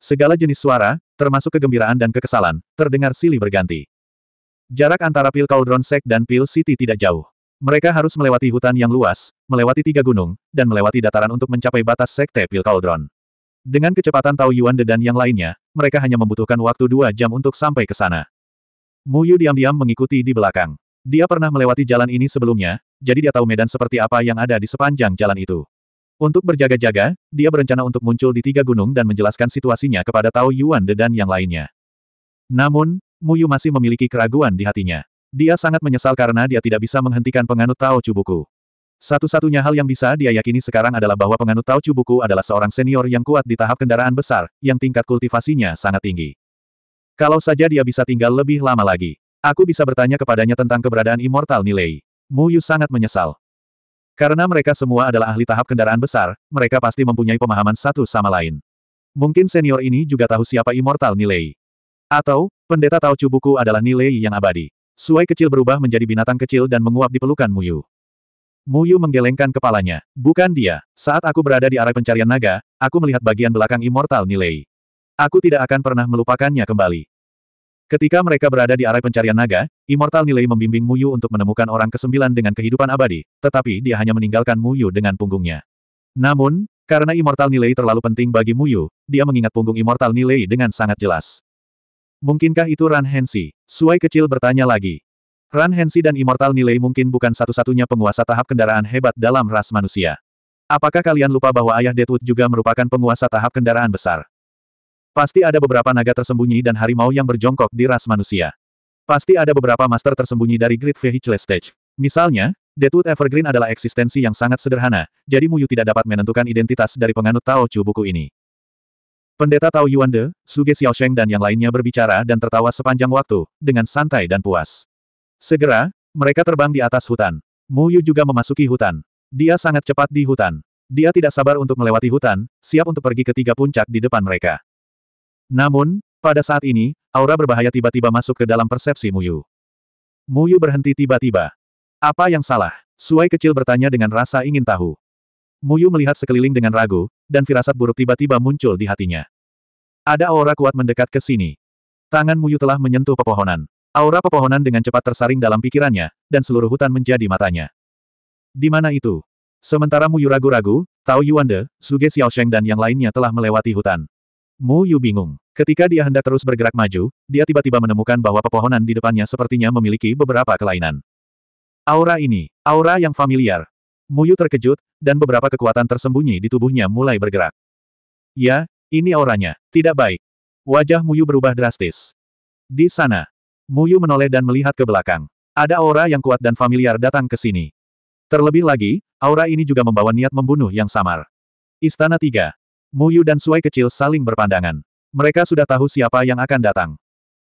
Segala jenis suara, termasuk kegembiraan dan kekesalan, terdengar silih berganti. Jarak antara Pil Cauldron Sect dan Pil City tidak jauh. Mereka harus melewati hutan yang luas, melewati tiga gunung, dan melewati dataran untuk mencapai batas Sekte Pil Cauldron. Dengan kecepatan Tao Yuan dan yang lainnya, mereka hanya membutuhkan waktu dua jam untuk sampai ke sana. Mu Yu diam-diam mengikuti di belakang. Dia pernah melewati jalan ini sebelumnya, jadi dia tahu medan seperti apa yang ada di sepanjang jalan itu. Untuk berjaga-jaga, dia berencana untuk muncul di tiga gunung dan menjelaskan situasinya kepada Tao Yuan De dan yang lainnya. Namun, Mu Yu masih memiliki keraguan di hatinya. Dia sangat menyesal karena dia tidak bisa menghentikan penganut Tao Chubuku. Satu-satunya hal yang bisa dia yakini sekarang adalah bahwa penganut Tao Chubuku adalah seorang senior yang kuat di tahap kendaraan besar, yang tingkat kultivasinya sangat tinggi. Kalau saja dia bisa tinggal lebih lama lagi. Aku bisa bertanya kepadanya tentang keberadaan Immortal Mu Yu sangat menyesal. Karena mereka semua adalah ahli tahap kendaraan besar, mereka pasti mempunyai pemahaman satu sama lain. Mungkin senior ini juga tahu siapa Immortal Nilei. Atau, pendeta Tao cubuku adalah Nilei yang abadi. Suai kecil berubah menjadi binatang kecil dan menguap di pelukan Muyu. Muyu menggelengkan kepalanya. Bukan dia. Saat aku berada di arah pencarian naga, aku melihat bagian belakang Immortal Nilei. Aku tidak akan pernah melupakannya kembali. Ketika mereka berada di arah pencarian naga, Immortal Nilai membimbing Muyu untuk menemukan orang kesembilan dengan kehidupan abadi, tetapi dia hanya meninggalkan Muyu dengan punggungnya. Namun, karena Immortal Nilai terlalu penting bagi Muyu, dia mengingat punggung Immortal Nilai dengan sangat jelas. Mungkinkah itu Ran Hensi? Suai kecil bertanya lagi. Ran Hensi dan Immortal Nilai mungkin bukan satu-satunya penguasa tahap kendaraan hebat dalam ras manusia. Apakah kalian lupa bahwa ayah Deadwood juga merupakan penguasa tahap kendaraan besar? Pasti ada beberapa naga tersembunyi dan harimau yang berjongkok di ras manusia. Pasti ada beberapa master tersembunyi dari Great Vehicle Stage. Misalnya, Deadwood Evergreen adalah eksistensi yang sangat sederhana, jadi Muyu tidak dapat menentukan identitas dari penganut Tao Chu buku ini. Pendeta Tao Yuande, Suge Sheng dan yang lainnya berbicara dan tertawa sepanjang waktu, dengan santai dan puas. Segera, mereka terbang di atas hutan. Muyu juga memasuki hutan. Dia sangat cepat di hutan. Dia tidak sabar untuk melewati hutan, siap untuk pergi ke tiga puncak di depan mereka. Namun, pada saat ini, aura berbahaya tiba-tiba masuk ke dalam persepsi Muyu. Muyu berhenti tiba-tiba. Apa yang salah? Suai kecil bertanya dengan rasa ingin tahu. Muyu melihat sekeliling dengan ragu, dan firasat buruk tiba-tiba muncul di hatinya. Ada aura kuat mendekat ke sini. Tangan Muyu telah menyentuh pepohonan. Aura pepohonan dengan cepat tersaring dalam pikirannya, dan seluruh hutan menjadi matanya. Di mana itu? Sementara Muyu ragu-ragu, Tao Yuande, Suge Xiaosheng dan yang lainnya telah melewati hutan. Mu Yu bingung. Ketika dia hendak terus bergerak maju, dia tiba-tiba menemukan bahwa pepohonan di depannya sepertinya memiliki beberapa kelainan. Aura ini, aura yang familiar. Mu Yu terkejut, dan beberapa kekuatan tersembunyi di tubuhnya mulai bergerak. Ya, ini auranya, tidak baik. Wajah Mu Yu berubah drastis. Di sana, Mu Yu menoleh dan melihat ke belakang. Ada aura yang kuat dan familiar datang ke sini. Terlebih lagi, aura ini juga membawa niat membunuh yang samar. Istana 3, Muyu dan Suai kecil saling berpandangan. Mereka sudah tahu siapa yang akan datang.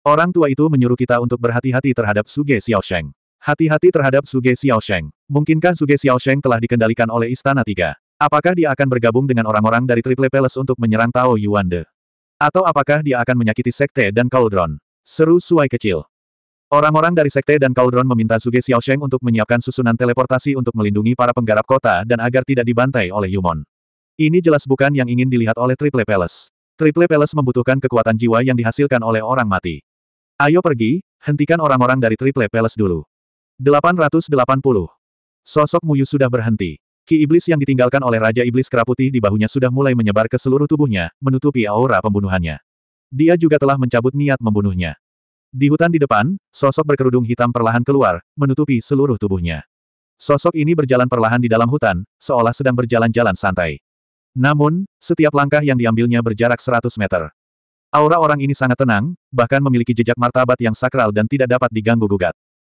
Orang tua itu menyuruh kita untuk berhati-hati terhadap Suge Sheng. Hati-hati terhadap Suge Sheng. Mungkinkah Suge Sheng telah dikendalikan oleh Istana Tiga? Apakah dia akan bergabung dengan orang-orang dari Triple Palace untuk menyerang Tao Yuande? Atau apakah dia akan menyakiti Sekte dan Cauldron? Seru suai kecil. Orang-orang dari Sekte dan Cauldron meminta Suge Sheng untuk menyiapkan susunan teleportasi untuk melindungi para penggarap kota dan agar tidak dibantai oleh Yumon. Ini jelas bukan yang ingin dilihat oleh Triple Palace. Triple Palace membutuhkan kekuatan jiwa yang dihasilkan oleh orang mati. Ayo pergi, hentikan orang-orang dari Triple Palace dulu. 880. Sosok Muyu sudah berhenti. Ki Iblis yang ditinggalkan oleh Raja Iblis Keraputi di bahunya sudah mulai menyebar ke seluruh tubuhnya, menutupi aura pembunuhannya. Dia juga telah mencabut niat membunuhnya. Di hutan di depan, sosok berkerudung hitam perlahan keluar, menutupi seluruh tubuhnya. Sosok ini berjalan perlahan di dalam hutan, seolah sedang berjalan-jalan santai. Namun, setiap langkah yang diambilnya berjarak 100 meter. Aura orang ini sangat tenang, bahkan memiliki jejak martabat yang sakral dan tidak dapat diganggu-gugat.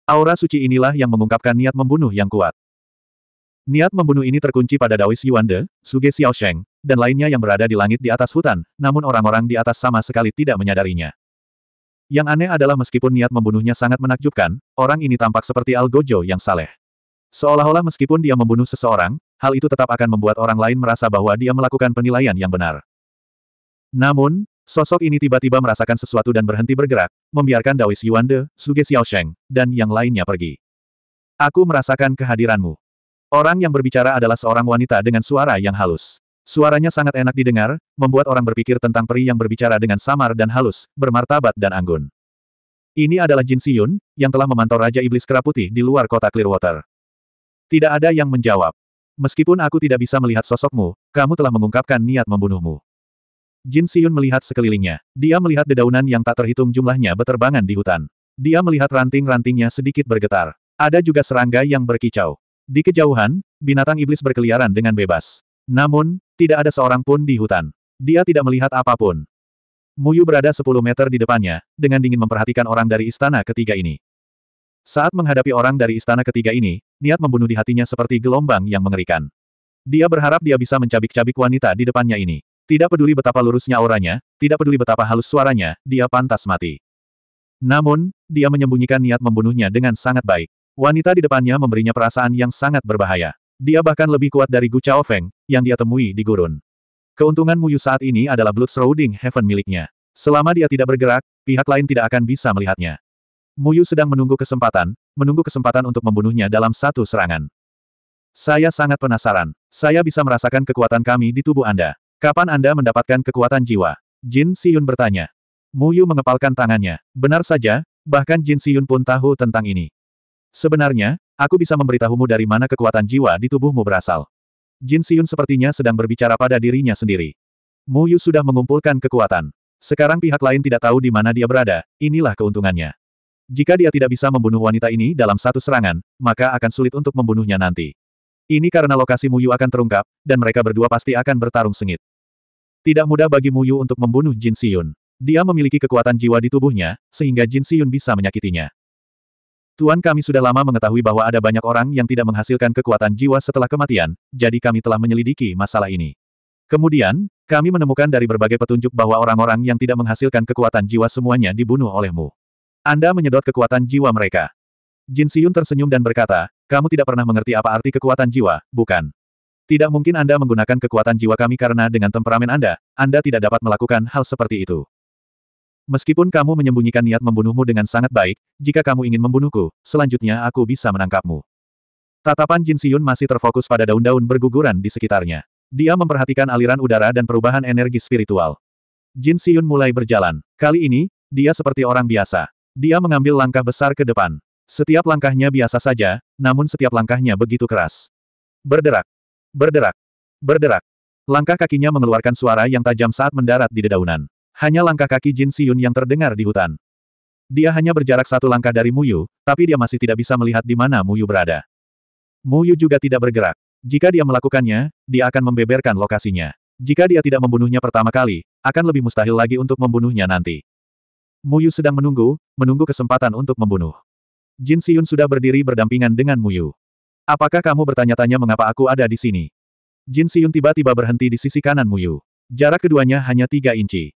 Aura suci inilah yang mengungkapkan niat membunuh yang kuat. Niat membunuh ini terkunci pada Daois Yuande, Suge Sheng, dan lainnya yang berada di langit di atas hutan, namun orang-orang di atas sama sekali tidak menyadarinya. Yang aneh adalah meskipun niat membunuhnya sangat menakjubkan, orang ini tampak seperti Algojo yang saleh. Seolah-olah meskipun dia membunuh seseorang, hal itu tetap akan membuat orang lain merasa bahwa dia melakukan penilaian yang benar. Namun, sosok ini tiba-tiba merasakan sesuatu dan berhenti bergerak, membiarkan Daois Yuande, Suge Xiaosheng, dan yang lainnya pergi. Aku merasakan kehadiranmu. Orang yang berbicara adalah seorang wanita dengan suara yang halus. Suaranya sangat enak didengar, membuat orang berpikir tentang peri yang berbicara dengan samar dan halus, bermartabat dan anggun. Ini adalah Jin Siyun, yang telah memantau Raja Iblis Kera Putih di luar kota Clearwater. Tidak ada yang menjawab. Meskipun aku tidak bisa melihat sosokmu, kamu telah mengungkapkan niat membunuhmu. Jin Siyun melihat sekelilingnya. Dia melihat dedaunan yang tak terhitung jumlahnya beterbangan di hutan. Dia melihat ranting-rantingnya sedikit bergetar. Ada juga serangga yang berkicau. Di kejauhan, binatang iblis berkeliaran dengan bebas. Namun, tidak ada seorang pun di hutan. Dia tidak melihat apapun. Muyu berada 10 meter di depannya, dengan dingin memperhatikan orang dari istana ketiga ini. Saat menghadapi orang dari istana ketiga ini, niat membunuh di hatinya seperti gelombang yang mengerikan. Dia berharap dia bisa mencabik-cabik wanita di depannya ini. Tidak peduli betapa lurusnya auranya, tidak peduli betapa halus suaranya, dia pantas mati. Namun, dia menyembunyikan niat membunuhnya dengan sangat baik. Wanita di depannya memberinya perasaan yang sangat berbahaya. Dia bahkan lebih kuat dari Gu Chao Feng, yang dia temui di gurun. Keuntungan Muyu saat ini adalah Blood Shrouding Heaven miliknya. Selama dia tidak bergerak, pihak lain tidak akan bisa melihatnya. Muyu sedang menunggu kesempatan, menunggu kesempatan untuk membunuhnya dalam satu serangan. Saya sangat penasaran. Saya bisa merasakan kekuatan kami di tubuh Anda. Kapan Anda mendapatkan kekuatan jiwa? Jin Siyun bertanya. Muyu mengepalkan tangannya. Benar saja, bahkan Jin Siyun pun tahu tentang ini. Sebenarnya, aku bisa memberitahumu dari mana kekuatan jiwa di tubuhmu berasal. Jin Siyun sepertinya sedang berbicara pada dirinya sendiri. Muyu sudah mengumpulkan kekuatan. Sekarang pihak lain tidak tahu di mana dia berada, inilah keuntungannya. Jika dia tidak bisa membunuh wanita ini dalam satu serangan, maka akan sulit untuk membunuhnya nanti. Ini karena lokasi Muyu akan terungkap, dan mereka berdua pasti akan bertarung sengit. Tidak mudah bagi Muyu untuk membunuh Jin Siyun. Dia memiliki kekuatan jiwa di tubuhnya, sehingga Jin Siyun bisa menyakitinya. Tuan kami sudah lama mengetahui bahwa ada banyak orang yang tidak menghasilkan kekuatan jiwa setelah kematian, jadi kami telah menyelidiki masalah ini. Kemudian, kami menemukan dari berbagai petunjuk bahwa orang-orang yang tidak menghasilkan kekuatan jiwa semuanya dibunuh olehmu. Anda menyedot kekuatan jiwa mereka. Jin Siyun tersenyum dan berkata, kamu tidak pernah mengerti apa arti kekuatan jiwa, bukan? Tidak mungkin Anda menggunakan kekuatan jiwa kami karena dengan temperamen Anda, Anda tidak dapat melakukan hal seperti itu. Meskipun kamu menyembunyikan niat membunuhmu dengan sangat baik, jika kamu ingin membunuhku, selanjutnya aku bisa menangkapmu. Tatapan Jin Siyun masih terfokus pada daun-daun berguguran di sekitarnya. Dia memperhatikan aliran udara dan perubahan energi spiritual. Jin Siyun mulai berjalan. Kali ini, dia seperti orang biasa. Dia mengambil langkah besar ke depan. Setiap langkahnya biasa saja, namun setiap langkahnya begitu keras. Berderak. Berderak. Berderak. Langkah kakinya mengeluarkan suara yang tajam saat mendarat di dedaunan. Hanya langkah kaki Jin Siyun yang terdengar di hutan. Dia hanya berjarak satu langkah dari Muyu, tapi dia masih tidak bisa melihat di mana Muyu berada. Muyu juga tidak bergerak. Jika dia melakukannya, dia akan membeberkan lokasinya. Jika dia tidak membunuhnya pertama kali, akan lebih mustahil lagi untuk membunuhnya nanti. Muyu sedang menunggu, menunggu kesempatan untuk membunuh. Jin Siyun sudah berdiri berdampingan dengan Muyu. Apakah kamu bertanya-tanya mengapa aku ada di sini? Jin Siyun tiba-tiba berhenti di sisi kanan Muyu. Jarak keduanya hanya tiga inci.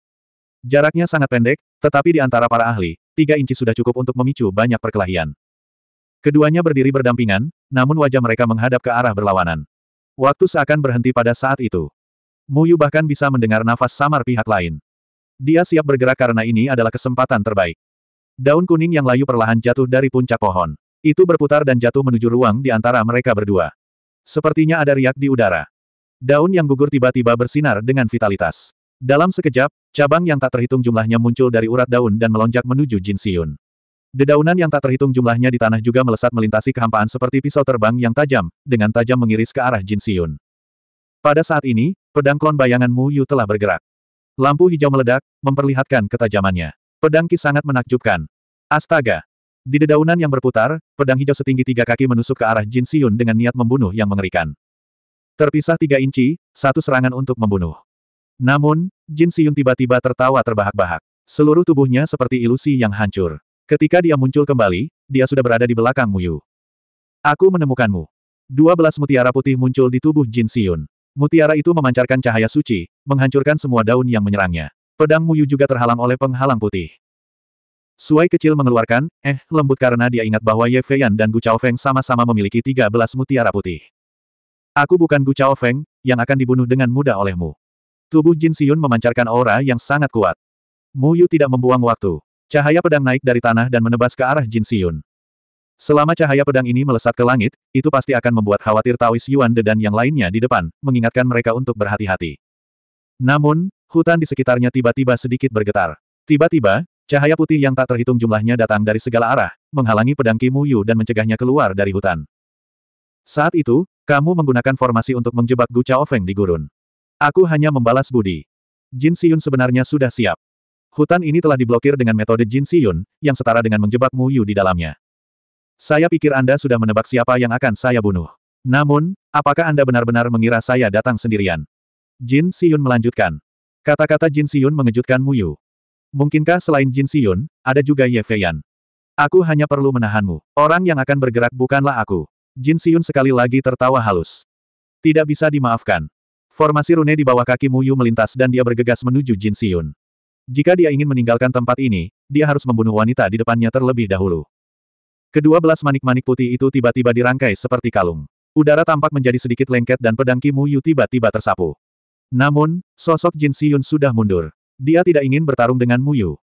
Jaraknya sangat pendek, tetapi di antara para ahli, tiga inci sudah cukup untuk memicu banyak perkelahian. Keduanya berdiri berdampingan, namun wajah mereka menghadap ke arah berlawanan. Waktu seakan berhenti pada saat itu. Muyu bahkan bisa mendengar nafas samar pihak lain. Dia siap bergerak karena ini adalah kesempatan terbaik. Daun kuning yang layu perlahan jatuh dari puncak pohon. Itu berputar dan jatuh menuju ruang di antara mereka berdua. Sepertinya ada riak di udara. Daun yang gugur tiba-tiba bersinar dengan vitalitas. Dalam sekejap, cabang yang tak terhitung jumlahnya muncul dari urat daun dan melonjak menuju Jin Siun. Dedaunan yang tak terhitung jumlahnya di tanah juga melesat melintasi kehampaan seperti pisau terbang yang tajam, dengan tajam mengiris ke arah Jin Siun. Pada saat ini, pedang klon bayangan Mu Yu telah bergerak. Lampu hijau meledak, memperlihatkan ketajamannya. Pedang Ki sangat menakjubkan. Astaga! Di dedaunan yang berputar, pedang hijau setinggi tiga kaki menusuk ke arah Jin Xiun dengan niat membunuh yang mengerikan. Terpisah tiga inci, satu serangan untuk membunuh. Namun, Jin Xiun tiba-tiba tertawa terbahak-bahak. Seluruh tubuhnya seperti ilusi yang hancur. Ketika dia muncul kembali, dia sudah berada di belakang Muyu. Aku menemukanmu. Dua belas mutiara putih muncul di tubuh Jin Xiun. Mutiara itu memancarkan cahaya suci, menghancurkan semua daun yang menyerangnya. Pedang Muyu juga terhalang oleh penghalang putih. Suai kecil mengeluarkan, eh, lembut karena dia ingat bahwa Ye Feiyan dan Gu Chao Feng sama-sama memiliki 13 mutiara putih. Aku bukan Gu Chao Feng, yang akan dibunuh dengan mudah olehmu. Tubuh Jin Siyun memancarkan aura yang sangat kuat. Muyu tidak membuang waktu. Cahaya pedang naik dari tanah dan menebas ke arah Jin Siyun. Selama cahaya pedang ini melesat ke langit, itu pasti akan membuat khawatir Taois Yuan De dan yang lainnya di depan, mengingatkan mereka untuk berhati-hati. Namun, hutan di sekitarnya tiba-tiba sedikit bergetar. Tiba-tiba, cahaya putih yang tak terhitung jumlahnya datang dari segala arah, menghalangi pedang Kimu Yu dan mencegahnya keluar dari hutan. Saat itu, kamu menggunakan formasi untuk menjebak Gu Chao Feng di gurun. Aku hanya membalas budi. Jin Siyun sebenarnya sudah siap. Hutan ini telah diblokir dengan metode Jin Siyun, yang setara dengan menjebak Mu Yu di dalamnya. Saya pikir Anda sudah menebak siapa yang akan saya bunuh. Namun, apakah Anda benar-benar mengira saya datang sendirian? Jin Siyun melanjutkan. Kata-kata Jin Siyun mengejutkan Muyu. Mungkinkah selain Jin Siyun, ada juga Ye Feiyan? Aku hanya perlu menahanmu. Orang yang akan bergerak bukanlah aku. Jin Siyun sekali lagi tertawa halus. Tidak bisa dimaafkan. Formasi rune di bawah kaki Muyu melintas dan dia bergegas menuju Jin Siyun. Jika dia ingin meninggalkan tempat ini, dia harus membunuh wanita di depannya terlebih dahulu. Kedua belas manik-manik putih itu tiba-tiba dirangkai seperti kalung. Udara tampak menjadi sedikit lengket dan pedang Kimu Yu tiba-tiba tersapu. Namun, sosok Jin Siyun sudah mundur. Dia tidak ingin bertarung dengan Mu Yu.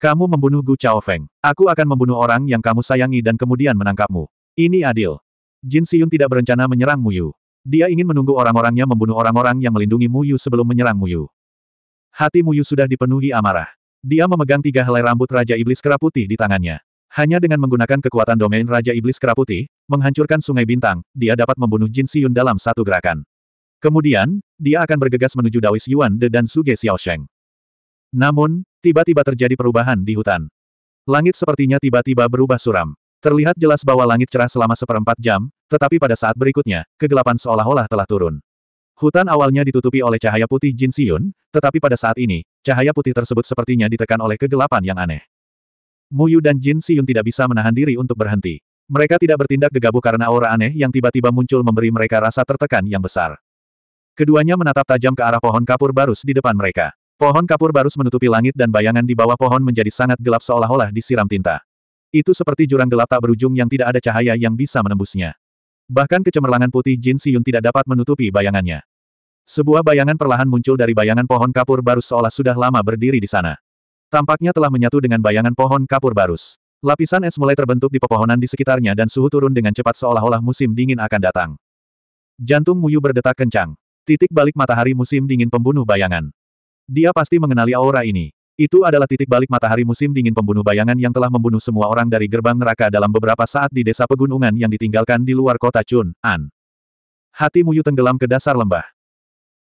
Kamu membunuh Gu Chao Feng. Aku akan membunuh orang yang kamu sayangi dan kemudian menangkapmu. Ini adil. Jin Siyun tidak berencana menyerang Mu Yu. Dia ingin menunggu orang-orangnya membunuh orang-orang yang melindungi Mu Yu sebelum menyerang Mu Yu. Hati Mu Yu sudah dipenuhi amarah. Dia memegang tiga helai rambut Raja Iblis Kera Putih di tangannya. Hanya dengan menggunakan kekuatan domain Raja Iblis Keraputi, menghancurkan Sungai Bintang, dia dapat membunuh Jin Siyun dalam satu gerakan. Kemudian, dia akan bergegas menuju Daois Yuan De dan Suge Sheng. Namun, tiba-tiba terjadi perubahan di hutan. Langit sepertinya tiba-tiba berubah suram. Terlihat jelas bahwa langit cerah selama seperempat jam, tetapi pada saat berikutnya, kegelapan seolah-olah telah turun. Hutan awalnya ditutupi oleh cahaya putih Jin Siyun, tetapi pada saat ini, cahaya putih tersebut sepertinya ditekan oleh kegelapan yang aneh. Muyu dan Jin Siyun tidak bisa menahan diri untuk berhenti. Mereka tidak bertindak gegabah karena aura aneh yang tiba-tiba muncul memberi mereka rasa tertekan yang besar. Keduanya menatap tajam ke arah pohon kapur barus di depan mereka. Pohon kapur barus menutupi langit dan bayangan di bawah pohon menjadi sangat gelap seolah-olah disiram tinta. Itu seperti jurang gelap tak berujung yang tidak ada cahaya yang bisa menembusnya. Bahkan kecemerlangan putih Jin Siyun tidak dapat menutupi bayangannya. Sebuah bayangan perlahan muncul dari bayangan pohon kapur barus seolah sudah lama berdiri di sana. Tampaknya telah menyatu dengan bayangan pohon kapur barus. Lapisan es mulai terbentuk di pepohonan di sekitarnya dan suhu turun dengan cepat seolah-olah musim dingin akan datang. Jantung Muyu berdetak kencang. Titik balik matahari musim dingin pembunuh bayangan. Dia pasti mengenali aura ini. Itu adalah titik balik matahari musim dingin pembunuh bayangan yang telah membunuh semua orang dari gerbang neraka dalam beberapa saat di desa pegunungan yang ditinggalkan di luar kota Chun, An. Hati Muyu tenggelam ke dasar lembah.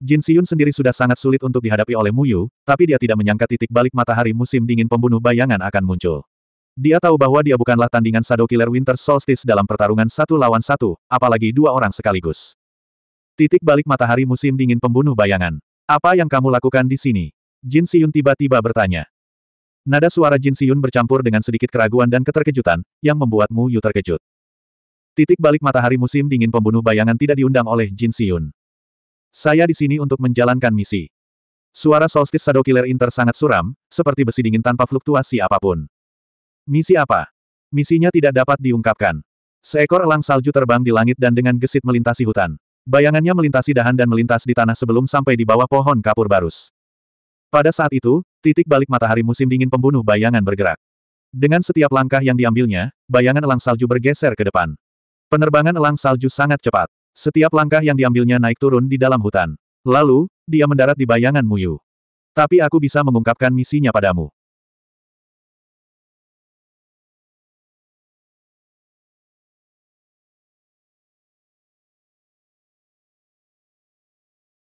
Jin Siyun sendiri sudah sangat sulit untuk dihadapi oleh Muyu, tapi dia tidak menyangka titik balik matahari musim dingin pembunuh bayangan akan muncul. Dia tahu bahwa dia bukanlah tandingan Shadow Killer Winter Solstice dalam pertarungan satu lawan satu, apalagi dua orang sekaligus. Titik balik matahari musim dingin pembunuh bayangan. Apa yang kamu lakukan di sini? Jin Siyun tiba-tiba bertanya. Nada suara Jin Siyun bercampur dengan sedikit keraguan dan keterkejutan, yang membuat Mu Yu terkejut. Titik balik matahari musim dingin pembunuh bayangan tidak diundang oleh Jin Siyun. Saya di sini untuk menjalankan misi. Suara Solstice Shadow Killer Inter sangat suram, seperti besi dingin tanpa fluktuasi apapun. Misi apa? Misinya tidak dapat diungkapkan. Seekor elang salju terbang di langit dan dengan gesit melintasi hutan. Bayangannya melintasi dahan dan melintas di tanah sebelum sampai di bawah pohon kapur barus. Pada saat itu, titik balik matahari musim dingin pembunuh bayangan bergerak. Dengan setiap langkah yang diambilnya, bayangan elang salju bergeser ke depan. Penerbangan elang salju sangat cepat. Setiap langkah yang diambilnya naik turun di dalam hutan. Lalu, dia mendarat di bayangan Muyu. Tapi aku bisa mengungkapkan misinya padamu.